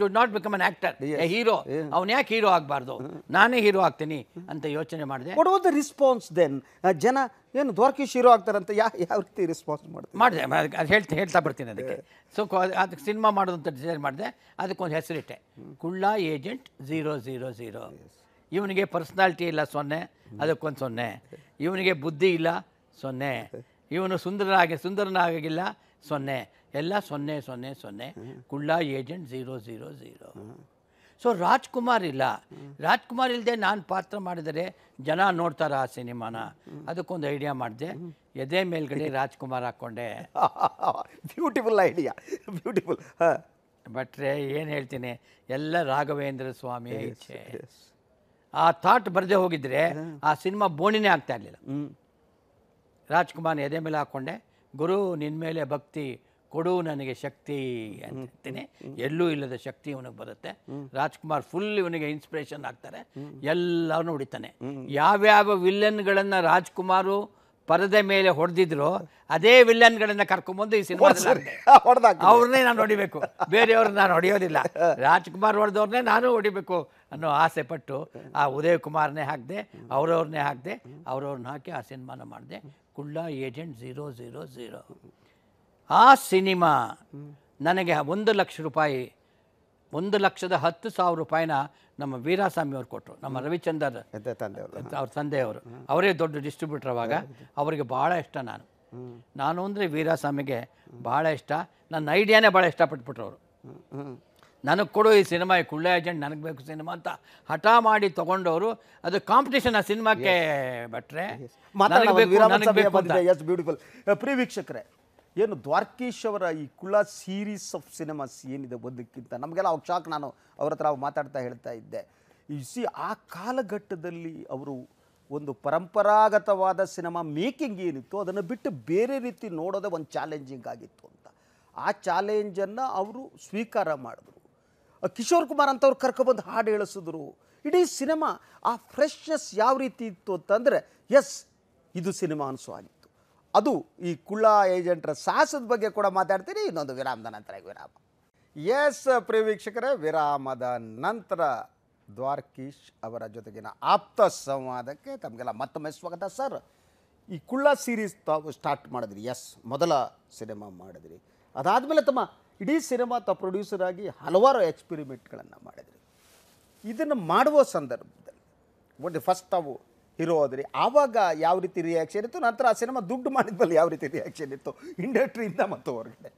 should not become an actor hero ಅವ್ನು ಯಾಕೆ ಹೀರೋ ಆಗಬಾರ್ದು ನಾನೇ ಹೀರೋ ಆಗ್ತೀನಿ ಅಂತ ಯೋಚನೆ ಮಾಡಿದೆ ರಿಸ್ಪಾನ್ಸ್ ದೆನ್ uh, ಜನ ಏನು ದ್ವಾರಕಿ ಶೀರೋ ಆಗ್ತಾರಂತ ಯಾ ಯಾವ ರೀತಿ ರೆಸ್ಪಾನ್ಸ್ ಮಾಡೋದು ಮಾಡಿದೆ ಅದು ಹೇಳ್ತಾ ಹೇಳ್ತಾ ಬರ್ತೀನಿ ಅದಕ್ಕೆ ಸೊ ಅದಕ್ಕೆ ಸಿನಿಮಾ ಮಾಡೋದು ಅಂತ ಡಿಸೈನ್ ಮಾಡಿದೆ ಅದಕ್ಕೊಂದು ಹೆಸರಿಟ್ಟೆ Kulla agent zero zero zero ಇವನಿಗೆ ಪರ್ಸ್ನಾಲಿಟಿ ಇಲ್ಲ ಸೊನ್ನೆ ಅದಕ್ಕೊಂದು ಸೊನ್ನೆ ಇವನಿಗೆ ಬುದ್ಧಿ ಇಲ್ಲ ಸೊನ್ನೆ ಇವನು ಸುಂದರನಾಗಿ ಸುಂದರನಾಗಿಲ್ಲ ಸೊನ್ನೆ ಎಲ್ಲ ಸೊನ್ನೆ ಸೊನ್ನೆ ಸೊನ್ನೆ Kulla agent zero zero zero so Rajkumar ಇಲ್ಲ ರಾಜ್ಕುಮಾರ್ ಇಲ್ಲದೆ ನಾನು ಪಾತ್ರ ಮಾಡಿದರೆ ಜನ ನೋಡ್ತಾರ ಆ ಸಿನಿಮಾನ ಅದಕ್ಕೊಂದು ಐಡಿಯಾ ಮಾಡಿದೆ ಎದೆ ಮೇಲ್ಗಡೆ ರಾಜ್ಕುಮಾರ್ ಹಾಕ್ಕೊಂಡೆ ಬ್ಯೂಟಿಫುಲ್ ಐಡಿಯಾ ಬ್ಯೂಟಿಫುಲ್ ಬಟ್ರೆ ಏನು ಹೇಳ್ತೀನಿ ಎಲ್ಲ ರಾಘವೇಂದ್ರ ಸ್ವಾಮಿ ಆ ಥಾಟ್ ಬರೆದೇ ಹೋಗಿದ್ರೆ ಆ ಸಿನಿಮಾ ಬೋಣಿನೇ ಆಗ್ತಾ ಇರಲಿಲ್ಲ ರಾಜ್ಕುಮಾರ್ ಎದೆ ಮೇಲೆ ಹಾಕ್ಕೊಂಡೆ ಗುರು ನಿನ್ನ ಮೇಲೆ ಭಕ್ತಿ ಕೊಡು ನನಗೆ ಶಕ್ತಿ ಅಂತೀನಿ ಎಲ್ಲೂ ಇಲ್ಲದ ಶಕ್ತಿ ಇವನಿಗೆ ಬರುತ್ತೆ ರಾಜ್ಕುಮಾರ್ ಫುಲ್ ಇವನಿಗೆ ಇನ್ಸ್ಪಿರೇಷನ್ ಆಗ್ತಾರೆ ಎಲ್ಲವನ್ನು ಹೊಡಿತಾನೆ ಯಾವ್ಯಾವ ವಿಲ್ಲನ್ಗಳನ್ನು ರಾಜ್ಕುಮಾರು ಪರದೆ ಮೇಲೆ ಹೊಡೆದಿದ್ರು ಅದೇ ವಿಲನ್ಗಳನ್ನ ಕರ್ಕೊಂಬಂದು ಈ ಸಿನಿಮಾ ಅವ್ರನ್ನೇ ನಾನು ಹೊಡಿಬೇಕು ಬೇರೆಯವ್ರನ್ನ ನಾನು ಹೊಡೆಯೋದಿಲ್ಲ ರಾಜ್ಕುಮಾರ್ ಹೊಡೆದವ್ರನ್ನೇ ನಾನು ಹೊಡಿಬೇಕು ಅನ್ನೋ ಆಸೆ ಪಟ್ಟು ಆ ಉದಯ್ ಕುಮಾರ್ನೇ ಹಾಕಿದೆ ಅವ್ರವ್ರನ್ನೇ ಹಾಕಿದೆ ಅವ್ರವ್ರನ್ನ ಹಾಕಿ ಆ ಸಿನಿಮಾನ ಮಾಡಿದೆ Kulla agent zero zero zero ಆ ಸಿನಿಮಾ ನನಗೆ ಒಂದು ಲಕ್ಷ ರೂಪಾಯಿ ಒಂದು ಲಕ್ಷದ ಹತ್ತು ಸಾವಿರ ರೂಪಾಯಿನ ನಮ್ಮ ವೀರಾಸ್ವಾಮಿ ಅವರು ಕೊಟ್ಟರು ನಮ್ಮ ರವಿಚಂದರ್ ಅವ್ರ ತಂದೆಯವರು ಅವರೇ ದೊಡ್ಡ ಡಿಸ್ಟ್ರಿಬ್ಯೂಟರ್ ಅವಾಗ ಅವರಿಗೆ ಭಾಳ ಇಷ್ಟ ನಾನು ನಾನು ಅಂದರೆ ವೀರಾಸ್ವಾಮಿಗೆ ಭಾಳ ಇಷ್ಟ ನನ್ನ ಐಡಿಯಾನೇ ಭಾಳ ಇಷ್ಟಪಟ್ಬಿಟ್ರು ಅವರು ನನಗೆ ಕೊಡು ಈ ಸಿನಿಮಾ ಈ ಕುಳ್ಳೆ ಏಜೆಂಟ್ ನನಗೆ ಬೇಕು ಸಿನಿಮಾ ಅಂತ ಹಠ ಮಾಡಿ ತೊಗೊಂಡವರು ಅದು ಕಾಂಪಿಟೇಷನ್ ಆ ಸಿನಿಮಾಕ್ಕೆ ಬಟ್ರೆ ನನಗೆ ಪ್ರೀ ವೀಕ್ಷಕರೇ ಏನು ದ್ವಾರ್ಕೀಶ್ ಅವರ ಈ ಕುಲ ಸೀರೀಸ್ ಆಫ್ ಸಿನಿಮಾಸ್ ಏನಿದೆ ಒಂದಕ್ಕಿಂತ ನಮಗೆಲ್ಲ ಅವಾಗ ಶಾಕ್ ನಾನು ಅವ್ರ ಹತ್ರ ಮಾತಾಡ್ತಾ ಹೇಳ್ತಾ ಇದ್ದೆ ಈ ಸಿ ಆ ಕಾಲಘಟ್ಟದಲ್ಲಿ ಅವರು ಒಂದು ಪರಂಪರಾಗತವಾದ ಸಿನಿಮಾ ಮೇಕಿಂಗ್ ಏನಿತ್ತು ಅದನ್ನು ಬಿಟ್ಟು ಬೇರೆ ರೀತಿ ನೋಡೋದೇ ಒಂದು ಚಾಲೆಂಜಿಂಗ್ ಆಗಿತ್ತು ಅಂತ ಆ ಚಾಲೆಂಜನ್ನು ಅವರು ಸ್ವೀಕಾರ ಮಾಡಿದ್ರು ಕಿಶೋರ್ ಕುಮಾರ್ ಅಂತವ್ರು ಕರ್ಕೊಬಂದು ಹಾಡು ಹೇಳಿಸಿದ್ರು ಇಡೀ ಸಿನಿಮಾ ಆ ಫ್ರೆಶ್ನೆಸ್ ಯಾವ ರೀತಿ ಇತ್ತು ಅಂತಂದರೆ ಎಸ್ ಇದು ಸಿನಿಮಾ ಅನಿಸೋ ಸ್ವಾಮಿ ಅದು ಈ ಕುಳ್ಳ ಏಜೆಂಟ್ರ ಸಾಹಸದ ಬಗ್ಗೆ ಕೂಡ ಮಾತಾಡ್ತೀನಿ ಇನ್ನೊಂದು ವಿರಾಮದ ನಂತರ ವಿರಾಮ ಎಸ್ ಪ್ರಿಯ ವೀಕ್ಷಕರೇ ವಿರಾಮದ ನಂತರ ದ್ವಾರಕೀಶ್ ಅವರ ಜೊತೆಗಿನ ಆಪ್ತ ಸಂವಾದಕ್ಕೆ ತಮಗೆಲ್ಲ ಮತ್ತೊಮ್ಮೆ ಸ್ವಾಗತ ಸರ್ ಈ ಕುಳ್ಳ ಸೀರೀಸ್ ತಾವು ಸ್ಟಾರ್ಟ್ ಮಾಡಿದ್ರಿ ಎಸ್ ಮೊದಲ ಸಿನಿಮಾ ಮಾಡಿದ್ರಿ ಅದಾದಮೇಲೆ ತಮ್ಮ ಇಡೀ ಸಿನಿಮಾ ತ ಪ್ರೊಡ್ಯೂಸರ್ ಆಗಿ ಹಲವಾರು ಎಕ್ಸ್ಪಿರಿಮೆಂಟ್ಗಳನ್ನು ಮಾಡಿದ್ರಿ ಇದನ್ನು ಮಾಡುವ ಸಂದರ್ಭದಲ್ಲಿ ಒಂದು ಫಸ್ಟ್ ತಾವು ಇರೋದ್ರಿ ಆವಾಗ ಯಾವ ರೀತಿ ರಿಯಾಕ್ಷನ್ ಇತ್ತು ನಂತರ ಆ ಸಿನಿಮಾ ದುಡ್ಡು ಮಾಡಿದ್ಮೇಲೆ ಯಾವ ರೀತಿ ರಿಯಾಕ್ಷನ್ ಇತ್ತು ಇಂಡಸ್ಟ್ರಿಯಿಂದ ಮತ್ತು ಹೊರಗಡೆ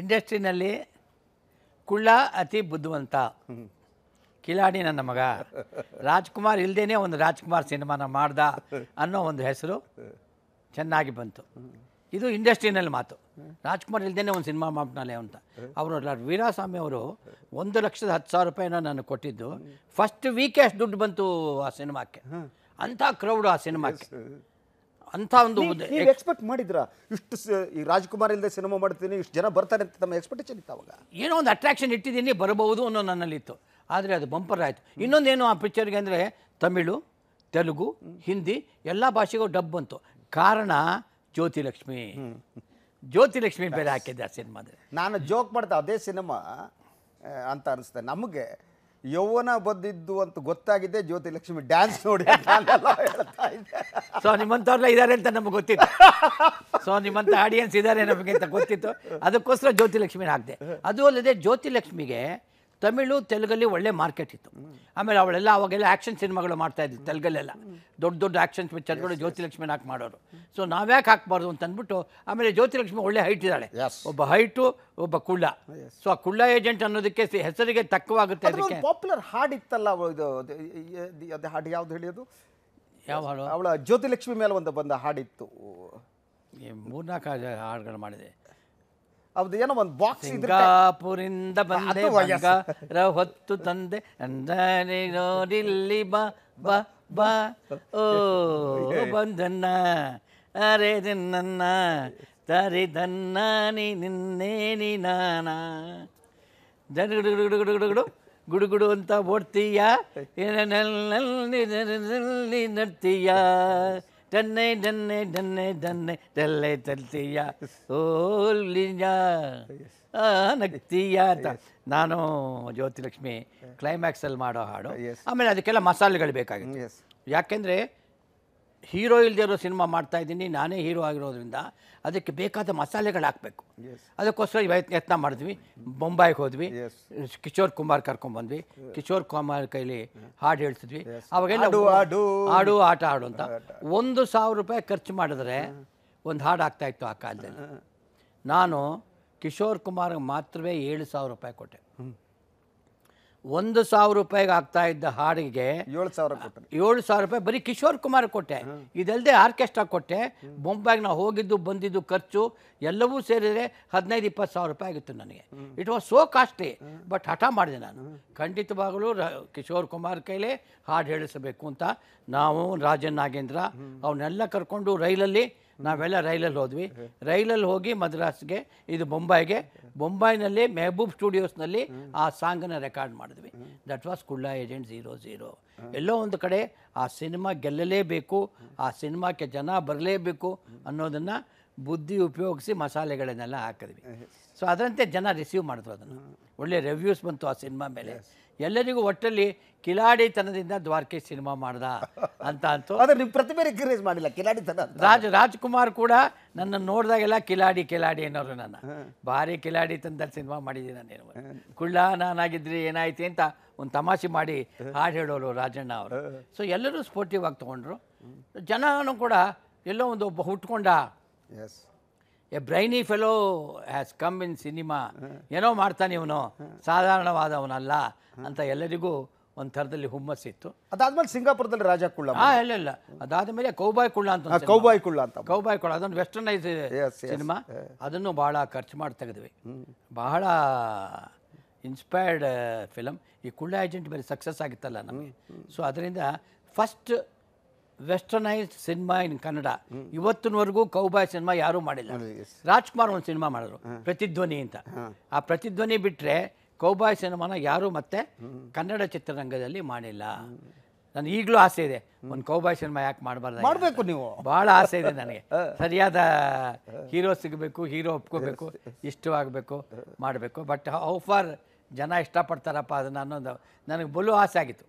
ಇಂಡಸ್ಟ್ರಿನಲ್ಲಿ ಕುಳ್ಳ ಅತಿ ಬುದ್ಧಿವಂತ ಕಿಲಾಡಿ ನನ್ನ ಮಗ ರಾಜ್ಕುಮಾರ್ ಇಲ್ಲದೇನೆ ಒಂದು ರಾಜ್ಕುಮಾರ್ ಸಿನಿಮಾನ ಮಾಡ್ದ ಅನ್ನೋ ಒಂದು ಹೆಸರು ಚೆನ್ನಾಗಿ ಬಂತು ಇದು ಇಂಡಸ್ಟ್ರಿನಲ್ಲಿ ಮಾತು ರಾಜ್ಕುಮಾರ್ ಇಲ್ದೇನೆ ಒಂದು ಸಿನಿಮಾ ಮಾಪ್ನಲ್ಲೇ ಅಂತ ಅವರು ವೀರಾಸ್ವಾಮಿ ಅವರು ಒಂದು ಲಕ್ಷದ ಹತ್ತು ಸಾವಿರ ರೂಪಾಯಿನ ನಾನು ಕೊಟ್ಟಿದ್ದು ಫಸ್ಟ್ ವೀಕೆ ಅಷ್ಟು ದುಡ್ಡು ಬಂತು ಆ ಸಿನಿಮಾಕ್ಕೆ ಅಂಥ ಕ್ರೌಡ್ ಆ ಸಿನಿಮಾಕ್ಕೆ ಅಂಥ ಒಂದು ಎಕ್ಸ್ಪೆಕ್ಟ್ ಮಾಡಿದ್ರ ಇಷ್ಟು ಈ ರಾಜ್ಕುಮಾರ್ ಇಲ್ಲದೆ ಸಿನಿಮಾ ಮಾಡ್ತೀನಿ ಇಷ್ಟು ಜನ ಬರ್ತಾರೆ ಅಂತ ತಮ್ಮ ಎಕ್ಸ್ಪೆಕ್ಟೇಷನ್ ಇತ್ತು ಅವಾಗ ಏನೋ ಒಂದು ಅಟ್ರಾಕ್ಷನ್ ಇಟ್ಟಿದ್ದೀನಿ ಬರಬಹುದು ಅನ್ನೋ ನನ್ನಲ್ಲಿತ್ತು ಆದರೆ ಅದು ಬಂಪರ್ ಆಯಿತು ಇನ್ನೊಂದೇನು ಆ ಪಿಕ್ಚರ್ಗೆ ಅಂದರೆ ತಮಿಳು ತೆಲುಗು ಹಿಂದಿ ಎಲ್ಲ ಭಾಷೆಗೂ ಡಬ್ ಬಂತು ಕಾರಣ ಜ್ಯೋತಿ ಜ್ಯೋತಿಲಕ್ಷ್ಮಿ ಜ್ಯೋತಿಲಕ್ಷ್ಮಿ ಬೇರೆ ಹಾಕಿದ್ದೆ ಆ ಸಿನಿಮಾದ್ರೆ ನಾನು ಜೋಕ್ ಮಾಡ್ತಾ ಅದೇ ಸಿನಿಮಾ ಅಂತ ಅನಿಸ್ತೆ ನಮಗೆ ಯೌವನ ಬಂದಿದ್ದು ಅಂತ ಗೊತ್ತಾಗಿದೆ ಜ್ಯೋತಿಲಕ್ಷ್ಮಿ ಡ್ಯಾನ್ಸ್ ನೋಡಿ ಅಂತ ಸೊ ನಿಮ್ಮಂಥವ್ರೆಲ್ಲ ಇದ್ದಾರೆ ಅಂತ ನಮ್ಗೆ ಗೊತ್ತಿತ್ತು ಸೊ ನಿಮ್ಮಂಥ ಆಡಿಯನ್ಸ್ ಇದ್ದಾರೆ ನಮಗೆ ಅಂತ ಗೊತ್ತಿತ್ತು ಅದಕ್ಕೋಸ್ಕರ ಜ್ಯೋತಿಲಕ್ಷ್ಮಿನ ಹಾಕಿದೆ ಅದು ಅಲ್ಲದೆ ಜ್ಯೋತಿಲಕ್ಷ್ಮಿಗೆ ತಮಿಳು ತೆಲುಗಲ್ಲಿ ಒಳ್ಳೆ ಮಾರ್ಕೆಟ್ ಇತ್ತು ಆಮೇಲೆ ಅವಳೆಲ್ಲ ಅವಾಗೆಲ್ಲ ಆ್ಯಕ್ಷನ್ ಸಿನಿಮಾಗಳು ಮಾಡ್ತಾ ಇದ್ವಿ ತೆಲುಗಲ್ಲೆಲ್ಲ ದೊಡ್ಡ ದೊಡ್ಡ ಆ್ಯಕ್ಷನ್ ಪಿಕ್ಚರ್ಗಳು ಜ್ಯೋತಿಲಕ್ಷ್ಮಿನ ಹಾಕಿ ಮಾಡೋರು ಸೊ ನಾವ್ಯಾಕೆ ಹಾಕ್ಬಾರ್ದು ಅಂತ ಅಂದ್ಬಿಟ್ಟು ಆಮೇಲೆ ಜ್ಯೋತಿಲಕ್ಷ್ಮಿ ಒಳ್ಳೆ ಹೈಟ್ ಇದ್ದಾಳೆ ಒಬ್ಬ ಹೈಟು ಒಬ್ಬ ಕುಳ್ಳ ಸೊ ಆ ಕುಳ್ಳ ಏಜೆಂಟ್ ಅನ್ನೋದಕ್ಕೆ ಹೆಸರಿಗೆ ತಕ್ಕವಾಗುತ್ತೆ ಅದಕ್ಕೆ ಪಾಪ್ಯುಲರ್ ಹಾಡ್ ಇತ್ತಲ್ಲ ಇದು ಹಾಡು ಯಾವ್ದು ಹೇಳಿಯೋದು ಯಾವ ಹಾಡು ಅವಳ ಜ್ಯೋತಿಲಕ್ಷ್ಮಿ ಮೇಲೆ ಒಂದು ಬಂದ ಹಾಡಿತ್ತು ಮೂರ್ನಾಲ್ಕು ಹಾಡುಗಳು ಮಾಡಿದೆ ಅವ್ದು ಏನೋ ಒಂದು ಬಾಕ್ಸ್ ಸಿಂಗಾಪುರಿಂದ ಬಂದೆ ಬಂಗಾರ ಹೊತ್ತು ತಂದೆ ಅಂದಾನೆ ನೋಡಿಲ್ಲಿ ಬಾ ಬಾ ಬಾ ಓ ಬಂದನ್ನ ಅರೆ ನನ್ನ ತರಿದನ್ನ ದನ್ನ ನೀ ನಿನ್ನೆ ನೀ ನಾನ ಗುಡು ಗುಡುಗುಡು ಅಂತ ಓಡ್ತೀಯ ನಡ್ತೀಯ ಡನ್ನೆ ಡನ್ನೆ ಡನ್ನೆ ಡನ್ನೆ ಡಲ್ಲೆ ತಲ್ತೀಯ ಓಲಿಯ ನಗ್ತೀಯ ಅಂತ ನಾನು ಜ್ಯೋತಿಲಕ್ಷ್ಮಿ ಕ್ಲೈಮ್ಯಾಕ್ಸಲ್ಲಿ ಮಾಡೋ ಹಾಡು ಆಮೇಲೆ ಅದಕ್ಕೆಲ್ಲ ಮಸಾಲೆಗಳು ಬೇಕಾಗಿತ್ತು ಯಾಕೆಂದರೆ ಹೀರೋ ಇಲ್ಲದೆ ಇರೋ ಸಿನಿಮಾ ಮಾಡ್ತಾ ಇದ್ದೀನಿ ನಾನೇ ಹೀರೋ ಆಗಿರೋದ್ರಿಂದ ಅದಕ್ಕೆ ಬೇಕಾದ ಮಸಾಲೆಗಳು ಹಾಕಬೇಕು ಅದಕ್ಕೋಸ್ಕರ ಯತ್ನ ಮಾಡಿದ್ವಿ ಮುಂಬೈಗೆ ಹೋದ್ವಿ ಕಿಶೋರ್ ಕುಮಾರ್ ಕರ್ಕೊಂಡ್ಬಂದ್ವಿ ಕಿಶೋರ್ ಕುಮಾರ್ ಕೈಲಿ ಹಾಡು ಹೇಳ್ತಿದ್ವಿ ಅವಾಗೆಲ್ಲ ಹಾಡು ಆಟ ಹಾಡು ಅಂತ ಒಂದು ಸಾವಿರ ರೂಪಾಯಿ ಖರ್ಚು ಮಾಡಿದ್ರೆ ಒಂದು ಹಾಡು ಆಗ್ತಾ ಇತ್ತು ಆ ಕಾಲದಲ್ಲಿ ನಾನು ಕಿಶೋರ್ ಕುಮಾರ್ಗೆ ಮಾತ್ರವೇ ಏಳು ಸಾವಿರ ರೂಪಾಯಿ ಕೊಟ್ಟೆ ಒಂದು ಸಾವಿರ ರೂಪಾಯಿಗೆ ಆಗ್ತಾ ಇದ್ದ ಹಾಡಿಗೆ ಏಳು ಸಾವಿರ ಕೊಟ್ಟೆ ಏಳು ಸಾವಿರ ರೂಪಾಯಿ ಬರೀ ಕಿಶೋರ್ ಕುಮಾರ್ ಕೊಟ್ಟೆ ಇದಲ್ಲದೆ ಆರ್ಕೆಸ್ಟ್ರಾ ಕೊಟ್ಟೆ ಮುಂಬೈಗೆ ನಾವು ಹೋಗಿದ್ದು ಬಂದಿದ್ದು ಖರ್ಚು ಎಲ್ಲವೂ ಸೇರಿದರೆ ಹದಿನೈದು ಇಪ್ಪತ್ತು ಸಾವಿರ ರೂಪಾಯಿ ಆಗಿತ್ತು ನನಗೆ it was so costly but ಹಠ ಮಾಡಿದೆ ನಾನು ಖಂಡಿತವಾಗಲೂ ಕಿಶೋರ್ ಕುಮಾರ್ ಕೈಲೇ ಹಾಡು ಹೇಳಿಸಬೇಕು ಅಂತ ನಾವು ರಾಜನ್ ನಾಗೇಂದ್ರ ಅವನ್ನೆಲ್ಲ ಕರ್ಕೊಂಡು ರೈಲಲ್ಲಿ ನಾವೆಲ್ಲ ರೈಲಲ್ಲಿ ಹೋದ್ವಿ ರೈಲಲ್ಲಿ ಹೋಗಿ ಮದ್ರಾಸ್ಗೆ ಇದು ಬೊಂಬಾಯ್ಗೆ ಬೊಂಬೈನಲ್ಲಿ ಮೆಹಬೂಬ್ ಸ್ಟುಡಿಯೋಸ್ನಲ್ಲಿ ಆ ಸಾಂಗನ್ನು ರೆಕಾರ್ಡ್ ಮಾಡಿದ್ವಿ that was Kulla agent zero zero ಎಲ್ಲೋ ಒಂದು ಕಡೆ ಆ ಸಿನಿಮಾ ಗೆಲ್ಲಲೇಬೇಕು ಆ ಸಿನಿಮಾಕ್ಕೆ ಜನ ಬರಲೇಬೇಕು ಅನ್ನೋದನ್ನು ಬುದ್ಧಿ ಉಪಯೋಗಿಸಿ ಮಸಾಲೆಗಳನ್ನೆಲ್ಲ ಹಾಕಿದ್ವಿ ಸೊ ಅದರಂತೆ ಜನ ರಿಸೀವ್ ಮಾಡಿದ್ರು ಅದನ್ನು ಒಳ್ಳೆ ರಿವ್ಯೂಸ್ ಬಂತು ಆ ಸಿನಿಮಾ ಮೇಲೆ ಎಲ್ಲರಿಗೂ ಒಟ್ಟಲ್ಲಿ ಕಿಲಾಡಿತನದಿಂದ ದ್ವಾರಕೆ ಸಿನಿಮಾ ಮಾಡ್ದ ಅಂತ ಅಂತೂ ಆದರೆ ನೀವು ಪ್ರತಿಭೆ ರಿಕಗ್ನೈಸ್ ಮಾಡಿಲ್ಲ ಕಿಲಾಡಿತನ ರಾಜ್ ರಾಜ್ಕುಮಾರ್ ಕೂಡ ನನ್ನ ನೋಡಿದಾಗೆಲ್ಲ ಕಿಲಾಡಿ ಕಿಲಾಡಿ ಅನ್ನೋರು ನನ್ನ ಭಾರಿ ಕಿಲಾಡಿತನದಲ್ಲಿ ಸಿನಿಮಾ ಮಾಡಿದ್ದೀನಿ ನಾನು ಕುಳ್ಳ ನಾನಾಗಿದ್ರಿ ಏನಾಯ್ತು ಅಂತ ಒಂದು ತಮಾಷೆ ಮಾಡಿ ಹಾಡು ಹೇಳೋರು ರಾಜಣ್ಣ ಅವರು ಸೊ ಎಲ್ಲರೂ ಸ್ಪೋರ್ಟಿವ್ ಆಗಿ ತೊಗೊಂಡ್ರು ಜನನೂ ಕೂಡ ಎಲ್ಲೋ ಒಂದು ಒಬ್ಬ ಹುಟ್ಕೊಂಡ a brainy fellow has come in cinema ಏನೋ ಮಾಡ್ತಾನೆ ಇವನು ಸಾಧಾರಣವಾದವನಲ್ಲ ಅಂತ ಎಲ್ಲರಿಗೂ ಒಂದು ಥರದಲ್ಲಿ ಹುಮ್ಮಸ್ಸಿತ್ತು ಅದಾದ್ಮೇಲೆ ಸಿಂಗಾಪುರದಲ್ಲಿ ರಾಜ ಕುಳ್ಳ ಹಾಂ ಇಲ್ಲ ಇಲ್ಲ ಅದಾದಮೇಲೆ ಕೌಬಾಯ್ ಕುಳ್ಳ ಅಂತ ಕೌಬಾಯ್ ಕುಳ್ಳ ಅಂತ ಕೌಬಾಯ್ ಕುಳ್ಳ ಅದೊಂದು ವೆಸ್ಟರ್ನೈಸ್ ಸಿನಿಮಾ ಅದನ್ನು ಭಾಳ ಖರ್ಚು ಮಾಡಿ ತೆಗೆದ್ವಿ ಬಹಳ ಇನ್ಸ್ಪೈರ್ಡ್ ಫಿಲಮ್ uh, ಈ ಕುಳ್ಳ ಏಜೆಂಟ್ ಮೇಲೆ ಸಕ್ಸಸ್ ಆಗಿತ್ತಲ್ಲ ನಮಗೆ ಸೊ ಅದರಿಂದ first westernised cinema in Kannada ಇವತ್ತಿನವರೆಗೂ ಕೌಬಾಯ್ ಸಿನಿಮಾ ಯಾರೂ ಮಾಡಿಲ್ಲ ರಾಜ್ಕುಮಾರ್ ಒಂದು ಸಿನಿಮಾ ಮಾಡಿದ್ರು ಪ್ರತಿಧ್ವನಿ ಅಂತ ಆ ಪ್ರತಿಧ್ವನಿ ಬಿಟ್ಟರೆ ಕೌಬಾಯ್ ಸಿನಿಮಾನ ಯಾರು ಮತ್ತೆ ಕನ್ನಡ ಚಿತ್ರರಂಗದಲ್ಲಿ ಮಾಡಿಲ್ಲ ನನ್ ಈಗಲೂ ಆಸೆ ಇದೆ ಒಂದು ಕೌಬಾಯ್ ಸಿನಿಮಾ ಯಾಕೆ ಮಾಡಬಾರ್ದು ಮಾಡಬೇಕು ನೀವು ಭಾಳ ಆಸೆ ಇದೆ ನನಗೆ ಸರಿಯಾದ ಹೀರೋ ಸಿಗಬೇಕು ಹೀರೋ ಒಪ್ಕೋಬೇಕು ಇಷ್ಟವಾಗಬೇಕು ಮಾಡಬೇಕು ಬಟ್ ಹೌ ಫಾರ್ ಜನ ಇಷ್ಟಪಡ್ತಾರಪ್ಪ ಅದನ್ನು ಅನ್ನೋದು ನನಗೆ ಬಲು ಆಸೆ ಆಗಿತ್ತು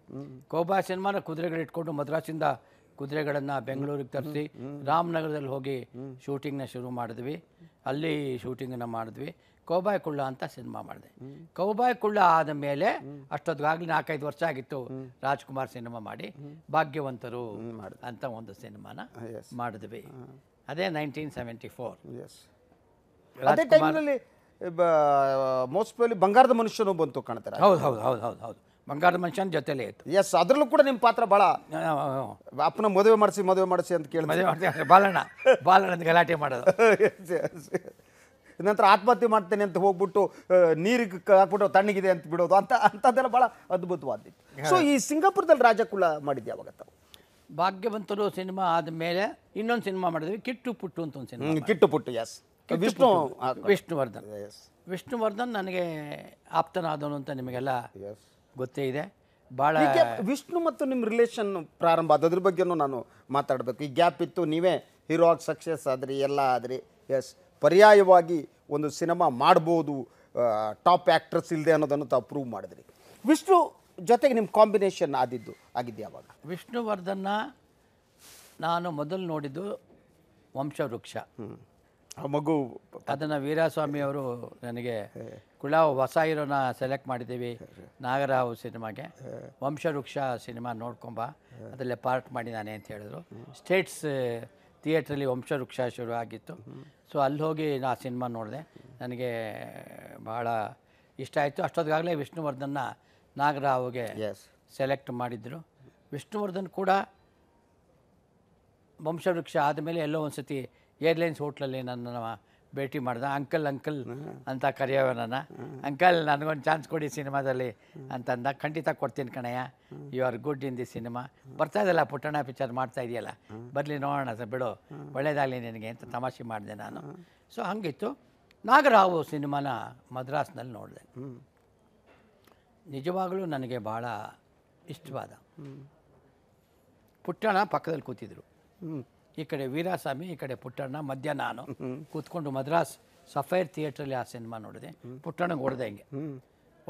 ಕೋಬಾ ಸಿನಿಮಾನ ಕುದುರೆಗಳು ಇಟ್ಕೊಂಡು ಮದ್ರಾಸಿಂದ ಕುದುರೆಗಳನ್ನು ಬೆಂಗಳೂರಿಗೆ ತರಿಸಿ ರಾಮನಗರದಲ್ಲಿ ಹೋಗಿ ಶೂಟಿಂಗ್ನ ಶುರು ಮಾಡಿದ್ವಿ ಅಲ್ಲಿ ಶೂಟಿಂಗನ್ನು ಮಾಡಿದ್ವಿ ಕೌಬಾಯ್ ಕುಳ್ಳ ಅಂತ ಸಿನಿಮಾ ಮಾಡಿದೆ ಕೌಬಾಯ್ ಕುಳ್ಳ ಆದ ಮೇಲೆ ಅಷ್ಟೊತ್ತಿಗಾಗಲಿ ನಾಲ್ಕೈದು ವರ್ಷ ಆಗಿತ್ತು ರಾಜ್ಕುಮಾರ್ ಸಿನಿಮಾ ಮಾಡಿ ಭಾಗ್ಯವಂತರು ಅಂತ ಒಂದು ಸಿನಿಮಾನ ಮಾಡಿದ್ವಿ ಅದೇ ನೈನ್ಟೀನ್ ಸೆವೆಂಟಿ ಫೋರ್ ಮೋಸ್ಟ್ಲಿ ಬಂಗಾರದ ಮನುಷ್ಯನು ಬಂತು ಕಾಣ್ತಾರೆ ಹೌದು ಹೌದು ಹೌದು ಹೌದು ಹೌದು ಬಂಗಾರದ ಮನುಷ್ಯನ ಜೊತೆಲೇ ಇತ್ತು ಎಸ್ ಅದ್ರಲ್ಲೂ ಕೂಡ ನಿಮ್ಮ ಪಾತ್ರ ಭಾಳ ಅಪ್ಪನ ಮದುವೆ ಮಾಡಿಸಿ ಮದುವೆ ಮಾಡಿಸಿ ಅಂತ ಕೇಳಿ ಮದುವೆ ಮಾಡ್ತೀನಿ ಬಾಲಣ್ಣ ಬಾಲಣ್ಣ ಗಲಾಟೆ ಮಾಡೋದು ನಂತರ ಆತ್ಮಹತ್ಯೆ ಮಾಡ್ತೇನೆ ಅಂತ ಹೋಗ್ಬಿಟ್ಟು ನೀರಿಗೆ ಹಾಕ್ಬಿಟ್ಟು ತಣ್ಣಗಿದೆ ಅಂತ ಬಿಡೋದು ಅಂತ ಅಂಥದ್ದೆಲ್ಲ ಭಾಳ ಅದ್ಭುತವಾದಿತ್ತು ಸೊ ಈ ಸಿಂಗಾಪುರದಲ್ಲಿ ರಾಜಕುಲ ಮಾಡಿದ್ದೆ ಯಾವಾಗ ತಾವು ಭಾಗ್ಯವಂತರು ಸಿನಿಮಾ ಆದ ಮೇಲೆ ಇನ್ನೊಂದು ಸಿನಿಮಾ ಮಾಡಿದ್ವಿ ಕಿಟ್ಟು ಪುಟ್ಟು ಅಂತ ಒಂದು ಸಿನಿಮಾ ಕಿಟ್ಟು ಪುಟ್ಟು ಎಸ್ ವಿಷ್ಣು ವಿಷ್ಣುವರ್ಧನ್ ವಿಷ್ಣುವರ್ಧನ್ ನನಗೆ ಆಪ್ತನಾದವನು ಅಂತ ನಿಮಗೆಲ್ಲ ಗೊತ್ತೇ ಇದೆ ಭಾಳ ವಿಷ್ಣು ಮತ್ತು ನಿಮ್ಮ ರಿಲೇಷನ್ ಪ್ರಾರಂಭ ಆದ ಅದ್ರ ಬಗ್ಗೆನೂ ನಾನು ಮಾತಾಡಬೇಕು ಈ ಗ್ಯಾಪ್ ಇತ್ತು ನೀವೇ ಹೀರೋ ಆಗಿ ಸಕ್ಸಸ್ ಆದ್ರಿ ಎಲ್ಲ ಆದ್ರಿ ಎಸ್ ಪರ್ಯಾಯವಾಗಿ ಒಂದು ಸಿನಿಮಾ ಮಾಡ್ಬೋದು ಟಾಪ್ ಆ್ಯಕ್ಟ್ರಸ್ ಇಲ್ಲದೆ ಅನ್ನೋದನ್ನು ತಾವು ಪ್ರೂವ್ ಮಾಡಿದ್ರಿ ವಿಷ್ಣು ಜೊತೆಗೆ ನಿಮ್ಮ ಕಾಂಬಿನೇಷನ್ ಆದಿದ್ದು ಆಗಿದ್ದೆ ಯಾವಾಗ ವಿಷ್ಣುವರ್ಧನ್ನ ನಾನು ಮೊದಲು ನೋಡಿದ್ದು ವಂಶವೃಕ್ಷ ಮಗು ಅದನ್ನು ಅವರು ನನಗೆ ಕುಳಾವ್ ಹೊಸ ಹೀರೋನ ಸೆಲೆಕ್ಟ್ ಮಾಡಿದ್ದೀವಿ ನಾಗರಾವ್ ಸಿನಿಮಾಗೆ ವಂಶವೃಕ್ಷ ಸಿನಿಮಾ ನೋಡ್ಕೊಂಬ ಅದರಲ್ಲೇ ಪಾರ್ಟ್ ಮಾಡಿ ನಾನೇ ಅಂತ ಹೇಳಿದ್ರು ಸ್ಟೇಟ್ಸ್ ಥಿಯೇಟ್ರಲ್ಲಿ ವಂಶವೃಕ್ಷ ಶುರು ಆಗಿತ್ತು ಸೊ ಅಲ್ಲಿ ಹೋಗಿ ನಾ ಆ ಸಿನಿಮಾ ನೋಡಿದೆ ನನಗೆ ಬಹಳ ಇಷ್ಟ ಆಯಿತು ಅಷ್ಟೊತ್ತಿಗಾಗಲೇ ವಿಷ್ಣುವರ್ಧನ್ನ ನಾಗರಾವ್ಗೆ ಸೆಲೆಕ್ಟ್ ಮಾಡಿದ್ದರು ವಿಷ್ಣುವರ್ಧನ್ ಕೂಡ ವಂಶವೃಕ್ಷ ಆದಮೇಲೆ ಎಲ್ಲೋ ಒಂದು ಸತಿ ಏರ್ಲೈನ್ಸ್ ಹೋಟ್ಲಲ್ಲಿ ನನ್ನ ಭೇಟಿ ಮಾಡ್ದೆ ಅಂಕಲ್ ಅಂಕಲ್ ಅಂತ ಕರೆಯೋವ ನನ್ನ ಅಂಕಲ್ ನನಗೊಂದು ಚಾನ್ಸ್ ಕೊಡಿ ಸಿನಿಮಾದಲ್ಲಿ ಅಂತಂದ ಖಂಡಿತ ಕೊಡ್ತೀನಿ ಕಣಯ್ಯ you are good in the cinema ಬರ್ತಾ ಇದೆಯಲ್ಲ ಪುಟ್ಟಣ ಪಿಕ್ಚರ್ ಮಾಡ್ತಾ ಇದೆಯಲ್ಲ ಬರಲಿ ನೋಡೋಣ ಸರ್ ಬಿಡು ಒಳ್ಳೇದಾಗಲಿ ನಿನಗೆ ಅಂತ ತಮಾಷೆ ಮಾಡಿದೆ ನಾನು ಸೊ ಹಂಗಿತ್ತು ನಾಗರಾವು ಸಿನಿಮಾನ ಮದ್ರಾಸ್ನಲ್ಲಿ ನೋಡಿದೆ ನಿಜವಾಗಲೂ ನನಗೆ ಭಾಳ ಇಷ್ಟವಾದ ಪುಟ್ಟಣ ಪಕ್ಕದಲ್ಲಿ ಕೂತಿದ್ರು ಈ ಕಡೆ ವೀರಾಸ್ವಾಮಿ ಈ ಕಡೆ ಪುಟ್ಟಣ್ಣ ಮಧ್ಯ ನಾನು ಕೂತ್ಕೊಂಡು ಮದ್ರಾಸ್ ಸಫೈರ್ ಥಿಯೇಟ್ರಲ್ಲಿ ಆ ಸಿನಿಮಾ ನೋಡಿದೆ ಪುಟ್ಟಣ್ಣಗೆ ಹೊಡೆದೆ ಹಿಂಗೆ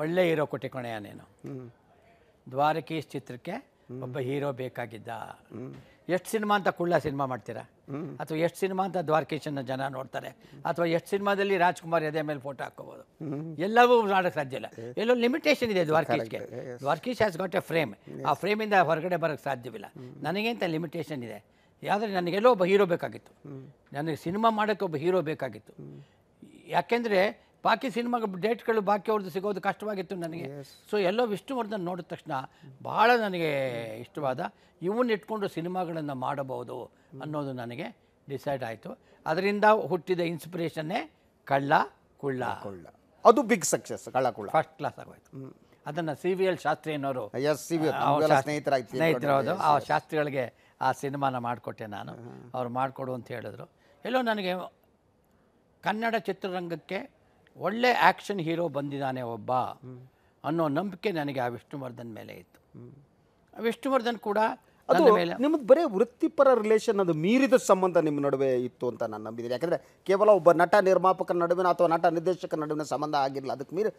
ಒಳ್ಳೆ ಹೀರೋ ಕೊಟ್ಟೆ ಕೊಣೆಯ ನೀನು ದ್ವಾರಕೀಶ್ ಚಿತ್ರಕ್ಕೆ ಒಬ್ಬ ಹೀರೋ ಬೇಕಾಗಿದ್ದ ಎಷ್ಟು ಸಿನಿಮಾ ಅಂತ ಕುಳ್ಳ ಸಿನಿಮಾ ಮಾಡ್ತೀರಾ ಅಥವಾ ಎಷ್ಟು ಸಿನಿಮಾ ಅಂತ ದ್ವಾರಕೀಶನ ಜನ ನೋಡ್ತಾರೆ ಅಥವಾ ಎಷ್ಟು ಸಿನಿಮಾದಲ್ಲಿ ರಾಜ್ಕುಮಾರ್ ಎದೆ ಮೇಲೆ ಫೋಟೋ ಹಾಕೋಬೋದು ಎಲ್ಲವೂ ಮಾಡೋಕೆ ಸಾಧ್ಯ ಇಲ್ಲ ಎಲ್ಲೋ ಲಿಮಿಟೇಷನ್ ಇದೆ ದ್ವಾರಕೀಶ್ಗೆ Dwarakish has got a frame ಆ ಫ್ರೇಮಿಂದ ಹೊರಗಡೆ ಬರೋಕ್ಕೆ ಸಾಧ್ಯವಿಲ್ಲ ನನಗೇಂತ ಲಿಮಿಟೇಷನ್ ಇದೆ ನನಗೆ ನನಗೆಲ್ಲೋ ಒಬ್ಬ ಹೀರೋ ಬೇಕಾಗಿತ್ತು ನನಗೆ ಸಿನಿಮಾ ಮಾಡೋಕ್ಕೆ ಒಬ್ಬ ಹೀರೋ ಬೇಕಾಗಿತ್ತು ಯಾಕೆಂದರೆ ಬಾಕಿ ಸಿನಿಮಾ ಡೇಟ್ಗಳು ಬಾಕಿ ಅವ್ರದ್ದು ಸಿಗೋದು ಕಷ್ಟವಾಗಿತ್ತು ನನಗೆ ಸೊ ಎಲ್ಲೋ ವಿಷ್ಣುವರ್ಧನ್ ನೋಡಿದ ತಕ್ಷಣ ಭಾಳ ನನಗೆ ಇಷ್ಟವಾದ ಇವನ್ನ ಇಟ್ಕೊಂಡು ಸಿನಿಮಾಗಳನ್ನು ಮಾಡಬಹುದು ಅನ್ನೋದು ನನಗೆ ಡಿಸೈಡ್ ಆಯಿತು ಅದರಿಂದ ಹುಟ್ಟಿದ ಇನ್ಸ್ಪಿರೇಷನ್ನೇ ಕಳ್ಳ ಕುಳ್ಳ ಕುಳ್ಳ ಅದು ಬಿಗ್ ಸಕ್ಸಸ್ ಕಳ್ಳ ಕುಳ್ಳ ಫಸ್ಟ್ ಕ್ಲಾಸ್ ಆಗೋಯ್ತು ಅದನ್ನು ಸಿ ವಿ ಎಲ್ ಶಾಸ್ತ್ರಿ ಅನ್ನೋರು ಸ್ನೇಹಿತರಾಗಿ ಸ್ನೇಹಿತರ ಆ ಶಾಸ್ತ್ರಿಗಳಿಗೆ ಆ ಸಿನಿಮಾನ ಮಾಡಿಕೊಟ್ಟೆ ನಾನು ಅವ್ರು ಮಾಡಿಕೊಡು ಅಂತ ಹೇಳಿದ್ರು ಎಲ್ಲೋ ನನಗೆ ಕನ್ನಡ ಚಿತ್ರರಂಗಕ್ಕೆ ಒಳ್ಳೆ ಆ್ಯಕ್ಷನ್ ಹೀರೋ ಬಂದಿದ್ದಾನೆ ಒಬ್ಬ ಅನ್ನೋ ನಂಬಿಕೆ ನನಗೆ ಆ ವಿಷ್ಣುವರ್ಧನ್ ಮೇಲೆ ಇತ್ತು ವಿಷ್ಣುವರ್ಧನ್ ಕೂಡ ಅದು ನಿಮ್ಮದು ಬರೀ ವೃತ್ತಿಪರ ರಿಲೇಷನ್ ಅದು ಮೀರಿದ ಸಂಬಂಧ ನಿಮ್ಮ ನಡುವೆ ಇತ್ತು ಅಂತ ನಾನು ನಂಬಿದ್ದೀನಿ ಯಾಕಂದರೆ ಕೇವಲ ಒಬ್ಬ ನಟ ನಿರ್ಮಾಪಕನ ನಡುವಿನ ಅಥವಾ ನಟ ನಿರ್ದೇಶಕನ ನಡುವಿನ ಸಂಬಂಧ ಆಗಿಲ್ಲ ಅದಕ್ಕೆ ಮೀರಿ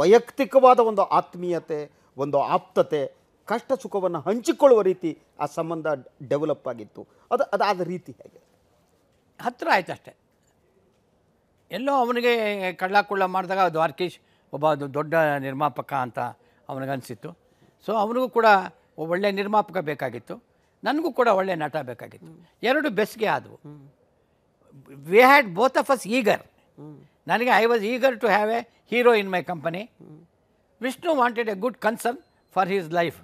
ವೈಯಕ್ತಿಕವಾದ ಒಂದು ಆತ್ಮೀಯತೆ ಒಂದು ಆಪ್ತತೆ ಕಷ್ಟ ಸುಖವನ್ನು ಹಂಚಿಕೊಳ್ಳುವ ರೀತಿ ಆ ಸಂಬಂಧ ಡೆವಲಪ್ ಆಗಿತ್ತು ಅದು ಅದಾದ ರೀತಿ ಹೇಗೆ ಹತ್ತಿರ ಆಯ್ತು ಅಷ್ಟೇ ಎಲ್ಲೋ ಅವನಿಗೆ ಕಳ್ಳ ಕುಳ್ಳ ಮಾಡಿದಾಗ ಆರ್ಕೇಶ್ ಒಬ್ಬ ದೊಡ್ಡ ನಿರ್ಮಾಪಕ ಅಂತ ಅವನಿಗನ್ಸಿತ್ತು ಸೊ ಅವನಿಗೂ ಕೂಡ ಒಳ್ಳೆಯ ನಿರ್ಮಾಪಕ ಬೇಕಾಗಿತ್ತು ನನಗೂ ಕೂಡ ಒಳ್ಳೆಯ ನಟ ಬೇಕಾಗಿತ್ತು ಎರಡು ಬೆಸ್ಗೆ ಆದವು we had both of us eager ನನಗೆ I was eager to have a hero in my company Vishnu wanted a good concern for his life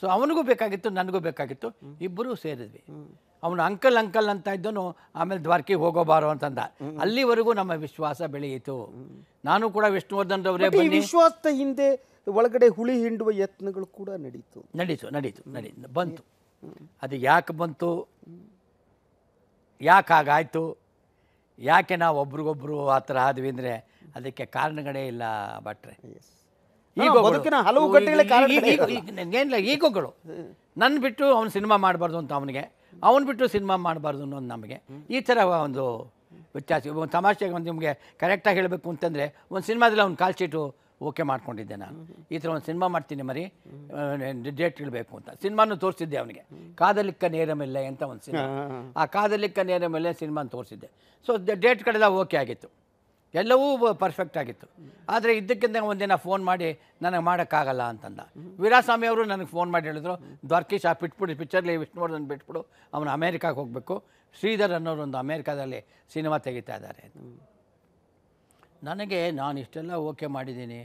so ಅವನಿಗೂ ಬೇಕಾಗಿತ್ತು ನನಗೂ ಬೇಕಾಗಿತ್ತು ಇಬ್ಬರೂ ಸೇರಿದ್ವಿ ಅವನು ಅಂಕಲ್ ಅಂಕಲ್ ಅಂತ ಇದ್ದನು ಆಮೇಲೆ ದ್ವಾರಕೆ ಹೋಗೋಬಾರೋ ಅಂತಂದ ಅಲ್ಲಿವರೆಗೂ ನಮ್ಮ ವಿಶ್ವಾಸ ಬೆಳೆಯಿತು ನಾನು ಕೂಡ ವಿಷ್ಣುವರ್ಧನ್ ವಿಶ್ವಾಸದ ಹಿಂದೆ ಒಳಗಡೆ ಹುಳಿ ಹಿಂಡುವ ಯತ್ನಗಳು ಕೂಡ ನಡೀತು ನಡೀತು ನಡೀತು ನಡೀ ಬಂತು ಅದು ಯಾಕೆ ಬಂತು ಯಾಕೆ ಹಾಗಾಯಿತು ಯಾಕೆ ನಾವು ಒಬ್ರಿಗೊಬ್ರು ಆ ಥರ ಆದ್ವಿ ಅಂದರೆ ಅದಕ್ಕೆ ಕಾರಣಗಳೇ ಇಲ್ಲ ಭಟ್ರೆ ಈಗ ಬದುಕಿನ ಹಲವು ಗಟ್ಟಿಗಳ ಏನಿಲ್ಲ ಈಗೋಗಳು ನನ್ನ ಬಿಟ್ಟು ಅವ್ನು ಸಿನಿಮಾ ಮಾಡಬಾರ್ದು ಅಂತ ಅವನಿಗೆ ಅವ್ನು ಬಿಟ್ಟು ಸಿನಿಮಾ ಮಾಡಬಾರ್ದು ಅನ್ನೋದು ನಮಗೆ ಈ ಥರ ಒಂದು ವ್ಯತ್ಯಾಸ ಒಂದು ತಮಾಷೆಗೆ ಒಂದು ನಿಮಗೆ ಕರೆಕ್ಟಾಗಿ ಹೇಳಬೇಕು ಅಂತಂದರೆ ಒಂದು ಸಿನಿಮಾದಲ್ಲಿ ಅವ್ನು ಕಾಲ್ ಚೀಟು ಓಕೆ ಮಾಡ್ಕೊಂಡಿದ್ದೆ ನಾನು ಈ ಥರ ಒಂದು ಸಿನಿಮಾ ಮಾಡ್ತೀನಿ ಮರಿ ಡೇಟ್ ಇಡಬೇಕು ಅಂತ ಸಿನಿಮಾನು ತೋರಿಸಿದ್ದೆ ಅವನಿಗೆ ಕಾದಲಿಕ್ಕ ನೇರಮೆಲ್ಲೆ ಅಂತ ಒಂದು ಸಿನಿಮಾ ಆ ಕಾದಲಿಕ್ಕ ನೇರಮೆಲ್ಲೆ ಸಿನಿಮಾನ ತೋರಿಸಿದ್ದೆ ಸೊ ಡೇಟ್ ಕಡೆಲ್ಲ ಓಕೆ ಆಗಿತ್ತು ಎಲ್ಲವೂ ಪರ್ಫೆಕ್ಟ್ ಆಗಿತ್ತು ಆದರೆ ಇದ್ದಕ್ಕಿಂತ ಒಂದಿನ ಫೋನ್ ಮಾಡಿ ನನಗೆ ಮಾಡೋಕ್ಕಾಗಲ್ಲ ಅಂತಂದ ವೀರಾಸ್ವಾಮಿ ಅವರು ನನಗೆ ಫೋನ್ ಮಾಡಿ ಹೇಳಿದ್ರು ದ್ವಾರ್ಕೀಶ್ ಆ ಪಿಟ್ಬಿಡಿ ಪಿಕ್ಚರ್ಲಿ ವಿಷ್ಣುವರ್ಧನ್ ಬಿಟ್ಬಿಡು ಅವನು ಅಮೇರಿಕಾಗೆ ಹೋಗಬೇಕು ಶ್ರೀಧರ್ ಅನ್ನೋರು ಒಂದು ಅಮೇರಿಕಾದಲ್ಲಿ ಸಿನಿಮಾ ತೆಗಿತಾ ಇದ್ದಾರೆ ನನಗೆ ನಾನು ಇಷ್ಟೆಲ್ಲ ಓಕೆ ಮಾಡಿದ್ದೀನಿ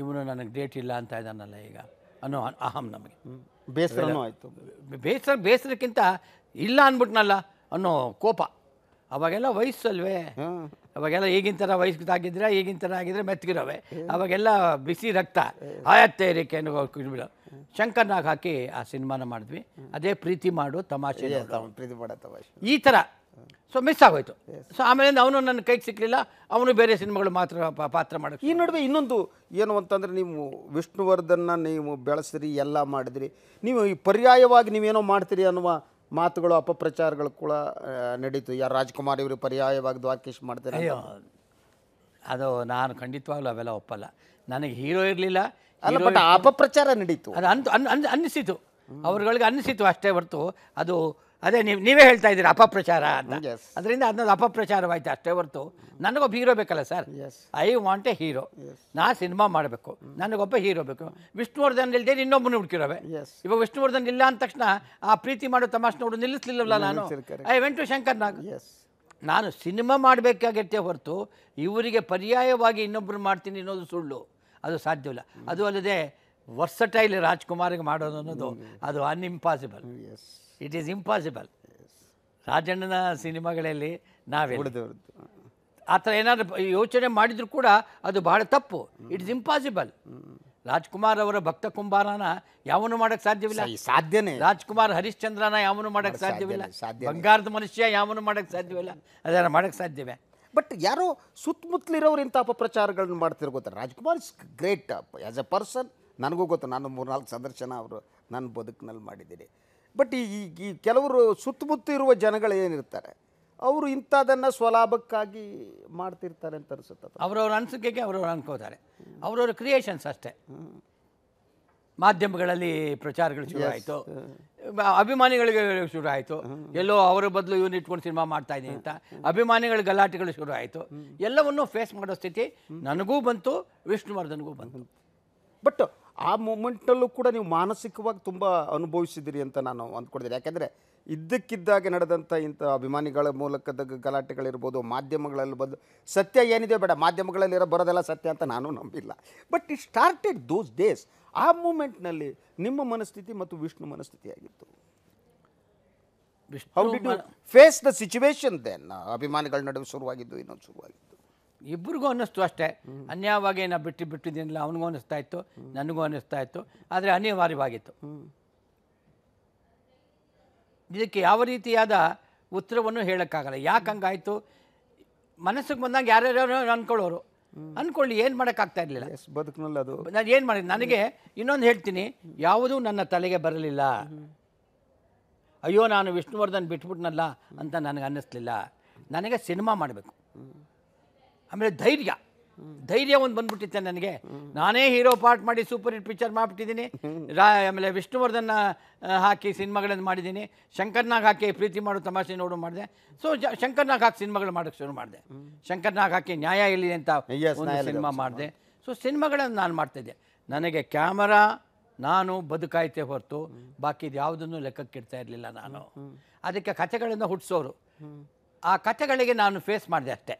ಇವನು ನನಗೆ ಡೇಟ್ ಇಲ್ಲ ಅಂತ ಇದ್ದಾನಲ್ಲ ಈಗ ಅನ್ನೋ ಅಹಂ ನಮಗೆ ಬೇಸರ ಆಯಿತು ಬೇಸರ ಬೇಸರಕ್ಕಿಂತ ಇಲ್ಲ ಅಂದ್ಬಿಟ್ನಲ್ಲ ಅನ್ನೋ ಕೋಪ ಅವಾಗೆಲ್ಲ ವಯಸ್ಸಲ್ವೇ ಅವಾಗೆಲ್ಲ ಈಗಿನ ಥರ ವಯಸ್ಸಾಗಿದ್ರೆ ಈಗಿನ ಥರ ಆಗಿದ್ರೆ ಮೆತ್ತಗಿರೋವೆ ಅವಾಗೆಲ್ಲ ಬಿಸಿ ರಕ್ತ ಆಯತ್ತೆ ಅನ್ನೋ ಶಂಕರ್ನಾಗ ಹಾಕಿ ಆ ಸಿನಿಮಾನ ಮಾಡಿದ್ವಿ ಅದೇ ಪ್ರೀತಿ ಮಾಡು ತಮಾಷೆ ಪ್ರೀತಿ ಮಾಡೋ ತಮಾಷೆ ಈ ಥರ ಸೊ ಮಿಸ್ ಆಗೋಯ್ತು ಸೊ ಆಮೇಲೆ ಅವನು ನನ್ನ ಕೈಗೆ ಸಿಕ್ಕಲಿಲ್ಲ ಅವನು ಬೇರೆ ಸಿನಿಮಾಗಳು ಮಾತ್ರ ಪಾತ್ರ ಮಾಡಿ ಈ ನಡುವೆ ಇನ್ನೊಂದು ಏನು ಅಂತಂದ್ರೆ ನೀವು ವಿಷ್ಣುವರ್ಧನ್ನ ನೀವು ಬೆಳೆಸ್ರಿ ಎಲ್ಲ ಮಾಡಿದ್ರಿ ನೀವು ಈ ಪರ್ಯಾಯವಾಗಿ ನೀವೇನೋ ಮಾಡ್ತೀರಿ ಅನ್ನುವ ಮಾತುಗಳು ಅಪಪ್ರಚಾರಗಳು ಕೂಡ ನಡೀತು ಯಾರು ರಾಜ್ಕುಮಾರ್ ಇವರು ಪರ್ಯಾಯವಾಗಿ ದ್ವಾಕೇಶ್ ಮಾಡ್ತಾರೆ ಅದು ನಾನು ಖಂಡಿತವಾಗ್ಲೂ ಅವೆಲ್ಲ ಒಪ್ಪಲ್ಲ ನನಗೆ ಹೀರೋ ಇರಲಿಲ್ಲ ಅಲ್ಲ ಬಟ್ ಅಪಪ್ರಚಾರ ನಡೀತು ಅದು ಅನ್ ಅನ್ ಅನ್ನಿಸಿತು ಅವ್ರುಗಳಿಗೆ ಅನ್ನಿಸಿತು ಅಷ್ಟೇ ಹೊರತು ಅದು ಅದೇ ನೀವು ನೀವೇ ಹೇಳ್ತಾ ಇದ್ದೀರಾ ಅಪಪ್ರಚಾರ ಅಂತ ಅದರಿಂದ ಅದನ್ನ ಅಪಪ್ರಚಾರವಾಯ್ತು ಅಷ್ಟೇ ಹೊರತು ನನಗೊಬ್ಬ ಹೀರೋ ಬೇಕಲ್ಲ sir I want a hero ನಾ ಸಿನಿಮಾ ಮಾಡಬೇಕು ನನಗೊಬ್ಬ ಹೀರೋ ಬೇಕು ವಿಷ್ಣುವರ್ಧನ್ ಇಲ್ಲದೆ ಇನ್ನೊಬ್ಬನು ಹುಡುಕಿರೋವೆ ಇವಾಗ ವಿಷ್ಣುವರ್ಧನ್ ಇಲ್ಲ ಅಂದ ತಕ್ಷಣ ಆ ಪ್ರೀತಿ ಮಾಡೋ ತಮಾಷೆ ನೋಡು ನಿಲ್ಲಿಸ್ಲಿಲ್ಲವಲ್ಲ ನಾನು I went to Shankar Nag ನಾನು ಸಿನಿಮಾ ಮಾಡಬೇಕಾಗತ್ತೆ ಹೊರತು ಇವರಿಗೆ ಪರ್ಯಾಯವಾಗಿ ಇನ್ನೊಬ್ಬರು ಮಾಡ್ತೀನಿ ಅನ್ನೋದು ಸುಳ್ಳು ಅದು ಸಾಧ್ಯವಿಲ್ಲ ಅದು ಅಲ್ಲದೆ ವರ್ಸಟೈಲ್ ರಾಜ್ಕುಮಾರಿಗೆ ಮಾಡೋದು ಅನ್ನೋದು ಅದು ಅನ್ಇಂಪಾಸಿಬಲ್ ಇಟ್ ಈಸ್ ಇಂಪಾಸಿಬಲ್ ರಾಜಣ್ಣನ ಸಿನಿಮಾಗಳಲ್ಲಿ ನಾವೇ ಆ ಥರ ಏನಾದರೂ ಯೋಚನೆ ಮಾಡಿದರೂ ಕೂಡ ಅದು ಭಾಳ ತಪ್ಪು ಇಟ್ ಇಸ್ ಇಂಪಾಸಿಬಲ್ ರಾಜ್ಕುಮಾರ್ ಅವರ ಭಕ್ತ ಕುಂಬಾರನ ಯಾವನು ಮಾಡೋಕ್ಕೆ ಸಾಧ್ಯವಿಲ್ಲ ಸಾಧ್ಯನೇ ರಾಜ್ಕುಮಾರ್ ಹರಿಶ್ಚಂದ್ರನ ಯಾವನು ಮಾಡೋಕ್ಕೆ ಸಾಧ್ಯವಿಲ್ಲ ಸಾಧ್ಯ ಬಂಗಾರದ ಮನುಷ್ಯ ಯಾವನು ಮಾಡೋಕ್ಕೆ ಸಾಧ್ಯವಿಲ್ಲ ಅದನ್ನು ಮಾಡೋಕ್ಕೆ ಸಾಧ್ಯವೇ ಬಟ್ ಯಾರೋ ಸುತ್ತಮುತ್ತಲಿರೋರು ಇಂಥ ಅಪಪ್ರಚಾರಗಳನ್ನು ಮಾಡ್ತಿರೋ ಗೊತ್ತಾರೆ Rajkumar is great as a person ನನಗೂ ಗೊತ್ತು ನಾನು ಮೂರ್ನಾಲ್ಕು ಸಂದರ್ಶನ ಅವರು ನನ್ನ ಬದುಕಿನಲ್ಲಿ ಮಾಡಿದ್ದೀನಿ ಬಟ್ ಈ ಈ ಕೆಲವರು ಸುತ್ತಮುತ್ತ ಇರುವ ಜನಗಳು ಏನಿರ್ತಾರೆ ಅವರು ಇಂಥದನ್ನು ಸ್ವಲಾಭಕ್ಕಾಗಿ ಮಾಡ್ತಿರ್ತಾರೆ ಅಂತ ಅನಿಸುತ್ತೆ ಅವರವ್ರ ಅನಿಸಿಕೆಗೆ ಅವರವ್ರು ಅನ್ಕೋತಾರೆ ಅವರವ್ರ ಕ್ರಿಯೇಷನ್ಸ್ ಅಷ್ಟೇ ಮಾಧ್ಯಮಗಳಲ್ಲಿ ಪ್ರಚಾರಗಳು ಶುರು ಆಯಿತು ಅಭಿಮಾನಿಗಳಿಗೆ ಶುರು ಆಯಿತು ಎಲ್ಲೋ ಅವರ ಬದಲು ಇವನು ಇಟ್ಕೊಂಡು ಸಿನಿಮಾ ಮಾಡ್ತಾ ಇದ್ದೀನಿ ಅಂತ ಅಭಿಮಾನಿಗಳ ಗಲಾಟೆಗಳು ಶುರು ಆಯಿತು ಎಲ್ಲವನ್ನು ಫೇಸ್ ಮಾಡೋ ಸ್ಥಿತಿ ನನಗೂ ಬಂತು ವಿಷ್ಣುವರ್ಧನ್ಗೂ ಬಂತು ಬಟ್ ಆ ಮೂಮೆಂಟಲ್ಲೂ ಕೂಡ ನೀವು ಮಾನಸಿಕವಾಗಿ ತುಂಬ ಅನುಭವಿಸಿದಿರಿ ಅಂತ ನಾನು ಅಂದ್ಕೊಂಡಿದ್ದೀನಿ ಯಾಕೆಂದರೆ ಇದ್ದಕ್ಕಿದ್ದಾಗೆ ನಡೆದಂಥ ಇಂಥ ಅಭಿಮಾನಿಗಳ ಮೂಲಕದ ಗಲಾಟೆಗಳಿರ್ಬೋದು ಮಾಧ್ಯಮಗಳಲ್ಲಿ ಬಂದು ಸತ್ಯ ಏನಿದೆ ಬೇಡ ಮಾಧ್ಯಮಗಳಲ್ಲಿರೋ ಬರೋದೆಲ್ಲ ಸತ್ಯ ಅಂತ ನಾನು ನಂಬಿಲ್ಲ but it started those days ಆ ಮೂಮೆಂಟ್ನಲ್ಲಿ ನಿಮ್ಮ ಮನಸ್ಥಿತಿ ಮತ್ತು ವಿಷ್ಣು ಮನಸ್ಥಿತಿ ಆಗಿತ್ತು ಫೇಸ್ ದ ಸಿಚುವೇಶನ್ ದೆನ್ ಅಭಿಮಾನಿಗಳ ನಡುವೆ ಶುರುವಾಗಿದ್ದು ಇನ್ನೊಂದು ಶುರುವಾಗಿತ್ತು ಇಬ್ಬರಿಗೂ ಅನ್ನಿಸ್ತು ಅಷ್ಟೇ ಅನ್ಯಾಯವಾಗಿ ನಾ ಬಿಟ್ಟು ಬಿಟ್ಟಿದ್ದೀನಿಲ್ಲ ಅವನಿಗೂ ಅನ್ನಿಸ್ತಾ ಇತ್ತು ನನಗೂ ಅನ್ನಿಸ್ತಾ ಇತ್ತು ಆದರೆ ಅನಿವಾರ್ಯವಾಗಿತ್ತು ಇದಕ್ಕೆ ಯಾವ ರೀತಿಯಾದ ಉತ್ತರವನ್ನು ಹೇಳೋಕ್ಕಾಗಲ್ಲ ಯಾಕೆ ಹಂಗಾಯಿತು ಮನಸ್ಸಿಗೆ ಬಂದಾಗ ಯಾರ್ಯಾರೋ ಅಂದ್ಕೊಳ್ಳೋರು ಅಂದ್ಕೊಳ್ಳಿ ಏನು ಮಾಡೋಕ್ಕಾಗ್ತಾ ಇರಲಿಲ್ಲ ಬದುಕಿನಲ್ಲಿ ಅದು ನಾನು ಏನು ಮಾಡಿದೆ ನನಗೆ ಇನ್ನೊಂದು ಹೇಳ್ತೀನಿ ಯಾವುದೂ ನನ್ನ ತಲೆಗೆ ಬರಲಿಲ್ಲ ಅಯ್ಯೋ ನಾನು ವಿಷ್ಣುವರ್ಧನ್ ಬಿಟ್ಬಿಟ್ನಲ್ಲ ಅಂತ ನನಗೆ ಅನ್ನಿಸ್ಲಿಲ್ಲ ನನಗೆ ಸಿನಿಮಾ ಮಾಡಬೇಕು ಆಮೇಲೆ ಧೈರ್ಯ ಧೈರ್ಯ ಒಂದು ಬಂದ್ಬಿಟ್ಟಿತ್ತೆ ನನಗೆ ನಾನೇ ಹೀರೋ ಪಾರ್ಟ್ ಮಾಡಿ ಸೂಪರ್ ಹಿಟ್ ಪಿಕ್ಚರ್ ಮಾಡಿಬಿಟ್ಟಿದ್ದೀನಿ ರಾ ಆಮೇಲೆ ವಿಷ್ಣುವರ್ಧನ್ನ ಹಾಕಿ ಸಿನಿಮಾಗಳನ್ನು ಮಾಡಿದ್ದೀನಿ ಶಂಕರ್ನಾಗ್ ಹಾಕಿ ಪ್ರೀತಿ ಮಾಡು ತಮಾಷೆ ನೋಡು ಮಾಡಿದೆ ಸೊ ಶಂಕರ್ನಾಗ್ ಹಾಕಿ ಸಿನಿಮಾಗಳು ಮಾಡೋಕ್ಕೆ ಶುರು ಮಾಡಿದೆ ಶಂಕರ್ನಾಗ್ ಹಾಕಿ ನ್ಯಾಯ ಇಲ್ಲಿ ಅಂತ ಸಿನಿಮಾ ಮಾಡಿದೆ ಸೊ ಸಿನಿಮಾಗಳನ್ನು ನಾನು ಮಾಡ್ತಿದ್ದೆ ನನಗೆ ಕ್ಯಾಮರಾ ನಾನು ಬದುಕಾಯ್ತೆ ಹೊರತು ಬಾಕಿದು ಯಾವುದನ್ನು ಲೆಕ್ಕಕ್ಕಿಡ್ತಾ ಇರಲಿಲ್ಲ ನಾನು ಅದಕ್ಕೆ ಕಥೆಗಳನ್ನು ಹುಟ್ಟಿಸೋರು ಆ ಕಥೆಗಳಿಗೆ ನಾನು ಫೇಸ್ ಮಾಡಿದೆ ಅಷ್ಟೇ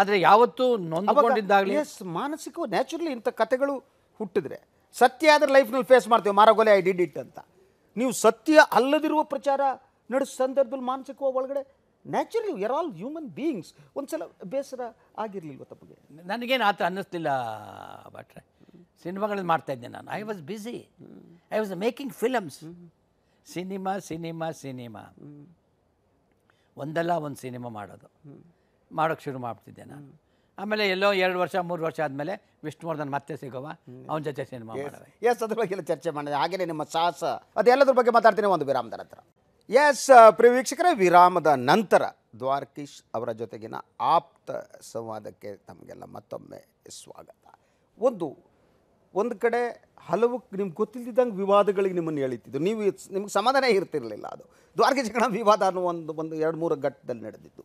ಆದರೆ ಯಾವತ್ತೂ ನೊಂದುಕೊಂಡಿದ್ದಾಗಲಿ ಎಸ್ ಮಾನಸಿಕ ನ್ಯಾಚುರಲಿ ಇಂಥ ಕತೆಗಳು ಹುಟ್ಟಿದ್ರೆ ಸತ್ಯ ಆದರೆ ಲೈಫ್ನಲ್ಲಿ ಫೇಸ್ ಮಾಡ್ತೀವಿ ಮಾರಗೋಲೆ ಐ ಡಿಡ್ ಇಟ್ ಅಂತ ನೀವು ಸತ್ಯ ಅಲ್ಲದಿರುವ ಪ್ರಚಾರ ನಡೆಸೋ ಸಂದರ್ಭದಲ್ಲಿ ಮಾನಸಿಕವಾಗಿ ಒಳಗಡೆ naturally you're all human beings ಒಂದ್ಸಲ ಬೇಸರ ಆಗಿರಲಿಲ್ಲ ತಮಗೆ ನನಗೇನು ಆ ಅನ್ನಿಸ್ತಿಲ್ಲ ಬಟ್ರೆ ಭಟ್ರೆ ಸಿನಿಮಾಗಳಲ್ಲಿ ಮಾಡ್ತಾ ಇದ್ದೆ ನಾನು I was busy I was making films cinema cinema cinema ಒಂದಲ್ಲ ಒಂದು ಸಿನಿಮಾ ಮಾಡೋದು ಮಾಡೋಕ್ಕೆ ಶುರು ಮಾಡ್ತಿದ್ದೆ ನಾನು ಆಮೇಲೆ ಎಲ್ಲೋ ಎರಡು ವರ್ಷ ಮೂರು ವರ್ಷ ಆದಮೇಲೆ ವಿಷ್ಣುವರ್ಧನ್ ಮತ್ತೆ ಸಿಗೋವ ಅವನ ಜೊತೆ ಸಿನಿಮಾ ಮಾಡಿದೆ ಎಸ್ ಅದ್ರ ಬಗ್ಗೆ ಎಲ್ಲ ಚರ್ಚೆ ಮಾಡಿದೆ ಹಾಗೆಯೇ ನಿಮ್ಮ ಸಾಹಸ ಅದೆಲ್ಲದ್ರ ಬಗ್ಗೆ ಮಾತಾಡ್ತೀನಿ ಒಂದು ವಿರಾಮದ ನಂತರ ಎಸ್ ಪ್ರಿಯ ವೀಕ್ಷಕರೇ ವಿರಾಮದ ನಂತರ ದ್ವಾರಕೀಶ್ ಅವರ ಜೊತೆಗಿನ ಆಪ್ತ ಸಂವಾದಕ್ಕೆ ತಮಗೆಲ್ಲ ಮತ್ತೊಮ್ಮೆ ಸ್ವಾಗತ ಒಂದು ಒಂದು ಕಡೆ ಹಲವು ನಿಮ್ಗೆ ಗೊತ್ತಿಲ್ಲದಿದ್ದಂಗೆ ವಿವಾದಗಳಿಗೆ ನಿಮ್ಮನ್ನು ಎಳಿತಿದ್ದು ನೀವು ನಿಮ್ಗೆ ಸಮಾಧಾನ ಇರ್ತಿರಲಿಲ್ಲ ಅದು ದ್ವಾರಕೀಶ್ ವಿವಾದ ಅನ್ನೋ ಒಂದು ಒಂದು ಎರಡು ಮೂರು ಘಟ್ಟದಲ್ಲಿ ನಡೆದಿದ್ದು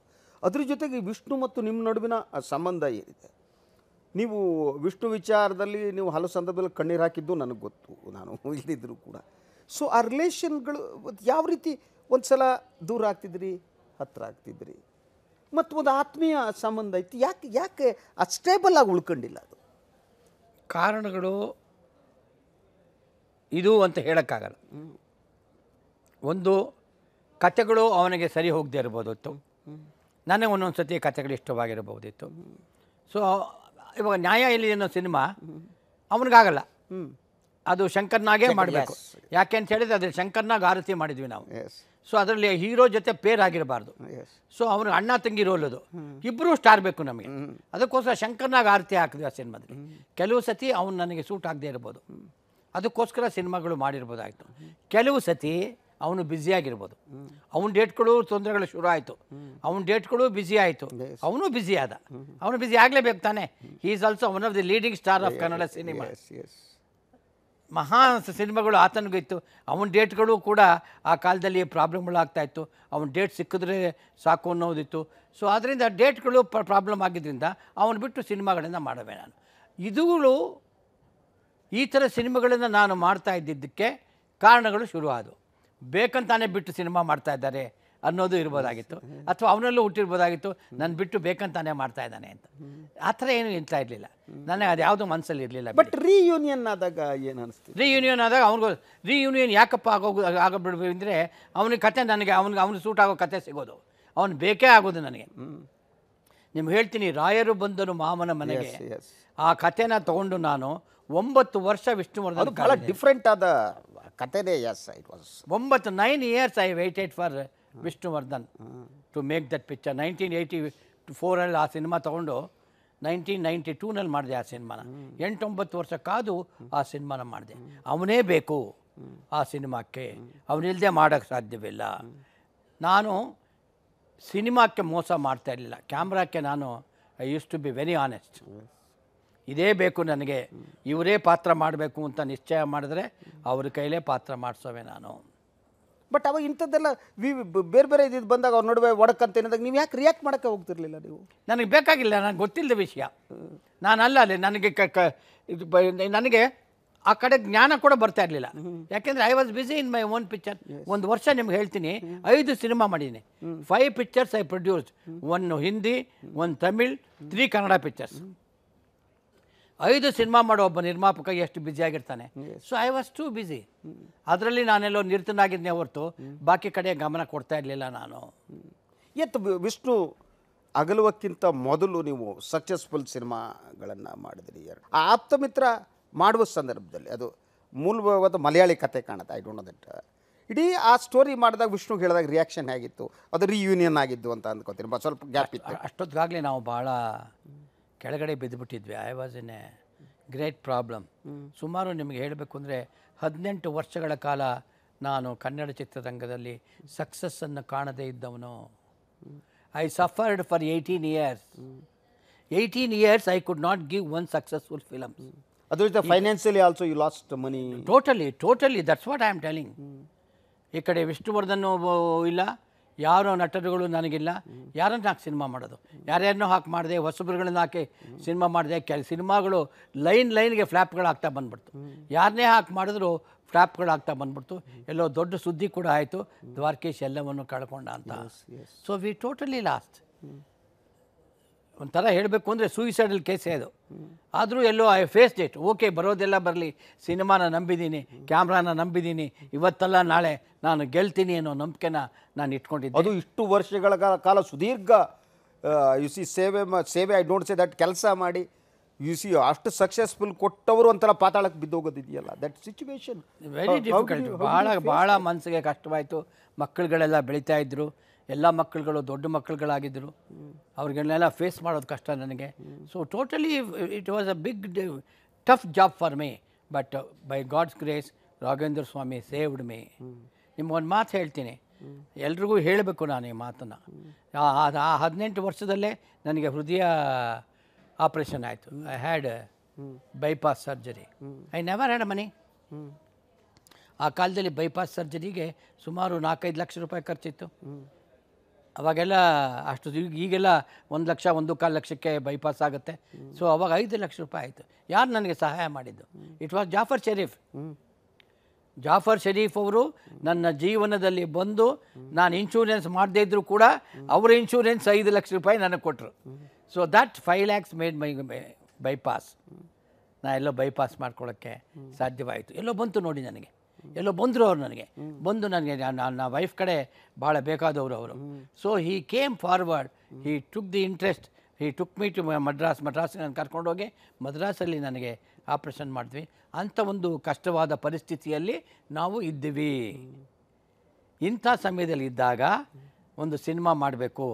ಅದ್ರ ಜೊತೆಗೆ ವಿಷ್ಣು ಮತ್ತು ನಿಮ್ಮ ನಡುವಿನ ಸಂಬಂಧ ಏನಿದೆ ನೀವು ವಿಷ್ಣು ವಿಚಾರದಲ್ಲಿ ನೀವು ಹಲವು ಸಂದರ್ಭದಲ್ಲಿ ಕಣ್ಣೀರು ಹಾಕಿದ್ದು ನನಗೆ ಗೊತ್ತು ನಾನು ಇಲ್ಲದಿದ್ದರೂ ಕೂಡ ಸೊ ಆ ರಿಲೇಷನ್ಗಳು ಯಾವ ರೀತಿ ಒಂದು ಸಲ ದೂರ ಆಗ್ತಿದ್ರಿ ಹತ್ತಿರ ಆಗ್ತಿದ್ರಿ ಮತ್ತು ಒಂದು ಆತ್ಮೀಯ ಸಂಬಂಧ ಇತ್ತು ಯಾಕೆ ಯಾಕೆ ಅಸ್ಟೇಬಲ್ ಆಗಿ ಉಳ್ಕೊಂಡಿಲ್ಲ ಅದು ಕಾರಣಗಳು ಇದು ಅಂತ ಹೇಳೋಕ್ಕಾಗಲ್ಲ ಒಂದು ಕತೆಗಳು ಅವನಿಗೆ ಸರಿ ಹೋಗದೇ ಇರ್ಬೋದು ನನಗೆ ಒಂದೊಂದು ಸತಿ ಕಥೆಗಳು ಇಷ್ಟವಾಗಿರಬಹುದಿತ್ತು ಸೊ ಇವಾಗ ನ್ಯಾಯ ಎಲ್ಲಿ ಅನ್ನೋ ಸಿನಿಮಾ ಅವನಿಗಾಗಲ್ಲ ಅದು ಶಂಕರ್ನಾಗೇ ಮಾಡಬೇಕು ಯಾಕೆ ಅಂತ ಹೇಳಿದ್ರೆ ಅದ್ರಲ್ಲಿ ಶಂಕರ್ನಾಗ್ ಆರತಿ ಮಾಡಿದ್ವಿ ನಾವು ಸೊ ಅದರಲ್ಲಿ ಹೀರೋ ಜೊತೆ ಪೇರ್ ಆಗಿರಬಾರ್ದು ಸೊ ಅವನು ಅಣ್ಣ ತಂಗಿ ರೋಲ್ ಅದು ಇಬ್ಬರೂ ಸ್ಟಾರ್ ಬೇಕು ನಮಗೆ ಅದಕ್ಕೋಸ್ಕರ ಶಂಕರ್ನಾಗ್ ಆರತಿ ಹಾಕಿದ್ವಿ ಆ ಸಿನಿಮಾದಲ್ಲಿ ಕೆಲವು ಸತಿ ಅವನು ನನಗೆ ಸೂಟ್ ಆಗದೆ ಇರ್ಬೋದು ಅದಕ್ಕೋಸ್ಕರ ಸಿನಿಮಾಗಳು ಮಾಡಿರ್ಬೋದಾಯಿತು ಕೆಲವು ಸತಿ ಅವನು ಬ್ಯುಸಿಯಾಗಿರ್ಬೋದು ಅವನ ಡೇಟ್ಗಳು ತೊಂದರೆಗಳು ಶುರು ಆಯಿತು ಅವನ ಡೇಟ್ಗಳು ಬ್ಯುಸಿ ಆಯಿತು ಅವನು ಬ್ಯುಸಿ ಆದ ಅವನು ಬ್ಯುಸಿ ಆಗಲೇಬೇಕು ತಾನೆ he is also one of the leading star of Kannada cinema ಮಹಾನ್ ಸಿನಿಮಾಗಳು ಆತನಿಗೂ ಇತ್ತು ಅವನ ಡೇಟ್ಗಳು ಕೂಡ ಆ ಕಾಲದಲ್ಲಿ ಪ್ರಾಬ್ಲಮ್ಗಳಾಗ್ತಾ ಇತ್ತು ಅವನ ಡೇಟ್ ಸಿಕ್ಕಿದ್ರೆ ಸಾಕು ಅನ್ನೋದಿತ್ತು ಸೊ ಆದ್ದರಿಂದ ಡೇಟ್ಗಳು ಪ್ರಾಬ್ಲಮ್ ಆಗಿದ್ದರಿಂದ ಅವನು ಬಿಟ್ಟು ಸಿನಿಮಾಗಳನ್ನು ಮಾಡುವೆ ನಾನು ಇದುಗಳು ಈ ಥರ ಸಿನಿಮಾಗಳನ್ನು ನಾನು ಮಾಡ್ತಾ ಇದ್ದಿದ್ದಕ್ಕೆ ಕಾರಣಗಳು ಶುರುವಾದವು ಬೇಕಂತಾನೆ ಬಿಟ್ಟು ಸಿನಿಮಾ ಮಾಡ್ತಾ ಇದ್ದಾರೆ ಅನ್ನೋದು ಇರ್ಬೋದಾಗಿತ್ತು ಅಥವಾ ಅವನಲ್ಲೂ ಹುಟ್ಟಿರ್ಬೋದಾಗಿತ್ತು ನಾನು ಬಿಟ್ಟು ಬೇಕಂತಾನೆ ಮಾಡ್ತಾ ಇದ್ದಾನೆ ಅಂತ ಆ ಥರ ಏನು ಇಂತ ಇರಲಿಲ್ಲ ನನಗೆ ಅದು ಯಾವುದೂ ಮನಸ್ಸಲ್ಲಿ ಇರಲಿಲ್ಲ ಬಟ್ ರೀಯೂನಿಯನ್ ಆದಾಗ ಏನು ಅನಿಸ್ತು ರೀಯೂನಿಯನ್ ಆದಾಗ ಅವ್ನಿಗೆ ರೀಯೂನಿಯನ್ ಯಾಕಪ್ಪ ಆಗೋಗು ಆಗಬಿಡ್ಬೇಕು ಅಂದರೆ ಅವನಿಗೆ ಕತೆ ನನಗೆ ಅವ್ನಿಗೆ ಅವ್ನು ಸೂಟ್ ಆಗೋ ಕತೆ ಸಿಗೋದು ಅವನು ಬೇಕೇ ಆಗೋದು ನನಗೆ ನಿಮ್ಗೆ ಹೇಳ್ತೀನಿ ರಾಯರು ಬಂದರು ಮಾಮನ ಮನೆಗೆ ಆ ಕಥೆನ ತಗೊಂಡು ನಾನು ಒಂಬತ್ತು ವರ್ಷ ವಿಷ್ಣುವರ್ಧನ್ ಬಹಳ ಡಿಫ್ರೆಂಟ್ ಆದ ಕಥೆನೇ ಎಸ್ ಇಟ್ ವಾಸ್ ಒಂಬತ್ತು nine years I waited for Vishnuvardhan to make that picture nineteen eighty ಫೋರಲ್ಲಿ ಆ ಸಿನಿಮಾ ತೊಗೊಂಡು ನೈನ್ಟೀನ್ ನೈಂಟಿ ಟೂನಲ್ಲಿ ಮಾಡಿದೆ ಆ ಸಿನಿಮಾನ ಎಂಟೊಂಬತ್ತು ವರ್ಷ ಕಾದು ಆ ಸಿನಿಮಾನ ಮಾಡಿದೆ ಅವನೇ ಬೇಕು ಆ ಸಿನಿಮಾಕ್ಕೆ ಅವನಿಲ್ಲದೆ ಮಾಡೋಕ್ಕೆ ಸಾಧ್ಯವಿಲ್ಲ ನಾನು ಸಿನಿಮಾಕ್ಕೆ ಮೋಸ ಮಾಡ್ತಾ ಇರಲಿಲ್ಲ ಕ್ಯಾಮ್ರಾಕ್ಕೆ ನಾನು I used to be very honest ಇದೇ ಬೇಕು ನನಗೆ ಇವರೇ ಪಾತ್ರ ಮಾಡಬೇಕು ಅಂತ ನಿಶ್ಚಯ ಮಾಡಿದ್ರೆ ಅವ್ರ ಕೈಲೇ ಪಾತ್ರ ಮಾಡಿಸೋವೆ ನಾನು ಬಟ್ ಅವಾಗ ಇಂಥದ್ದೆಲ್ಲ ಬೇರೆ ಬೇರೆ ಇದ್ದು ಬಂದಾಗ ಅವ್ರು ನಡುವೆ ಒಡಕಂತ ಏನಾದಾಗ ನೀವು ಯಾಕೆ ರಿಯಾಕ್ಟ್ ಮಾಡೋಕ್ಕೆ ಹೋಗ್ತಿರ್ಲಿಲ್ಲ ನೀವು ನನಗೆ ಬೇಕಾಗಿಲ್ಲ ನನಗೆ ಗೊತ್ತಿಲ್ಲದ ವಿಷಯ ನಾನು ಅಲ್ಲ ಅಲ್ಲಿ ನನಗೆ ಕ ಕ ಇದು ನನಗೆ ಆ ಕಡೆ ಜ್ಞಾನ ಕೂಡ ಬರ್ತಾ ಇರಲಿಲ್ಲ ಯಾಕೆಂದರೆ I was busy in my own picture ಒಂದು ವರ್ಷ ನಿಮ್ಗೆ ಹೇಳ್ತೀನಿ ಐದು ಸಿನಿಮಾ ಮಾಡಿದ್ದೀನಿ five pictures I produced one Hindi one Tamil three Kannada pictures ಐದು ಸಿನಿಮಾ ಮಾಡೋ ಒಬ್ಬ ನಿರ್ಮಾಪಕ ಎಷ್ಟು ಬ್ಯುಸಿಯಾಗಿರ್ತಾನೆ so I was too busy ಅದರಲ್ಲಿ ನಾನೆಲ್ಲೋ ನಿರ್ತನಾಗಿದ್ದೆ ಹೊರತು ಬಾಕಿ ಕಡೆ ಗಮನ ಕೊಡ್ತಾ ಇರಲಿಲ್ಲ ನಾನು ಎತ್ತು ವಿಷ್ಣು ಅಗಲುವಕ್ಕಿಂತ ಮೊದಲು ನೀವು ಸಕ್ಸಸ್ಫುಲ್ ಸಿನಿಮಾಗಳನ್ನು ಮಾಡಿದ್ರಿ ಆ ಆಪ್ತಮಿತ್ರ ಮಾಡುವ ಸಂದರ್ಭದಲ್ಲಿ ಅದು ಮೂಲವಾದ ಮಲಯಾಳಿ ಕತೆ ಕಾಣುತ್ತೆ ಐ ಡೋಂಟ್ ನೋ ದಟ್ ಇಡೀ ಆ ಸ್ಟೋರಿ ಮಾಡಿದಾಗ ವಿಷ್ಣು ಹೇಳಿದಾಗ ರಿಯಾಕ್ಷನ್ ಹೇಗಿತ್ತು ಅದು ರಿಯೂನಿಯನ್ ಆಗಿದ್ದು ಅಂತ ಅಂದ್ಕೋತೀನಿ ಸ್ವಲ್ಪ ಗ್ಯಾಪ್ ಇತ್ತು ಅಷ್ಟೊತ್ತಿಗಾಗಲೇ ನಾವು ಭಾಳ ಕೆಳಗಡೆ ಬಿದ್ದುಬಿಟ್ಟಿದ್ವಿ I was in a great problem ಸುಮಾರು ನಿಮಗೆ ಹೇಳಬೇಕು ಅಂದರೆ ಹದಿನೆಂಟು ವರ್ಷಗಳ ಕಾಲ ನಾನು ಕನ್ನಡ ಚಿತ್ರರಂಗದಲ್ಲಿ ಸಕ್ಸಸ್ಸನ್ನು ಕಾಣದೇ ಇದ್ದವನು I suffered for eighteen years eighteen years I could not give one successful film ಅದು ಜೊತೆ financially also you lost money totally totally that's what I am telling ಈ ಕಡೆ ವಿಷ್ಣುವರ್ಧನ್ ಇಲ್ಲ ಯಾರೋ ನಟರುಗಳು ನನಗಿಲ್ಲ ಯಾರನ್ನು ಹಾಕಿ ಸಿನಿಮಾ ಮಾಡೋದು ಯಾರ್ಯಾರನ್ನೂ ಹಾಕಿ ಮಾಡಿದೆ ಹೊಸಬ್ರುಗಳನ್ನ ಹಾಕಿ ಸಿನಿಮಾ ಮಾಡಿದೆ ಕೆಲ ಸಿನಿಮಾಗಳು ಲೈನ್ ಲೈನ್ಗೆ ಆಗ್ತಾ ಬಂದ್ಬಿಡ್ತು ಯಾರನ್ನೇ ಹಾಕಿ ಮಾಡಿದ್ರು ಆಗ್ತಾ ಬಂದ್ಬಿಡ್ತು ಎಲ್ಲೋ ದೊಡ್ಡ ಸುದ್ದಿ ಕೂಡ ಆಯಿತು ದ್ವಾರಕೇಶ್ ಎಲ್ಲವನ್ನು ಕಳ್ಕೊಂಡ ಅಂತ ಸೊ ವಿ ಟೋಟಲಿ ಲಾಸ್ಟ್ ಒಂಥರ ಹೇಳಬೇಕು ಅಂದರೆ ಸೂಯಿಸೈಡಲ್ ಕೇಸೇ ಅದು ಆದರೂ ಎಲ್ಲೋ ಐ ಫೇಸ್ ಡೇಟ್ ಓಕೆ ಬರೋದೆಲ್ಲ ಬರಲಿ ಸಿನಿಮಾನ ನಂಬಿದ್ದೀನಿ ಕ್ಯಾಮ್ರಾನ ನಂಬಿದ್ದೀನಿ ಇವತ್ತಲ್ಲ ನಾಳೆ ನಾನು ಗೆಲ್ತೀನಿ ಅನ್ನೋ ನಂಬಿಕೆನ ನಾನು ಇಟ್ಕೊಂಡಿದ್ದೆ ಅದು ಇಷ್ಟು ವರ್ಷಗಳ ಕಾಲ ಸುದೀರ್ಘ ಯು ಸಿ ಸೇವೆ ಸೇವೆ ಐ ಡೋಂಟ್ ಸೇ ದಟ್ ಕೆಲಸ ಮಾಡಿ ಯು ಸಿ ಅಷ್ಟು ಸಕ್ಸಸ್ಫುಲ್ ಕೊಟ್ಟವರು ಒಂಥರ ಪಾತಾಳಕ್ಕೆ ಬಿದ್ದೋಗೋದಿದೆಯಲ್ಲ ದಟ್ ಸಿಚುವೇಶನ್ ವೆರಿ ಡಿಫಿಕಲ್ಟ್ ಭಾಳ ಭಾಳ ಮನಸ್ಸಿಗೆ ಕಷ್ಟವಾಯಿತು ಮಕ್ಕಳುಗಳೆಲ್ಲ ಬೆಳೀತಾ ಇದ್ದರು ಎಲ್ಲ ಮಕ್ಕಳುಗಳು ದೊಡ್ಡ ಮಕ್ಕಳುಗಳಾಗಿದ್ದರು ಅವ್ರಿಗೆಲ್ಲ ಫೇಸ್ ಮಾಡೋದು ಕಷ್ಟ ನನಗೆ so totally it was a big tough job for me but by God's grace Raghavendra Swami saved me ನಿಮ್ಗೊಂದು ಮಾತು ಹೇಳ್ತೀನಿ ಎಲ್ರಿಗೂ ಹೇಳಬೇಕು ನಾನು ಈ ಮಾತನ್ನು ಆ ಹದಿನೆಂಟು ವರ್ಷದಲ್ಲೇ ನನಗೆ ಹೃದಯ ಆಪ್ರೇಷನ್ ಆಯಿತು I had bypass surgery I never had money ಆ ಕಾಲದಲ್ಲಿ ಬೈಪಾಸ್ ಸರ್ಜರಿಗೆ ಸುಮಾರು ನಾಲ್ಕೈದು ಲಕ್ಷ ರೂಪಾಯಿ ಖರ್ಚಿತ್ತು ಅವಾಗೆಲ್ಲ ಅಷ್ಟು ಈಗೆಲ್ಲ ಒಂದು ಲಕ್ಷ ಒಂದು ಕಾಲು ಲಕ್ಷಕ್ಕೆ ಬೈಪಾಸ್ ಆಗುತ್ತೆ ಸೊ ಅವಾಗ ಐದು ಲಕ್ಷ ರೂಪಾಯಿ ಆಯಿತು ಯಾರು ನನಗೆ ಸಹಾಯ ಮಾಡಿದ್ದು ಇಟ್ ವಾಸ್ ಜಾಫರ್ ಶರೀಫ್ ಜಾಫರ್ ಶರೀಫ್ ಅವರು ನನ್ನ ಜೀವನದಲ್ಲಿ ಬಂದು ನಾನು ಇನ್ಶೂರೆನ್ಸ್ ಮಾಡದೇ ಇದ್ದರೂ ಕೂಡ ಅವರ ಇನ್ಶೂರೆನ್ಸ್ ಐದು ಲಕ್ಷ ರೂಪಾಯಿ ನನಗೆ ಕೊಟ್ಟರು so that five lakhs made my bypass ನಾ ಎಲ್ಲೋ ಬೈಪಾಸ್ ಮಾಡ್ಕೊಳ್ಳೋಕ್ಕೆ ಸಾಧ್ಯವಾಯಿತು ಎಲ್ಲೋ ಬಂತು ನೋಡಿ ನನಗೆ ಎಲ್ಲೋ ಬಂದರು ಅವರು ನನಗೆ ಬಂದು ನನಗೆ ನನ್ನ ವೈಫ್ ಕಡೆ ಭಾಳ ಬೇಕಾದವರು ಅವರು so he came forward he took the interest he took me to Madras Madras ನಾನು ಕರ್ಕೊಂಡೋಗಿ ಮದ್ರಾಸಲ್ಲಿ ನನಗೆ ಆಪ್ರೇಷನ್ ಮಾಡಿದ್ವಿ ಅಂಥ ಒಂದು ಕಷ್ಟವಾದ ಪರಿಸ್ಥಿತಿಯಲ್ಲಿ ನಾವು ಇದ್ದೀವಿ ಇಂಥ ಸಮಯದಲ್ಲಿ ಇದ್ದಾಗ ಒಂದು ಸಿನಿಮಾ ಮಾಡಬೇಕು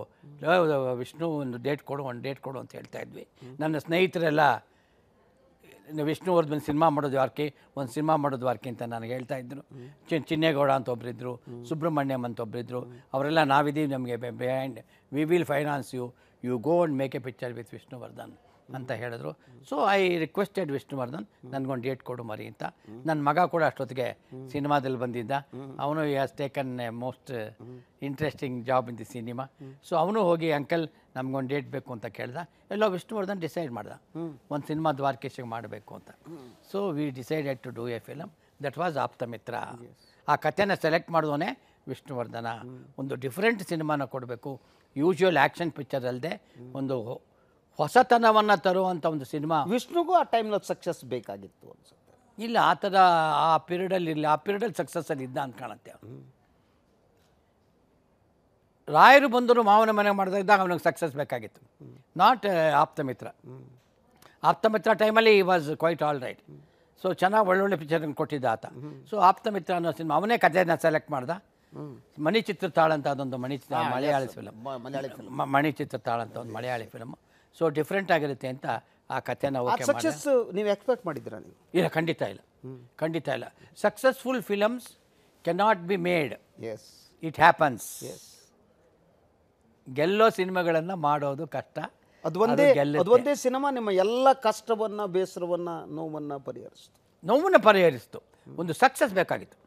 ವಿಷ್ಣು ಒಂದು ಡೇಟ್ ಕೊಡು ಒಂದು ಡೇಟ್ ಕೊಡು ಅಂತ ಹೇಳ್ತಾ ಇದ್ವಿ ನನ್ನ ಸ್ನೇಹಿತರೆಲ್ಲ ವಿಷ್ಣುವರ್ಧನ್ ಸಿನಿಮಾ ಮಾಡೋದು ಯಾರ್ಕೆ ಒಂದು ಸಿನಿಮಾ ಮಾಡೋದು ಯಾರ್ಕೆ ಅಂತ ನನಗೆ ಹೇಳ್ತಾ ಇದ್ದರು ಚಿನ್ನೇಗೌಡ ಅಂತ ಒಬ್ಬರಿದ್ದರು ಸುಬ್ರಹ್ಮಣ್ಯಂ ಅಂತ ಒಬ್ಬರಿದ್ದರು ಅವರೆಲ್ಲ ನಾವಿದ್ದೀವಿ ನಮಗೆ behind we will finance you you go and make a picture with Vishnuvardhan ಅಂತ ಹೇಳಿದ್ರು ಸೊ ಐ ರಿಕ್ವೆಸ್ಟೆಡ್ ವಿಷ್ಣುವರ್ಧನ್ ನನಗೊಂದು ಡೇಟ್ ಕೊಡು ಮರಿ ಅಂತ ನನ್ನ ಮಗ ಕೂಡ ಅಷ್ಟೊತ್ತಿಗೆ ಸಿನಿಮಾದಲ್ಲಿ ಬಂದಿದ್ದ ಅವನು has taken a most interesting job in the cinema so ಅವನು ಹೋಗಿ ಅಂಕಲ್ ನಮಗೊಂದು ಡೇಟ್ ಬೇಕು ಅಂತ ಕೇಳ್ದ ಎಲ್ಲ ವಿಷ್ಣುವರ್ಧನ್ ಡಿಸೈಡ್ ಮಾಡ್ದ ಒಂದು ಸಿನಿಮಾ ದ್ವಾರಕೇಶಿಗೆ ಮಾಡಬೇಕು ಅಂತ so we decided to do a film that was Aptha Mitra ಆ ಕಥೆನ ಸೆಲೆಕ್ಟ್ ಮಾಡಿದವನೇ ವಿಷ್ಣುವರ್ಧನ ಒಂದು ಡಿಫ್ರೆಂಟ್ ಸಿನಿಮಾನ ಕೊಡಬೇಕು ಯೂಶುವಲ್ ಆ್ಯಕ್ಷನ್ ಪಿಕ್ಚರ್ ಅಲ್ಲದೆ ಒಂದು ಹೊಸತನವನ್ನು ತರುವಂಥ ಒಂದು ಸಿನಿಮಾ ವಿಷ್ಣುಗೂ ಆ ಟೈಮ್ನಲ್ಲಿ ಸಕ್ಸಸ್ ಬೇಕಾಗಿತ್ತು ಅನ್ಸುತ್ತೆ ಇಲ್ಲ ಆ ಥರ ಆ ಪೀರಿಯಡಲ್ಲಿ ಇಲ್ಲ ಆ ಪೀರಿಯಡಲ್ಲಿ ಸಕ್ಸಸ್ಸಲ್ಲಿ ಇದ್ದ ಅಂತ ಕಾಣುತ್ತೆ ರಾಯರು ಬಂದರು ಮಾವನ ಮನೆ ಮಾಡಿದಾಗ ಇದ್ದಾಗ ಅವನಿಗೆ ಸಕ್ಸಸ್ ಬೇಕಾಗಿತ್ತು ನಾಟ್ ಆಪ್ತಮಿತ್ರ ಆಪ್ತಮಿತ್ರ ಟೈಮಲ್ಲಿ ಈ was quite all right so ಚೆನ್ನಾಗಿ ಒಳ್ಳೊಳ್ಳೆ ಪಿಕ್ಚರ್ ಕೊಟ್ಟಿದ್ದ ಆತ ಸೊ ಆಪ್ತಮಿತ್ರ ಅನ್ನೋ ಸಿನಿಮಾ ಅವನೇ ಕಥೆನ ಸೆಲೆಕ್ಟ್ ಮಾಡ್ದ ಮಣಿ ತಾಳ ಅಂತ ಅದೊಂದು ಮಣಿ ಮಲಯಾಳಿ ಫಿಲಮ್ ಮಣಿ ತಾಳ ಅಂತ ಒಂದು ಮಲಯಾಳಿ ಫಿಲಮ್ ಸೊ ಡಿಫ್ರೆಂಟ್ ಆಗಿರುತ್ತೆ ಅಂತ ಆ ಕಥೆನ ಸಕ್ಸಸ್ ನೀವು ಎಕ್ಸ್ಪೆಕ್ಟ್ ಮಾಡಿದ್ರ ನೀವು ಇಲ್ಲ ಖಂಡಿತ ಇಲ್ಲ ಖಂಡಿತ ಇಲ್ಲ successful films cannot be made as it happens yes ಗೆಲ್ಲೋ ಸಿನಿಮಾಗಳನ್ನು ಮಾಡೋದು ಕಷ್ಟ ಅದೊಂದೇ ಅದೊಂದೇ ಸಿನಿಮಾ ನಿಮ್ಮ ಎಲ್ಲ ಕಷ್ಟವನ್ನು ಬೇಸರವನ್ನು ನೋವನ್ನು ಪರಿಹರಿಸ್ತು ನೋವನ್ನು ಪರಿಹರಿಸ್ತು ಒಂದು ಸಕ್ಸಸ್ ಬೇಕಾಗಿತ್ತು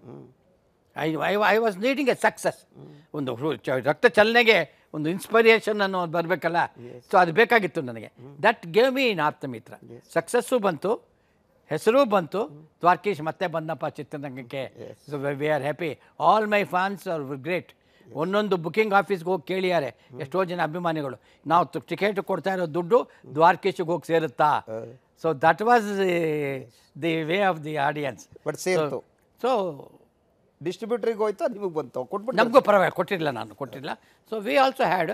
I I I was needing a success ಒಂದು ರಕ್ತ ಚಲನೆಗೆ ಒಂದು ಇನ್ಸ್ಪಿರೇಷನ್ ಅನ್ನು ಬರಬೇಕಲ್ಲ ಸೊ ಅದು ಬೇಕಾಗಿತ್ತು ನನಗೆ that gave me in Mitra success ಬಂತು ಹೆಸರು ಬಂತು ದ್ವಾರ್ಕೀಶ್ ಮತ್ತೆ ಬಂದಪ್ಪ ಚಿತ್ರರಂಗಕ್ಕೆ we are happy all my fans are great ಒಂದೊಂದು ಬುಕಿಂಗ್ ಆಫೀಸ್ಗೆ ಹೋಗಿ ಕೇಳಿದ್ದಾರೆ ಎಷ್ಟೋ ಜನ ಅಭಿಮಾನಿಗಳು ನಾವು ಟಿಕೆಟ್ ಕೊಡ್ತಾ ಇರೋ ದುಡ್ಡು ದ್ವಾರಕೇಶಿಗೆ ಹೋಗಿ ಸೇರುತ್ತಾ so that was the way of the audience but ಸೇರ್ತು ಸೊ ಡಿಸ್ಟ್ರಿಬ್ಯೂಟ್ರಿಗೆ ಹೋಯ್ತಾ ನಿಮಗೆ ಬಂತು ಕೊಟ್ಬಿಟ್ಟು ನಮಗೂ ಪರವಾಗಿ ಕೊಟ್ಟಿರಲಿಲ್ಲ ನಾನು ಕೊಟ್ಟಿಲ್ಲ so we also had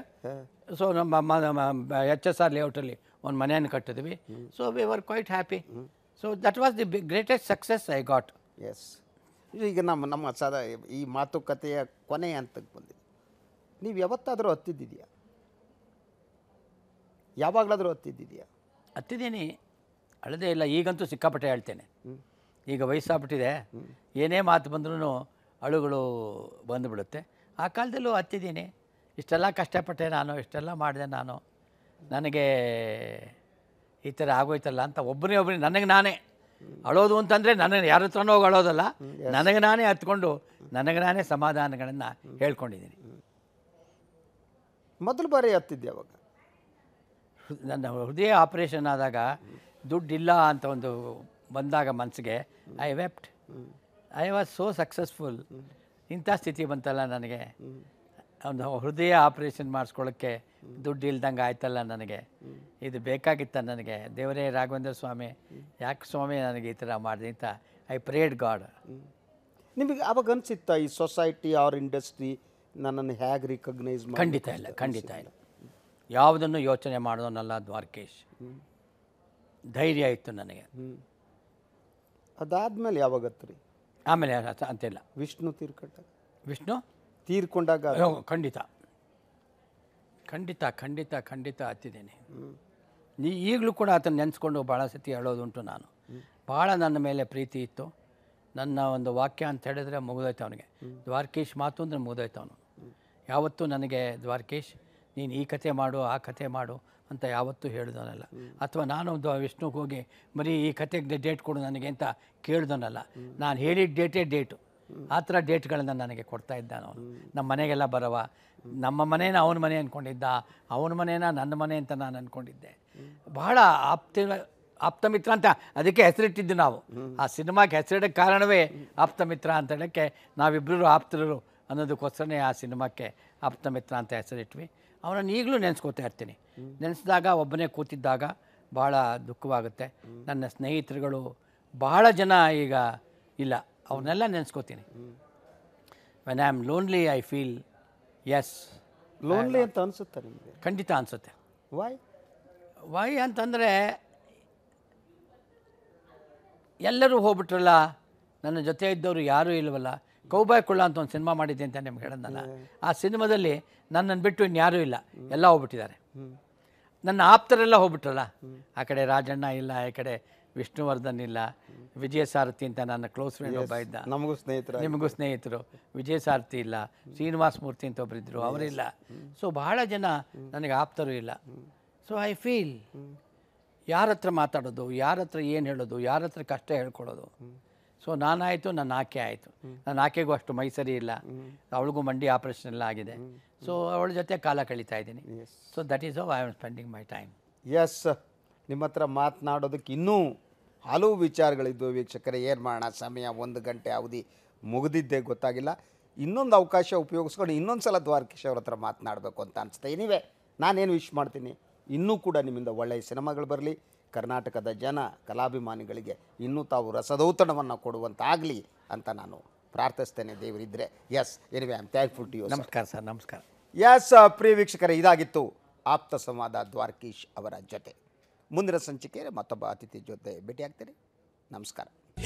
so ನಮ್ಮ ಎಚ್ ಎಸ್ ಆರ್ ಲೇಔಟಲ್ಲಿ ಒಂದು ಮನೆಯನ್ನು ಕಟ್ಟಿದ್ವಿ so we were quite happy so that was the greatest success I got yes ಈಗ ನಮ್ಮ ನಮ್ಮ ಸದ ಈ ಮಾತುಕತೆಯ ಕೊನೆ ಅಂತ ಬಂದಿದೆ ನೀವು ಯಾವತ್ತಾದರೂ ಹತ್ತಿದ್ದಿದೆಯಾ ಯಾವಾಗಲಾದರೂ ಹತ್ತಿದ್ದಿದೆಯಾ ಹತ್ತಿದ್ದೀನಿ ಅಳದೇ ಇಲ್ಲ ಈಗಂತೂ ಸಿಕ್ಕಾಪಟ್ಟೆ ಹೇಳ್ತೇನೆ ಈಗ ವಯಸ್ಸಾಗ್ಬಿಟ್ಟಿದೆ ಏನೇ ಮಾತು ಬಂದ್ರೂ ಅಳುಗಳು ಬಂದುಬಿಡುತ್ತೆ ಆ ಕಾಲದಲ್ಲೂ ಹತ್ತಿದ್ದೀನಿ ಇಷ್ಟೆಲ್ಲ ಕಷ್ಟಪಟ್ಟೆ ನಾನು ಇಷ್ಟೆಲ್ಲ ಮಾಡಿದೆ ನಾನು ನನಗೆ ಈ ಥರ ಆಗೋಯ್ತಲ್ಲ ಅಂತ ಒಬ್ಬನೇ ಒಬ್ಬನೇ ನನಗೆ ನಾನೇ ಅಳೋದು ಅಂತಂದರೆ ನನಗೆ ಯಾರ ಹತ್ರ ಹೋಗಿ ಅಳೋದಲ್ಲ ನನಗೆ ನಾನೇ ಹತ್ಕೊಂಡು ನನಗೆ ನಾನೇ ಸಮಾಧಾನಗಳನ್ನು ಹೇಳ್ಕೊಂಡಿದ್ದೀನಿ ಮೊದಲು ಬಾರಿ ಹತ್ತಿದ್ದೆ ಅವಾಗ ನನ್ನ ಹೃದಯ ಆಪ್ರೇಷನ್ ಆದಾಗ ದುಡ್ಡಿಲ್ಲ ಅಂತ ಒಂದು ಬಂದಾಗ ಮನಸ್ಸಿಗೆ I wept I was so successful ಇಂಥ ಸ್ಥಿತಿ ಬಂತಲ್ಲ ನನಗೆ ಒಂದು ಹೃದಯ ಆಪ್ರೇಷನ್ ಮಾಡಿಸ್ಕೊಳ್ಳೋಕ್ಕೆ ದುಡ್ಡು ಇಲ್ದಂಗೆ ಆಯ್ತಲ್ಲ ನನಗೆ ಇದು ಬೇಕಾಗಿತ್ತ ನನಗೆ ದೇವರೇ ರಾಘವೇಂದ್ರ ಸ್ವಾಮಿ ಯಾಕೆ ಸ್ವಾಮಿ ನನಗೆ ಈ ಥರ ಮಾಡಿದೆ ಅಂತ ಐ ಪ್ರೇಡ್ ಗಾಡ್ ನಿಮಗೆ ಅವಾಗ ಅನಿಸಿತ್ತ ಈ ಸೊಸೈಟಿ ಆರ್ ಇಂಡಸ್ಟ್ರಿ ನನ್ನನ್ನು ಹೇಗೆ ರಿಕಗ್ನೈಸ್ ಖಂಡಿತ ಇಲ್ಲ ಖಂಡಿತ ಇಲ್ಲ ಯಾವುದನ್ನು ಯೋಚನೆ ಮಾಡೋನಲ್ಲ ದ್ವಾರಕೇಶ್ ಧೈರ್ಯ ಇತ್ತು ನನಗೆ ಅದಾದ್ಮೇಲೆ ಯಾವಾಗತ್ರಿ ಆಮೇಲೆ ಅಂತಿಲ್ಲ ವಿಷ್ಣು ತೀರ್ಕೊಂಡಾಗ ವಿಷ್ಣು ತೀರ್ಕೊಂಡಾಗ ಖಂಡಿತ ಖಂಡಿತ ಖಂಡಿತ ಖಂಡಿತ ಹತ್ತಿದ್ದೀನಿ ನೀ ಈಗಲೂ ಕೂಡ ಆತನ ನೆನೆಸ್ಕೊಂಡು ಭಾಳ ಸತಿ ಹೇಳೋದುಂಟು ನಾನು ಭಾಳ ನನ್ನ ಮೇಲೆ ಪ್ರೀತಿ ಇತ್ತು ನನ್ನ ಒಂದು ವಾಕ್ಯ ಅಂತ ಹೇಳಿದ್ರೆ ಮುಗಿದೋಯ್ತು ಅವನಿಗೆ ದ್ವಾರಕೀಶ್ ಮಾತು ಅಂದರೆ ಮುಗಿದೋಯ್ತು ಅವನು ಯಾವತ್ತೂ ನನಗೆ ದ್ವಾರಕೀಶ್ ನೀನು ಈ ಕಥೆ ಮಾಡು ಆ ಕಥೆ ಮಾಡು ಅಂತ ಯಾವತ್ತೂ ಹೇಳಿದವನಲ್ಲ ಅಥವಾ ನಾನು ವಿಷ್ಣುಗೆ ಹೋಗಿ ಬರೀ ಈ ಕಥೆಗೆ ಡೇಟ್ ಕೊಡು ನನಗೆ ಅಂತ ಕೇಳಿದವನಲ್ಲ ನಾನು ಹೇಳಿದ ಡೇಟೇ ಡೇಟು ಆ ಥರ ಡೇಟ್ಗಳನ್ನು ನನಗೆ ಕೊಡ್ತಾ ಇದ್ದ ಅವನು ನಮ್ಮ ಮನೆಗೆಲ್ಲ ಬರವ ನಮ್ಮ ಮನೇನ ಅವನ ಮನೆ ಅಂದ್ಕೊಂಡಿದ್ದ ಅವನ ಮನೇನ ನನ್ನ ಮನೆ ಅಂತ ನಾನು ಅಂದ್ಕೊಂಡಿದ್ದೆ ಬಹಳ ಆಪ್ತ ಆಪ್ತಮಿತ್ರ ಅಂತ ಅದಕ್ಕೆ ಹೆಸರಿಟ್ಟಿದ್ದು ನಾವು ಆ ಸಿನಿಮಾಗೆ ಹೆಸರಿಡಕ್ಕೆ ಕಾರಣವೇ ಆಪ್ತ ಮಿತ್ರ ಅಂತ ಹೇಳೋಕ್ಕೆ ನಾವಿಬ್ಬರು ಆಪ್ತರು ಅನ್ನೋದಕ್ಕೋಸ್ಕರನೇ ಆ ಸಿನಿಮಾಕ್ಕೆ ಆಪ್ತಮಿತ್ರ ಅಂತ ಹೆಸರಿಟ್ವಿ ಅವನನ್ನು ಈಗಲೂ ನೆನೆಸ್ಕೋತಾ ಇರ್ತೀನಿ ನೆನೆಸಿದಾಗ ಒಬ್ಬನೇ ಕೂತಿದ್ದಾಗ ಭಾಳ ದುಃಖವಾಗುತ್ತೆ ನನ್ನ ಸ್ನೇಹಿತರುಗಳು ಬಹಳ ಜನ ಈಗ ಇಲ್ಲ ಅವನ್ನೆಲ್ಲ ನೆನೆಸ್ಕೋತೀನಿ when I am lonely I feel as lonely ಅಂತ ಅನಿಸುತ್ತೆ ನಿಮಗೆ ಖಂಡಿತ ಅನಿಸುತ್ತೆ ವೈ ವೈ ಅಂತಂದರೆ ಎಲ್ಲರೂ ಹೋಗ್ಬಿಟ್ರಲ್ಲ ನನ್ನ ಜೊತೆ ಇದ್ದವರು ಯಾರೂ ಇಲ್ಲವಲ್ಲ ಕೌಬಾಯ್ ಕುಳ್ಳ ಅಂತ ಒಂದು ಸಿನಿಮಾ ಮಾಡಿದ್ದೆ ಅಂತ ನಿಮ್ಗೆ ಹೇಳೋದಲ್ಲ ಆ ಸಿನಿಮಾದಲ್ಲಿ ನನ್ನನ್ನು ಬಿಟ್ಟು ಇನ್ಯಾರೂ ಇಲ್ಲ ಎಲ್ಲ ಹೋಗ್ಬಿಟ್ಟಿದ್ದಾರೆ ನನ್ನ ಆಪ್ತರೆಲ್ಲ ಹೋಗ್ಬಿಟ್ರಲ್ಲ ಆ ಕಡೆ ರಾಜಣ್ಣ ಇಲ್ಲ ಆ ಕಡೆ ವಿಷ್ಣುವರ್ಧನ್ ಇಲ್ಲ ವಿಜಯ ಸಾರಥಿ ಅಂತ ನನ್ನ ಕ್ಲೋಸ್ ಫ್ರೆಂಡ್ ಒಬ್ಬ ಇದ್ದ ನಮಗೂ ಸ್ನೇಹಿತರು ನಿಮಗೂ ಸ್ನೇಹಿತರು ವಿಜಯ ಸಾರಥಿ ಇಲ್ಲ ಶ್ರೀನಿವಾಸ ಮೂರ್ತಿ ಅಂತ ಒಬ್ಬರಿದ್ದರು ಅವರಿಲ್ಲ ಸೊ ಬಹಳ ಜನ ನನಗೆ ಆಪ್ತರೂ ಇಲ್ಲ ಸೊ ಐ ಫೀಲ್ ಯಾರ ಹತ್ರ ಮಾತಾಡೋದು ಯಾರ ಹತ್ರ ಏನು ಹೇಳೋದು ಯಾರ ಹತ್ರ ಕಷ್ಟ ಹೇಳ್ಕೊಳ್ಳೋದು ಸೊ ನಾನಾಯಿತು ನನ್ನ ಆಕೆ ಆಯಿತು ನನ್ನ ಆಕೆಗೂ ಅಷ್ಟು ಮೈಸರಿ ಇಲ್ಲ ಅವಳಿಗೂ ಮಂಡಿ ಆಪರೇಷನ್ ಎಲ್ಲ ಆಗಿದೆ ಸೊ ಅವಳ ಜೊತೆ ಕಾಲ ಕಳೀತಾ ಇದ್ದೀನಿ so that is how I am spending my time yes ನಿಮ್ಮ ಹತ್ರ ಮಾತನಾಡೋದಕ್ಕೆ ಇನ್ನೂ ಹಲವು ವಿಚಾರಗಳಿದ್ದು ವೀಕ್ಷಕರೇ ಏನು ಮಾಡೋಣ ಸಮಯ ಒಂದು ಗಂಟೆ ಅವಧಿ ಮುಗಿದಿದ್ದೇ ಗೊತ್ತಾಗಿಲ್ಲ ಇನ್ನೊಂದು ಅವಕಾಶ ಉಪಯೋಗಿಸ್ಕೊಂಡು ಇನ್ನೊಂದು ಸಲ ದ್ವಾರಕೀಶ್ ಅವ್ರ ಹತ್ರ ಮಾತನಾಡಬೇಕು ಅಂತ ಅನಿಸುತ್ತೆ ನೀವೇ ನಾನೇನು ವಿಶ್ ಮಾಡ್ತೀನಿ ಇನ್ನೂ ಕೂಡ ನಿಮ್ಮಿಂದ ಒಳ್ಳೆಯ ಸಿನಿಮಾಗಳು ಬರಲಿ ಕರ್ನಾಟಕದ ಜನ ಕಲಾಭಿಮಾನಿಗಳಿಗೆ ಇನ್ನೂ ತಾವು ರಸದೌತಣವನ್ನು ಕೊಡುವಂತಾಗಲಿ ಅಂತ ನಾನು ಪ್ರಾರ್ಥಿಸ್ತೇನೆ ದೇವರಿದ್ದರೆ yes anyway I am thankful to you ನಮಸ್ಕಾರ ಸರ್ ನಮಸ್ಕಾರ ಎಸ್ ಪ್ರಿಯ ವೀಕ್ಷಕರೇ ಇದಾಗಿತ್ತು ಆಪ್ತ ಸಂವಾದ ದ್ವಾರಕೀಶ್ ಅವರ ಜೊತೆ ಮುಂದಿನ ಸಂಚಿಕೆಯಲ್ಲಿ ಮತ್ತೊಬ್ಬ ಅತಿಥಿ ಜೊತೆ ಆಗ್ತೀರಿ ನಮಸ್ಕಾರ